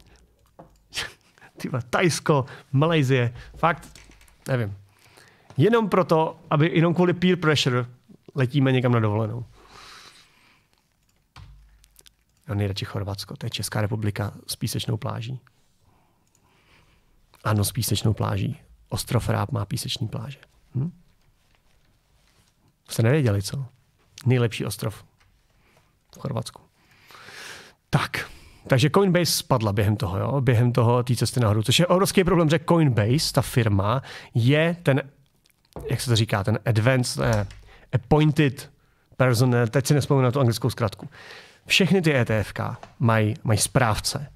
Tyba, Tajsko, Malajzie, fakt, nevím. Jenom proto, aby jenom kvůli peer pressure letíme někam na dovolenou. A no, nejradši Chorvatsko, to je Česká republika s písečnou pláží. Ano, s písečnou pláží. Ostrov Ráb má píseční pláže. Hm? Jste nevěděli, co? Nejlepší ostrov v Chorvatsku. Tak, takže Coinbase spadla během toho, jo? během toho té cesty nahoru, což je obrovský problém, že Coinbase, ta firma, je ten, jak se to říká, ten advanced eh, appointed person, teď si nespomínám na tu anglickou zkratku. Všechny ty ETFK mají, mají správce,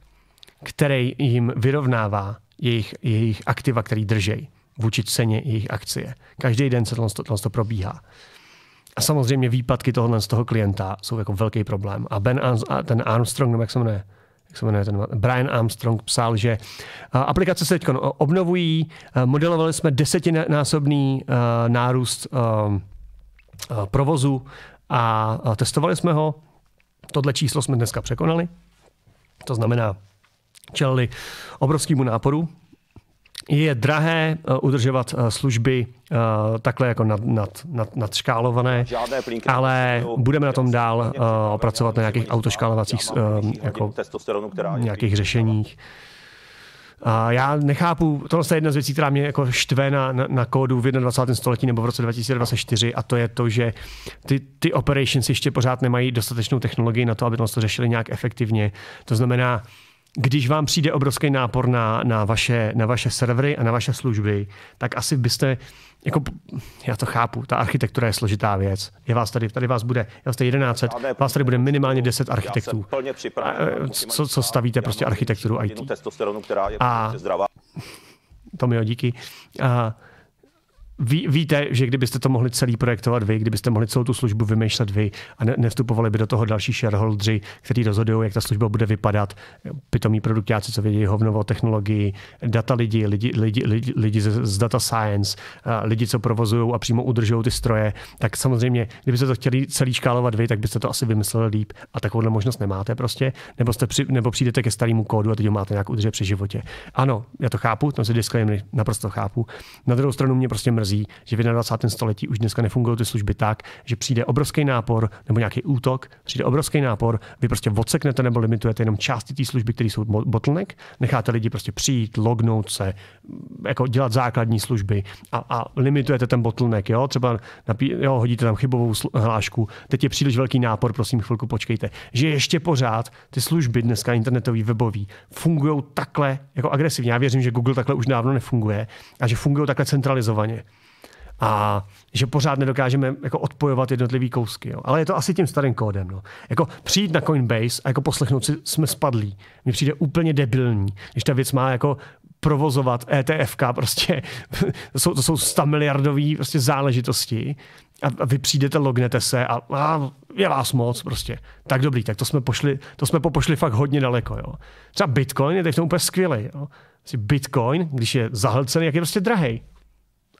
který jim vyrovnává jejich, jejich aktiva, který držej vůči ceně jejich akcie. Každý den se tohle, tohle probíhá. A samozřejmě výpadky tohohle z toho klienta jsou jako velký problém. A Ben a ten Armstrong, nebo jak se jmenuje, jak se jmenuje ten, Brian Armstrong psal, že aplikace se teď obnovují, modelovali jsme desetinásobný nárůst provozu a testovali jsme ho. Tohle číslo jsme dneska překonali. To znamená, čelili obrovskému náporu. Je drahé eh, udržovat eh, služby eh, takhle jako nad, nad, nad, nadškálované, ale budeme na tom dál pracovat na nějakých autoškálovacích jako, nějakých řešeních. A já nechápu, tohle je jedna z věcí, která mě jako štve na, na, na kódu v 21. století nebo v roce 2024 a to je to, že ty, ty operations ještě pořád nemají dostatečnou technologii na to, aby to řešili nějak efektivně. To znamená, když vám přijde obrovský nápor na, na, vaše, na vaše servery a na vaše služby, tak asi byste, jako, já to chápu, ta architektura je složitá věc. Je vás tady, tady vás bude, já jste 11, vás tady bude minimálně 10 architektů. E, co, co stavíte prostě architekturu IT. A, to mi jo, díky. A, Ví, víte, že kdybyste to mohli celý projektovat vy, kdybyste mohli celou tu službu vymýšlet vy a ne, nevstupovali by do toho další shareholdři, kteří rozhodují, jak ta služba bude vypadat, pitomí produktáci, co vědí hovno o technologii, data lidi, lidi, lidi, lidi, lidi z, z data science, lidi, co provozují a přímo udržují ty stroje, tak samozřejmě, kdybyste to chtěli celý škálovat vy, tak byste to asi vymysleli líp a takovouhle možnost nemáte prostě, nebo, jste při, nebo přijdete ke starému kódu a teď ho máte nějak udržet při životě. Ano, já to chápu, to si disclaimer naprosto chápu. Na druhou stranu mě prostě mrzí, hrozí, že v 21. století už dneska nefungují ty služby tak, že přijde obrovský nápor nebo nějaký útok, přijde obrovský nápor, vy prostě odseknete nebo limitujete jenom části té služby, které jsou bottleneck, necháte lidi prostě přijít, lognout se, jako dělat základní služby a, a limitujete ten bottleneck, jo, třeba napí, jo, hodíte tam chybovou hlášku, teď je příliš velký nápor, prosím, chvilku počkejte, že ještě pořád ty služby dneska internetový, webový, fungují takhle jako agresivně. Já věřím, že Google takhle už dávno nefunguje a že fungují takhle centralizovaně a že pořád nedokážeme jako odpojovat jednotlivý kousky. Jo. Ale je to asi tím starým kódem. No. Jako přijít na Coinbase a jako poslechnout si, jsme spadlí. Mně přijde úplně debilní, když ta věc má jako provozovat ETF, prostě to jsou, to jsou 100 miliardové prostě záležitosti a, a vy přijdete, lognete se a, a je vás moc prostě. Tak dobrý, tak to jsme, pošli, to jsme popošli fakt hodně daleko. Jo. Třeba Bitcoin je teď v tom úplně skvělý. Jo. Prostě Bitcoin, když je zahlcený, jak je prostě drahej.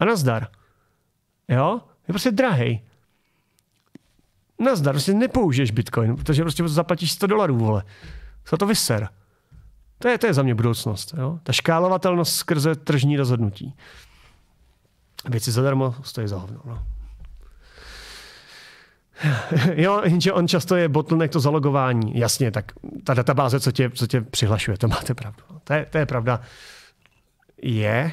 A nazdar. Jo? Je prostě drahý. Nazdar, prostě nepoužiješ bitcoin, protože prostě zaplatíš 100 dolarů, vole. Za to vyser. To je, to je za mě budoucnost. Jo? Ta škálovatelnost skrze tržní rozhodnutí. Věci zadarmo stojí za hovno. No. jo, jenže on často je bottleneck to zalogování. Jasně, tak ta databáze, co tě, co tě přihlašuje, to máte pravdu. To je, to je pravda. Je,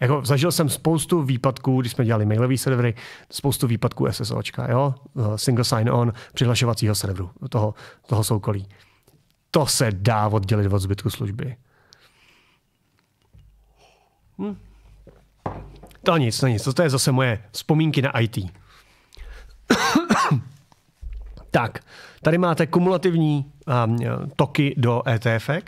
jako zažil jsem spoustu výpadků, když jsme dělali mailové servery, spoustu výpadků SSOčka, jo? Eh, single sign-on přihlašovacího serveru, toho, toho soukolí. To se dá oddělit od zbytku služby. Hm. To nic, to nic. To je zase moje vzpomínky na IT. tak, tady máte kumulativní um, toky do ETF. -ek.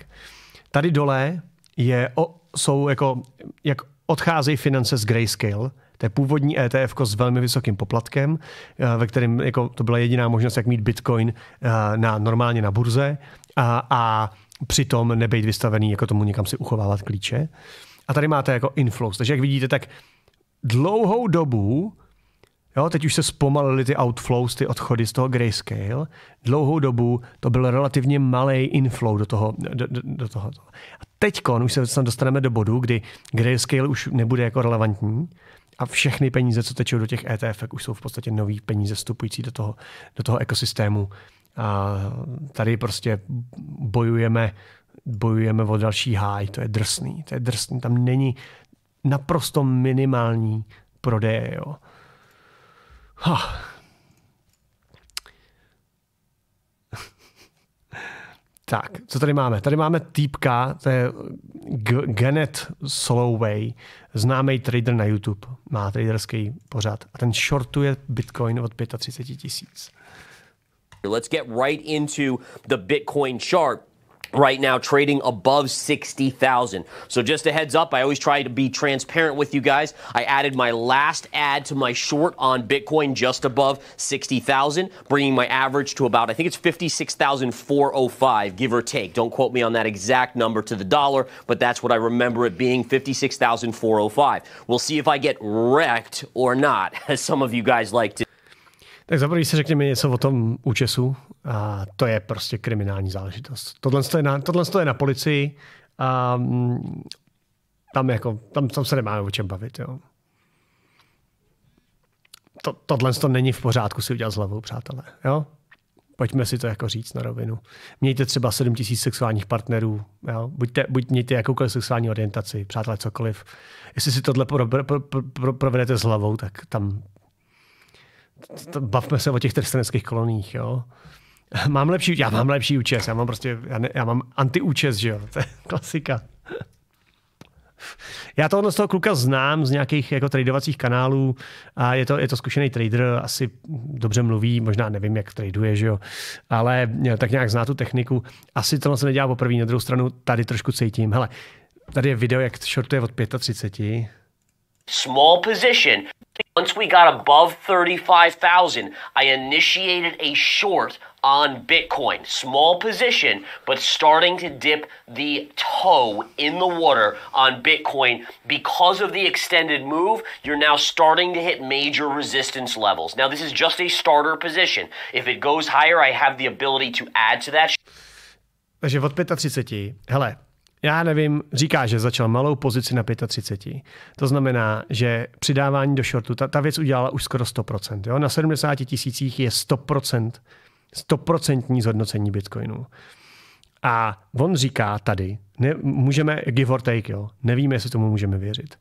Tady dole je o, jsou jako, jak odcházejí finance z Grayscale, to je původní ETF s velmi vysokým poplatkem, eh, ve kterém jako, to byla jediná možnost, jak mít Bitcoin eh, na, normálně na burze a, a přitom nebejt vystavený jako tomu někam si uchovávat klíče. A tady máte jako inflows. Takže jak vidíte, tak dlouhou dobu Jo, teď už se zpomalily ty outflows, ty odchody z toho grayscale. Dlouhou dobu to byl relativně malý inflow do toho. Do, do, do toho. A teď už se dostaneme do bodu, kdy grayscale už nebude jako relevantní a všechny peníze, co tečou do těch ETF, už jsou v podstatě nový peníze vstupující do toho, do toho ekosystému. A tady prostě bojujeme, bojujeme o další háj, to je drsný, to je drsný, tam není naprosto minimální prodeje, jo. Ha. Tak, co tady máme? Tady máme týpka, to je Gannett Soloway, známý trader na YouTube, má traderský pořad. A ten shortuje Bitcoin od 35 tisíc. Let's get right into the Bitcoin chart. right now trading above 60,000. So just a heads up, I always try to be transparent with you guys. I added my last ad to my short on Bitcoin just above 60,000, bringing my average to about I think it's 56,405 give or take. Don't quote me on that exact number to the dollar, but that's what I remember it being 56,405. We'll see if I get wrecked or not, as some of you guys like to. Tak zabrali si řekněme něco o tom účesu a to je prostě kriminální záležitost. Tohle je na, tohle je na policii a mm, tam, jako, tam, tam se nemáme o čem bavit. Jo. To, tohle to není v pořádku si udělat s hlavou, přátelé. Jo? Pojďme si to jako říct na rovinu. Mějte třeba 7 000 sexuálních partnerů, jo? Buďte, buď, mějte jakoukoliv sexuální orientaci, přátelé, cokoliv. Jestli si tohle pro, pro, pro, pro, provedete s hlavou, tak tam bavme se o těch trestaneckých koloniích. Jo? Mám lepší, já mám lepší účes, já mám prostě, já, ne, já mám antiúčes, že jo, to je klasika. Já to z toho kluka znám z nějakých jako tradovacích kanálů a je to, je to zkušený trader, asi dobře mluví, možná nevím, jak traduje, že jo, ale eh, tak nějak zná tu techniku. Asi tohle se nedělá poprvé, na druhou stranu tady trošku cítím. Hele, tady je video, jak shortuje od 35. Small position. Once we got above 35,000, I initiated a short on Bitcoin. Small position, but starting to dip the toe in the water on Bitcoin because of the extended move. You're now starting to hit major resistance levels. Now, this is just a starter position. If it goes higher, I have the ability to add to that. Takže od 35. Hele, já nevím, říká, že začal malou pozici na 35. To znamená, že přidávání do shortu, ta, ta věc udělala už skoro 100%. Jo? Na 70 tisících je stoprocentní zhodnocení bitcoinu. A on říká tady, ne, můžeme, give or take, jo, nevíme, jestli tomu můžeme věřit.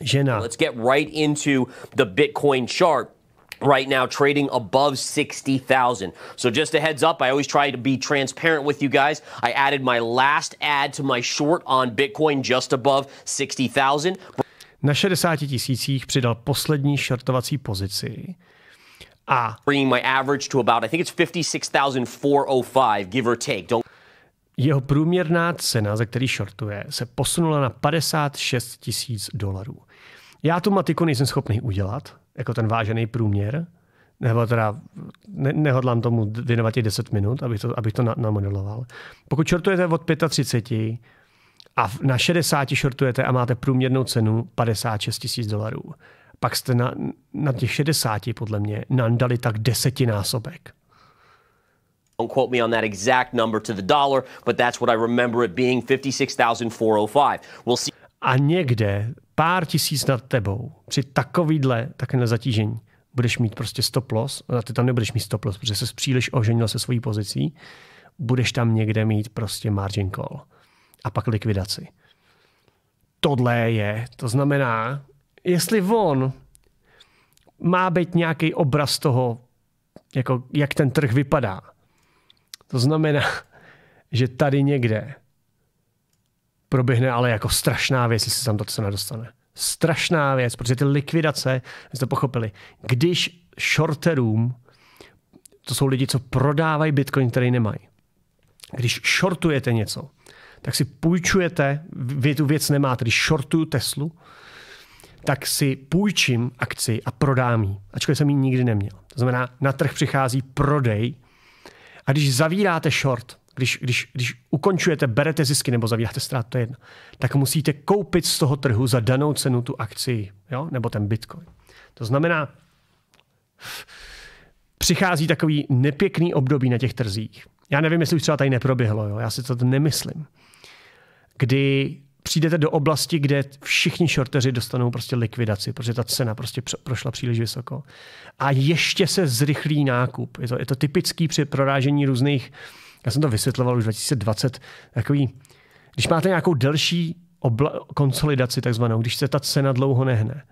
Žena. Let's get right into the Bitcoin chart. right now trading above 60,000. So just a heads up, I always try to be transparent with you guys. I added my last ad to my short on Bitcoin just above 60,000. Na 60 tisících přidal poslední šartovací pozici Ah. Bringing my average to about, I think it's 56,405, give or take. Don't jeho průměrná cena, za který shortuje, se posunula na 56 tisíc dolarů. Já tu matiku nejsem schopný udělat, jako ten vážený průměr, nebo teda ne, nehodlám tomu věnovat i 10 minut, abych to, abych to na, namodeloval. Pokud shortujete od 35 a na 60 shortujete a máte průměrnou cenu 56 tisíc dolarů, pak jste na, na těch 60, podle mě, nandali tak desetinásobek. Don't quote me on that exact number to the dollar, but that's what I remember it being 56,405. We'll see. A někde pár tisíc nad tebou při takovýhle také na zatížení budeš mít prostě stop loss, a ty tam nebudeš mít stop loss, protože se příliš oženil se svojí pozicí, budeš tam někde mít prostě margin call a pak likvidaci. Tohle je, to znamená, jestli on má být nějaký obraz toho, jako jak ten trh vypadá. To znamená, že tady někde proběhne ale jako strašná věc, jestli se tam to cena dostane. Strašná věc, protože ty likvidace, jste pochopili, když shorterům, to jsou lidi, co prodávají bitcoin, který nemají. Když shortujete něco, tak si půjčujete, vy tu věc nemáte, když shortuju Teslu, tak si půjčím akci a prodám ji, ačkoliv jsem ji nikdy neměl. To znamená, na trh přichází prodej a když zavíráte short, když, když, když ukončujete, berete zisky nebo zavíráte strát, to je jedno, tak musíte koupit z toho trhu za danou cenu tu akci jo? nebo ten bitcoin. To znamená, přichází takový nepěkný období na těch trzích. Já nevím, jestli už třeba tady neproběhlo, jo? já si to nemyslím. Kdy přijdete do oblasti, kde všichni šorteři dostanou prostě likvidaci, protože ta cena prostě prošla příliš vysoko. A ještě se zrychlí nákup. Je to, je to typický při prorážení různých, já jsem to vysvětloval už 2020, takový, když máte nějakou delší obla- konsolidaci takzvanou, když se ta cena dlouho nehne,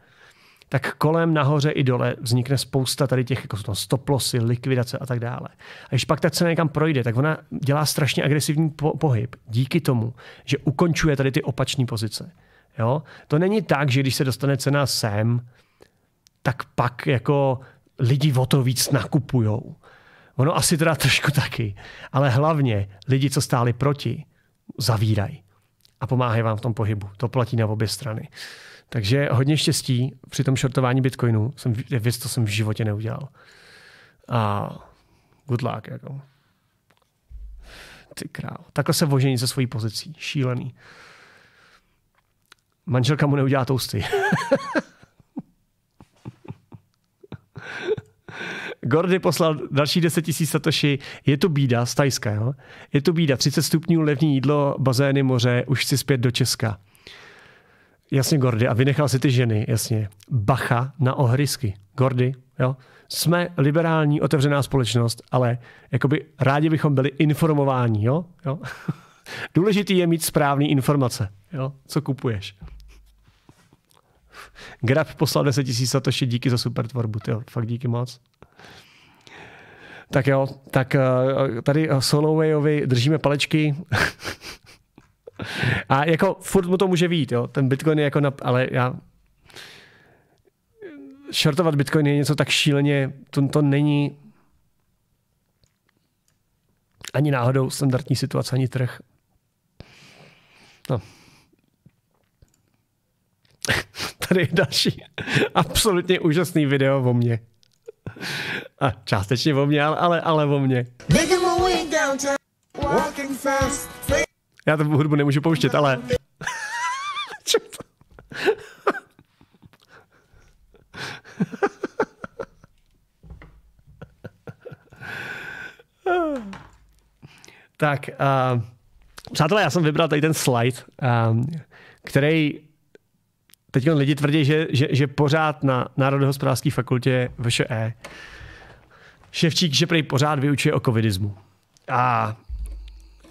tak kolem nahoře i dole vznikne spousta tady těch jako stoplosy, likvidace a tak dále. A když pak ta cena někam projde, tak ona dělá strašně agresivní po- pohyb díky tomu, že ukončuje tady ty opačné pozice. Jo? To není tak, že když se dostane cena sem, tak pak jako lidi o to víc nakupujou. Ono asi teda trošku taky, ale hlavně lidi, co stáli proti, zavírají a pomáhají vám v tom pohybu. To platí na obě strany. Takže hodně štěstí při tom shortování bitcoinu. Jsem, věc, to jsem v životě neudělal. A good luck. Jako. Ty král. Takhle se vožení ze svojí pozicí. Šílený. Manželka mu neudělá tousty. Gordy poslal další 10 tisíc satoši. Je to bída z Tajska, jo? Je to bída. 30 stupňů levní jídlo, bazény, moře. Už si zpět do Česka. Jasně, Gordy. A vynechal si ty ženy, jasně. Bacha na ohrysky. Gordy, jo. Jsme liberální, otevřená společnost, ale jakoby rádi bychom byli informováni, jo. jo? Důležitý je mít správné informace, jo. Co kupuješ. Grab poslal 10 tisíc satoši, díky za super tvorbu, jo. Fakt díky moc. Tak jo, tak eh, tady Solowayovi držíme palečky. A jako furt mu to může vít, jo. Ten Bitcoin je jako, na, ale já shortovat Bitcoin je něco tak šíleně, to, to není ani náhodou standardní situace, ani trh. No. Tady je další absolutně úžasný video o mně. A částečně o mně, ale, ale, o mně. Já tu hudbu nemůžu pouštět, ale... tak, uh, přátelé, já jsem vybral tady ten slide, um, který teď lidi tvrdí, že, že, že pořád na Národohospodářské fakultě VŠE Ševčík, že prý pořád vyučuje o covidismu. A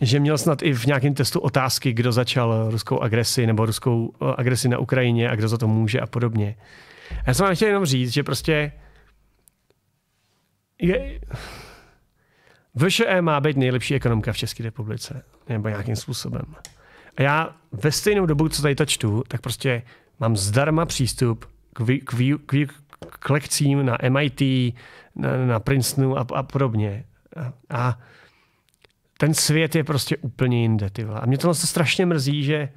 že měl snad i v nějakém testu otázky, kdo začal ruskou agresi nebo ruskou eh, agresi na Ukrajině a kdo za to může a podobně. A já jsem vám chtěl jenom říct, že prostě je... VŠE má být nejlepší ekonomka v České republice, nebo nějakým způsobem. A já ve stejnou dobu, co tady to čtu, tak prostě mám zdarma přístup k, vý, k, vý, k, vý, k lekcím na MIT, na, na Princetonu a, a podobně. A, a ten svět je prostě úplně jinde. Ty vole. A mě to vlastně strašně mrzí, že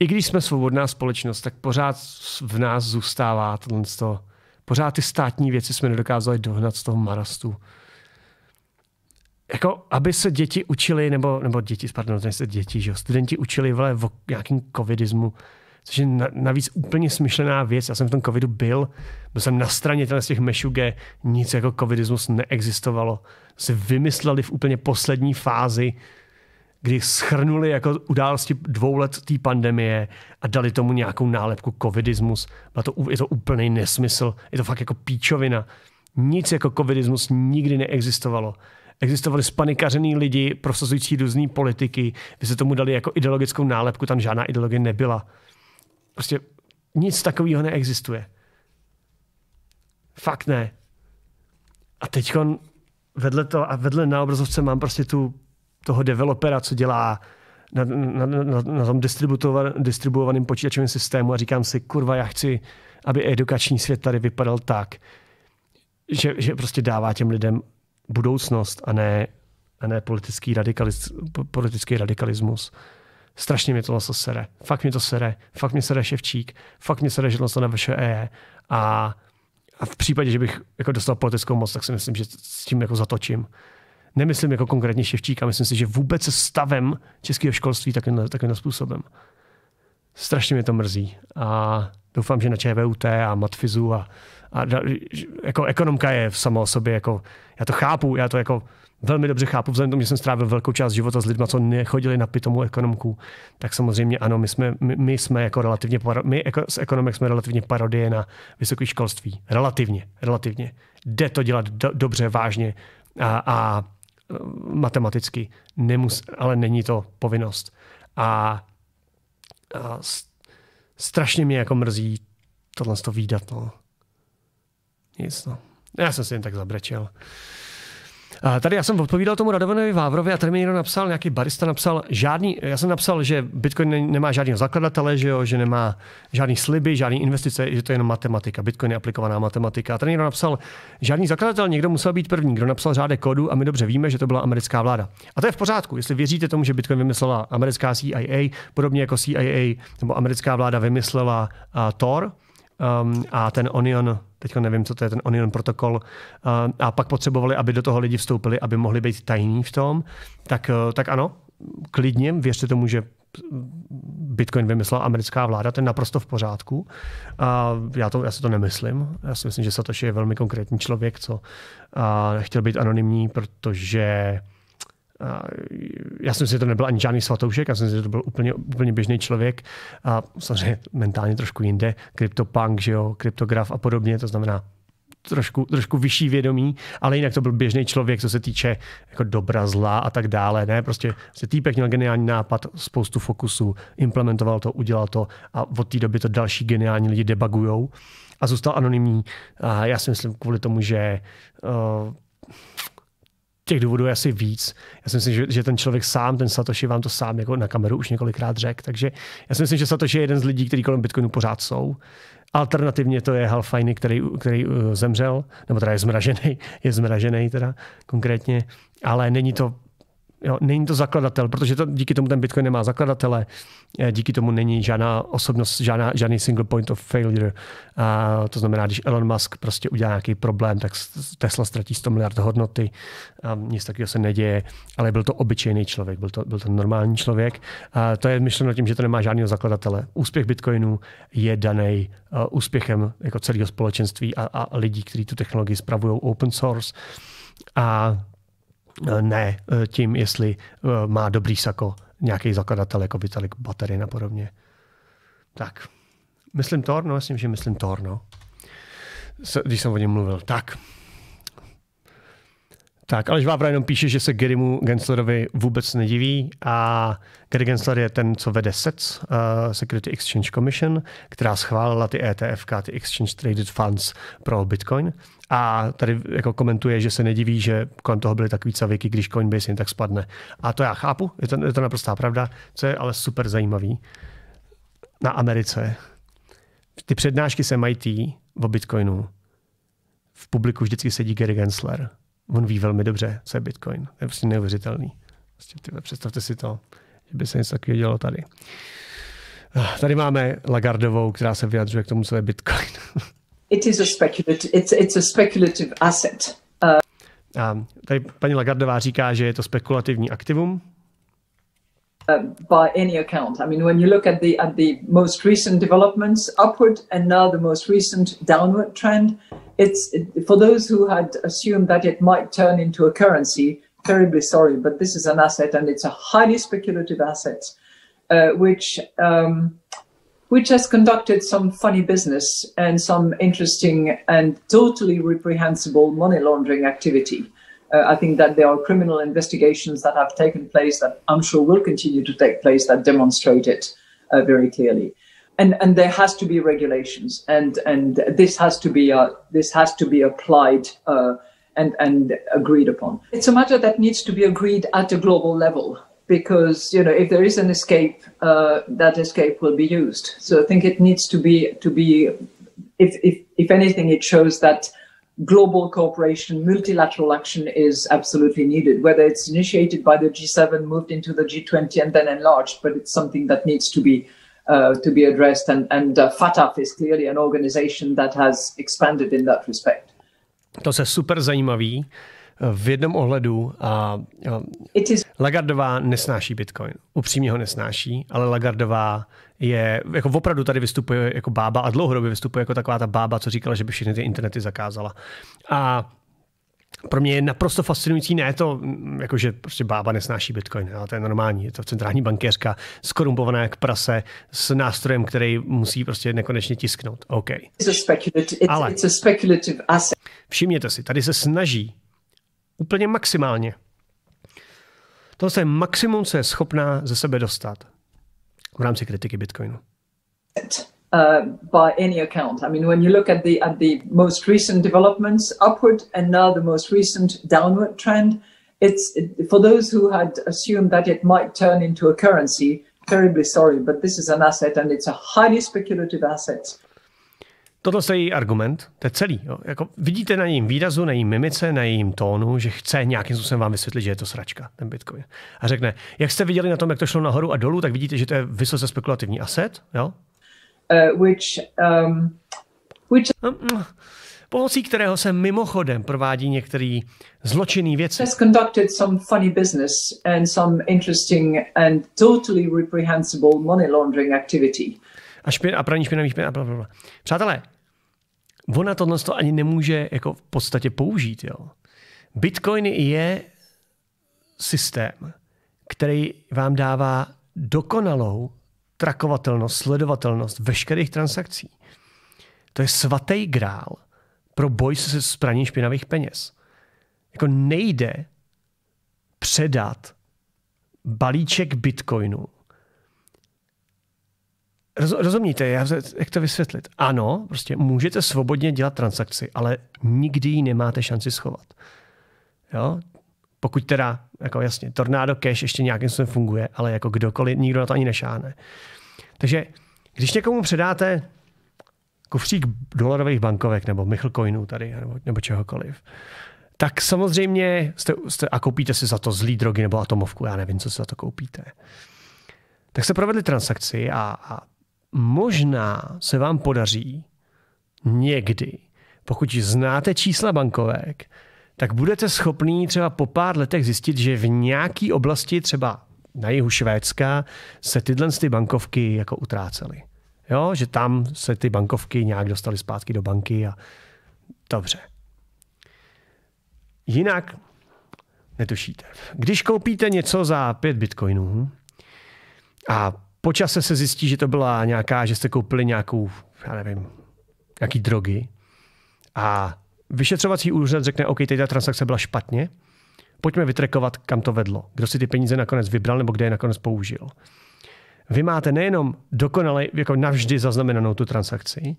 i když jsme svobodná společnost, tak pořád v nás zůstává tohle z toho. Pořád ty státní věci jsme nedokázali dohnat z toho marastu. Jako, aby se děti učili, nebo, nebo děti, pardon, se děti, že jo, studenti učili vole, o nějakým covidismu, Což je navíc úplně smyšlená věc. Já jsem v tom covidu byl, byl jsem na straně z těch mešuge, nic jako covidismus neexistovalo. Se vymysleli v úplně poslední fázi, kdy schrnuli jako události dvou let té pandemie a dali tomu nějakou nálepku covidismus. Byla to, je to úplný nesmysl. Je to fakt jako píčovina. Nic jako covidismus nikdy neexistovalo existovali spanikařený lidi prosazující různé politiky, vy se tomu dali jako ideologickou nálepku, tam žádná ideologie nebyla. Prostě nic takového neexistuje. Fakt ne. A teď vedle toho a vedle na obrazovce mám prostě tu, toho developera, co dělá na, na, na, na tom distribuovaném počítačovém systému a říkám si, kurva, já chci, aby edukační svět tady vypadal tak, že, že prostě dává těm lidem budoucnost a ne, a ne politický, radikaliz, politický radikalismus strašně to tohle sere. Fakt mi to sere. Fakt mi sere Ševčík. Fakt mi sere, že to na VŠE. A, a v případě, že bych jako dostal politickou moc, tak si myslím, že s tím jako zatočím. Nemyslím jako konkrétně Ševčík, a myslím si, že vůbec se stavem českého školství takovým, takovým způsobem. Strašně mi to mrzí. A doufám, že na ČVUT a Matfizu a, a jako ekonomka je v sama o sobě, jako, já to chápu, já to jako velmi dobře chápu, vzhledem tomu, že jsem strávil velkou část života s lidmi, co nechodili na pitomou ekonomku, tak samozřejmě ano, my jsme, my, my jsme jako relativně, my jako, s ekonomek jsme relativně parodie na vysoké školství. Relativně, relativně. Jde to dělat do, dobře, vážně a, a eh, matematicky, Nemus, ale není to povinnost. A, a strašně mě jako mrzí tohle to výdat. No. Nic, no. Já jsem si jen tak zabrečel. Tady já jsem odpovídal tomu Radovanovi Vávrovi a tady mi někdo napsal, nějaký barista napsal, žádný, já jsem napsal, že Bitcoin nemá žádného zakladatele, že, jo, že nemá žádný sliby, žádný investice, že to je jenom matematika. Bitcoin je aplikovaná matematika. A tady někdo napsal, žádný zakladatel, někdo musel být první, kdo napsal řádek kódu a my dobře víme, že to byla americká vláda. A to je v pořádku, jestli věříte tomu, že Bitcoin vymyslela americká CIA, podobně jako CIA nebo americká vláda vymyslela uh, Tor, um, a ten Onion teď nevím, co to je ten Onion protokol, a, eh, a pak potřebovali, aby do toho lidi vstoupili, aby mohli být tajní v tom, tak, eh, tak ano, klidně, věřte tomu, že Bitcoin vymyslela americká vláda, to je naprosto v pořádku. A já, to, já si to nemyslím. Já si myslím, že Satoshi je velmi konkrétní člověk, co a chtěl být anonymní, protože já jsem si že to nebyl ani žádný svatoušek, já jsem si že to byl úplně, úplně běžný člověk a samozřejmě mentálně trošku jinde, CryptoPunk, že jo, kryptograf a podobně, to znamená trošku, trošku vyšší vědomí, ale jinak to byl běžný člověk, co se týče jako dobra, zla a tak dále. Ne, prostě se týpek měl geniální nápad, spoustu fokusů, implementoval to, udělal to a od té doby to další geniální lidi debagujou a zůstal anonymní. A já si myslím kvůli tomu, že uh, těch důvodů je asi víc. Já si myslím, že, že ten člověk sám, ten Satoshi vám to sám jako na kameru už několikrát řekl. Takže já si myslím, že Satoshi je jeden z lidí, kteří kolem Bitcoinu pořád jsou. Alternativně to je Halfiny, který, který eh, zemřel, nebo teda je zmražený, je zmražený teda konkrétně, ale není to Jo, není to zakladatel, protože to, díky tomu ten Bitcoin nemá zakladatele, eh, díky tomu není žádná osobnost, žádná, žádný single point of failure. A to znamená, když Elon Musk prostě udělá nějaký problém, tak Tesla ztratí 100 miliard hodnoty, a nic takového se neděje, ale byl to obyčejný člověk, byl to, byl to normální člověk. A to je myšleno tím, že to nemá žádného zakladatele. Úspěch Bitcoinu je daný eh, úspěchem jako celého společenství a, a lidí, kteří tu technologii spravují open source. A Eh, ne eh, tím, jestli eh, má dobrý sako nějaký zakladatel, jako Vitalik Baterin a podobně. Tak, myslím Thor, no myslím, že myslím Thor, no. Když jsem o něm mluvil. Tak, tak, ale Vávra jenom píše, že se Garymu Genslerovi vůbec nediví a Gary Gensler je ten, co vede SEC, uh, Security Exchange Commission, která schválila ty ETF, ty Exchange Traded Funds pro Bitcoin. A tady jako komentuje, že se nediví, že kolem toho byly takový cavěky, když Coinbase jen tak spadne. A to já chápu, je to, je to naprostá pravda, co je ale super zajímavý na Americe. Ty přednášky se mají tý o Bitcoinu. V publiku vždycky sedí Gary Gensler on ví velmi dobře, co je Bitcoin. je prostě neuvěřitelný. Prostě, tyhle, představte si to, že by se něco takového dělo tady. Ah, tady máme Lagardovou, která se vyjadřuje k tomu, co je Bitcoin. It is a speculative, it's, it's a speculative asset. Uh... A tady paní Lagardová říká, že je to spekulativní aktivum. Uh, by any account. I mean, when you look at the at the most recent developments upward and now the most recent downward trend, it's for those who had assumed that it might turn into a currency, terribly sorry, but this is an asset and it's a highly speculative asset, uh, which um, which has conducted some funny business and some interesting and totally reprehensible money laundering activity. Uh, I think that there are criminal investigations that have taken place that I'm sure will continue to take place that demonstrate it uh, very clearly and and there has to be regulations, and and this has to be uh, this has to be applied. Uh, and, and agreed upon. It's a matter that needs to be agreed at a global level because you know if there is an escape, uh, that escape will be used. So I think it needs to be to be, if if if anything, it shows that global cooperation, multilateral action is absolutely needed, whether it's initiated by the G7, moved into the G20, and then enlarged, but it's something that needs to be uh, to be addressed. And, and uh, FATF is clearly an organization that has expanded in that respect. To se super zajímavý v jednom ohledu a, a is... Lagardová nesnáší Bitcoin. Upřímně ho nesnáší, ale Lagardová je, jako opravdu tady vystupuje jako bába a dlouhodobě vystupuje jako taková ta bába, co říkala, že by všechny ty internety zakázala. A pro mě je naprosto fascinující, ne to, jakože prostě bába nesnáší bitcoin, ale to je normální, je to centrální bankéřka skorumpovaná jak prase s nástrojem, který musí prostě nekonečně tisknout. OK. Ale všimněte si, tady se snaží úplně maximálně. To je maximum, co je schopná ze sebe dostat v rámci kritiky bitcoinu uh, by any account. I mean, when you look at the at the most recent developments upward and now the most recent downward trend, it's it, for those who had assumed that it might turn into a currency. Terribly sorry, but this is an asset and it's a highly speculative asset. Toto je její argument, to je celý. Jo. Jako vidíte na jejím výrazu, na jejím mimice, na jejím tónu, že chce nějakým způsobem vám vysvětlit, že je to sračka, ten Bitcoin. A řekne, jak jste viděli na tom, jak to šlo nahoru a dolů, tak vidíte, že to je vysoce spekulativní aset, jo? Eh, which, um, which... Hm, hm. Pomocí kterého se mimochodem provádí některý zločinný věci. Has conducted some funny business and some interesting and totally reprehensible money laundering activity. A, špin, a praní špinavých peněz. Přátelé, ona tohle to ani nemůže jako v podstatě použít. Jo. Bitcoin je systém, který vám dává dokonalou trakovatelnost, sledovatelnost veškerých transakcí. To je svatý grál pro boj se s praním špinavých peněz. Jako nejde předat balíček bitcoinu. Roz, rozumíte, já, jak to vysvětlit? Ano, prostě můžete svobodně dělat transakci, ale nikdy ji nemáte šanci schovat. Jo? Pokud teda, jako jasně, Tornado Cash ještě nějakým způsobem funguje, ale jako kdokoliv, nikdo na to ani nešáhne. Takže když někomu předáte kufřík dolarových bankovek nebo Coinů tady nebo, nebo čehokoliv, tak samozřejmě jste, jste, a koupíte si za to zlý drogy nebo atomovku, já nevím, co si za to koupíte. Tak se provedli transakci a, a možná se vám podaří někdy, pokud znáte čísla bankovek, tak budete schopný třeba po pár letech zjistit, že v nějaké oblasti, třeba na jihu Švédska, se tyhle ty bankovky jako utrácely. Jo, že tam se ty bankovky nějak dostaly zpátky do banky a dobře. Jinak netušíte. Když koupíte něco za 5 bitcoinů a po čase se zjistí, že to byla nějaká, že jste koupili nějakou, já nevím, nějaký drogy a Vyšetřovací úřad řekne, OK, teď ta transakce byla špatně, pojďme vytrekovat, kam to vedlo, kdo si ty peníze nakonec vybral nebo kde je nakonec použil. Vy máte nejenom dokonale, jako navždy zaznamenanou tu transakci,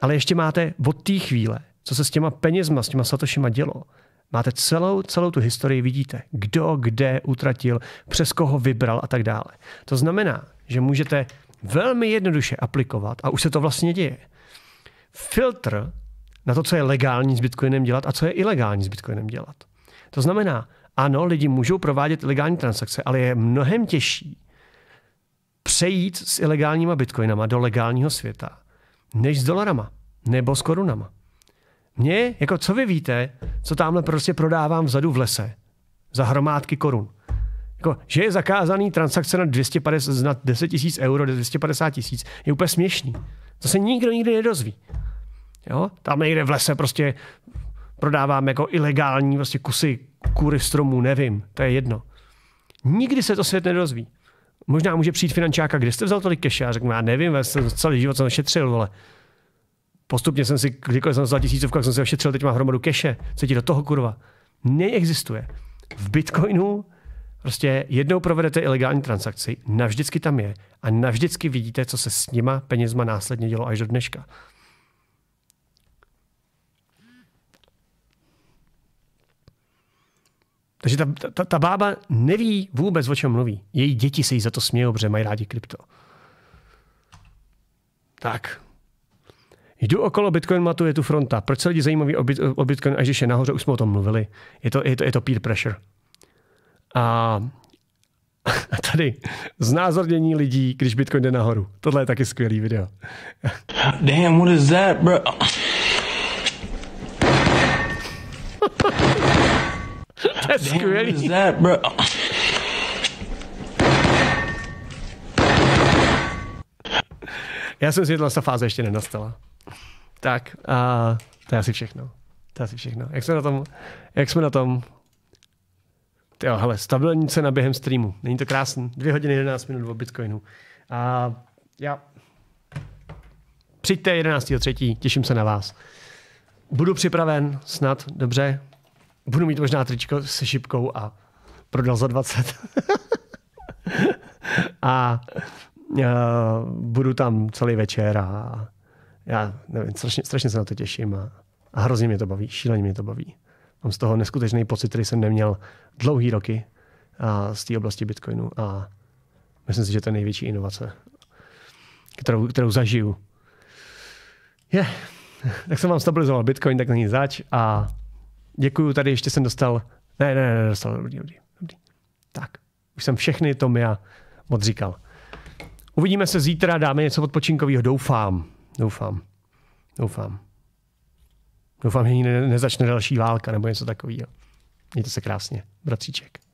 ale ještě máte od té chvíle, co se s těma penězma, s těma satošima dělo, máte celou, celou tu historii, vidíte, kdo kde utratil, přes koho vybral a tak dále. To znamená, že můžete velmi jednoduše aplikovat, a už se to vlastně děje, filtr na to, co je legální s Bitcoinem dělat a co je ilegální s Bitcoinem dělat. To znamená, ano, lidi můžou provádět ilegální transakce, ale je mnohem těžší přejít s ilegálníma bitcoinama do legálního světa, než s dolarama nebo s korunama. Mně, jako co vy víte, co tamhle prostě prodávám vzadu v lese za hromádky korun. Jako, že je zakázaný transakce na, 250, na 10 tisíc euro, 250 tisíc, je úplně směšný. To se nikdo nikdy nedozví. Jo? Tam někde v lese prostě prodávám jako ilegální prostě kusy kůry stromů, nevím, to je jedno. Nikdy se to svět nedozví. Možná může přijít finančáka, kde jste vzal tolik keše? Já řeknu, já nevím, já jsem celý život jsem šetřil, vole. Postupně jsem si, kdykoliv jsem vzal tisícovku, jsem si ošetřil, teď mám hromadu keše. Co ti do toho, kurva? Neexistuje. V Bitcoinu prostě jednou provedete ilegální transakci, navždycky tam je a navždycky vidíte, co se s nima penězma následně dělo až do dneška. Takže ta, ta, ta bába neví vůbec, o čem mluví. Její děti se jí za to smějou, protože mají rádi krypto. Tak. Jdu okolo Bitcoin matu, je tu fronta. Proč se lidi zajímaví o, bit, o Bitcoin, až když je nahoře, už jsme o tom mluvili. Je to, je to, je to peer pressure. A a tady znázornění lidí, když Bitcoin jde nahoru. Tohle je taky skvělý video. Damn, what is that, bro? That's What Is that, bro? Já jsem zvědla, ta fáze ještě nenastala. Tak, a to je asi všechno. To je asi všechno. Jak jsme na tom, jak jsme na tom Jo, hele, stabilní cena během streamu. Není to krásný. Dvě hodiny 11 minut o Bitcoinu. A já... Přijďte 11.3. Těším se na vás. Budu připraven, snad, dobře budu mít možná tričko se šipkou a prodal za 20. a uh, budu tam celý večer a já nevím, strašně, strašně se na to těším a, a hrozně mě to baví, šíleně mě to baví. Mám z toho neskutečný pocit, který jsem neměl dlouhý roky a z té oblasti Bitcoinu a myslím si, že to je největší inovace, kterou, kterou zažiju. Je, yeah. tak jsem vám stabilizoval Bitcoin, tak není zač a Děkuju, tady ještě jsem dostal. Ne, ne, ne, dostal. Dobrý, dobrý, dobrý. Tak, už jsem všechny to já moc říkal. Uvidíme se zítra, dáme něco odpočinkového, doufám. Doufám. Doufám. Doufám, že ne, nezačne další válka nebo něco takového. Mějte se krásně, bratříček.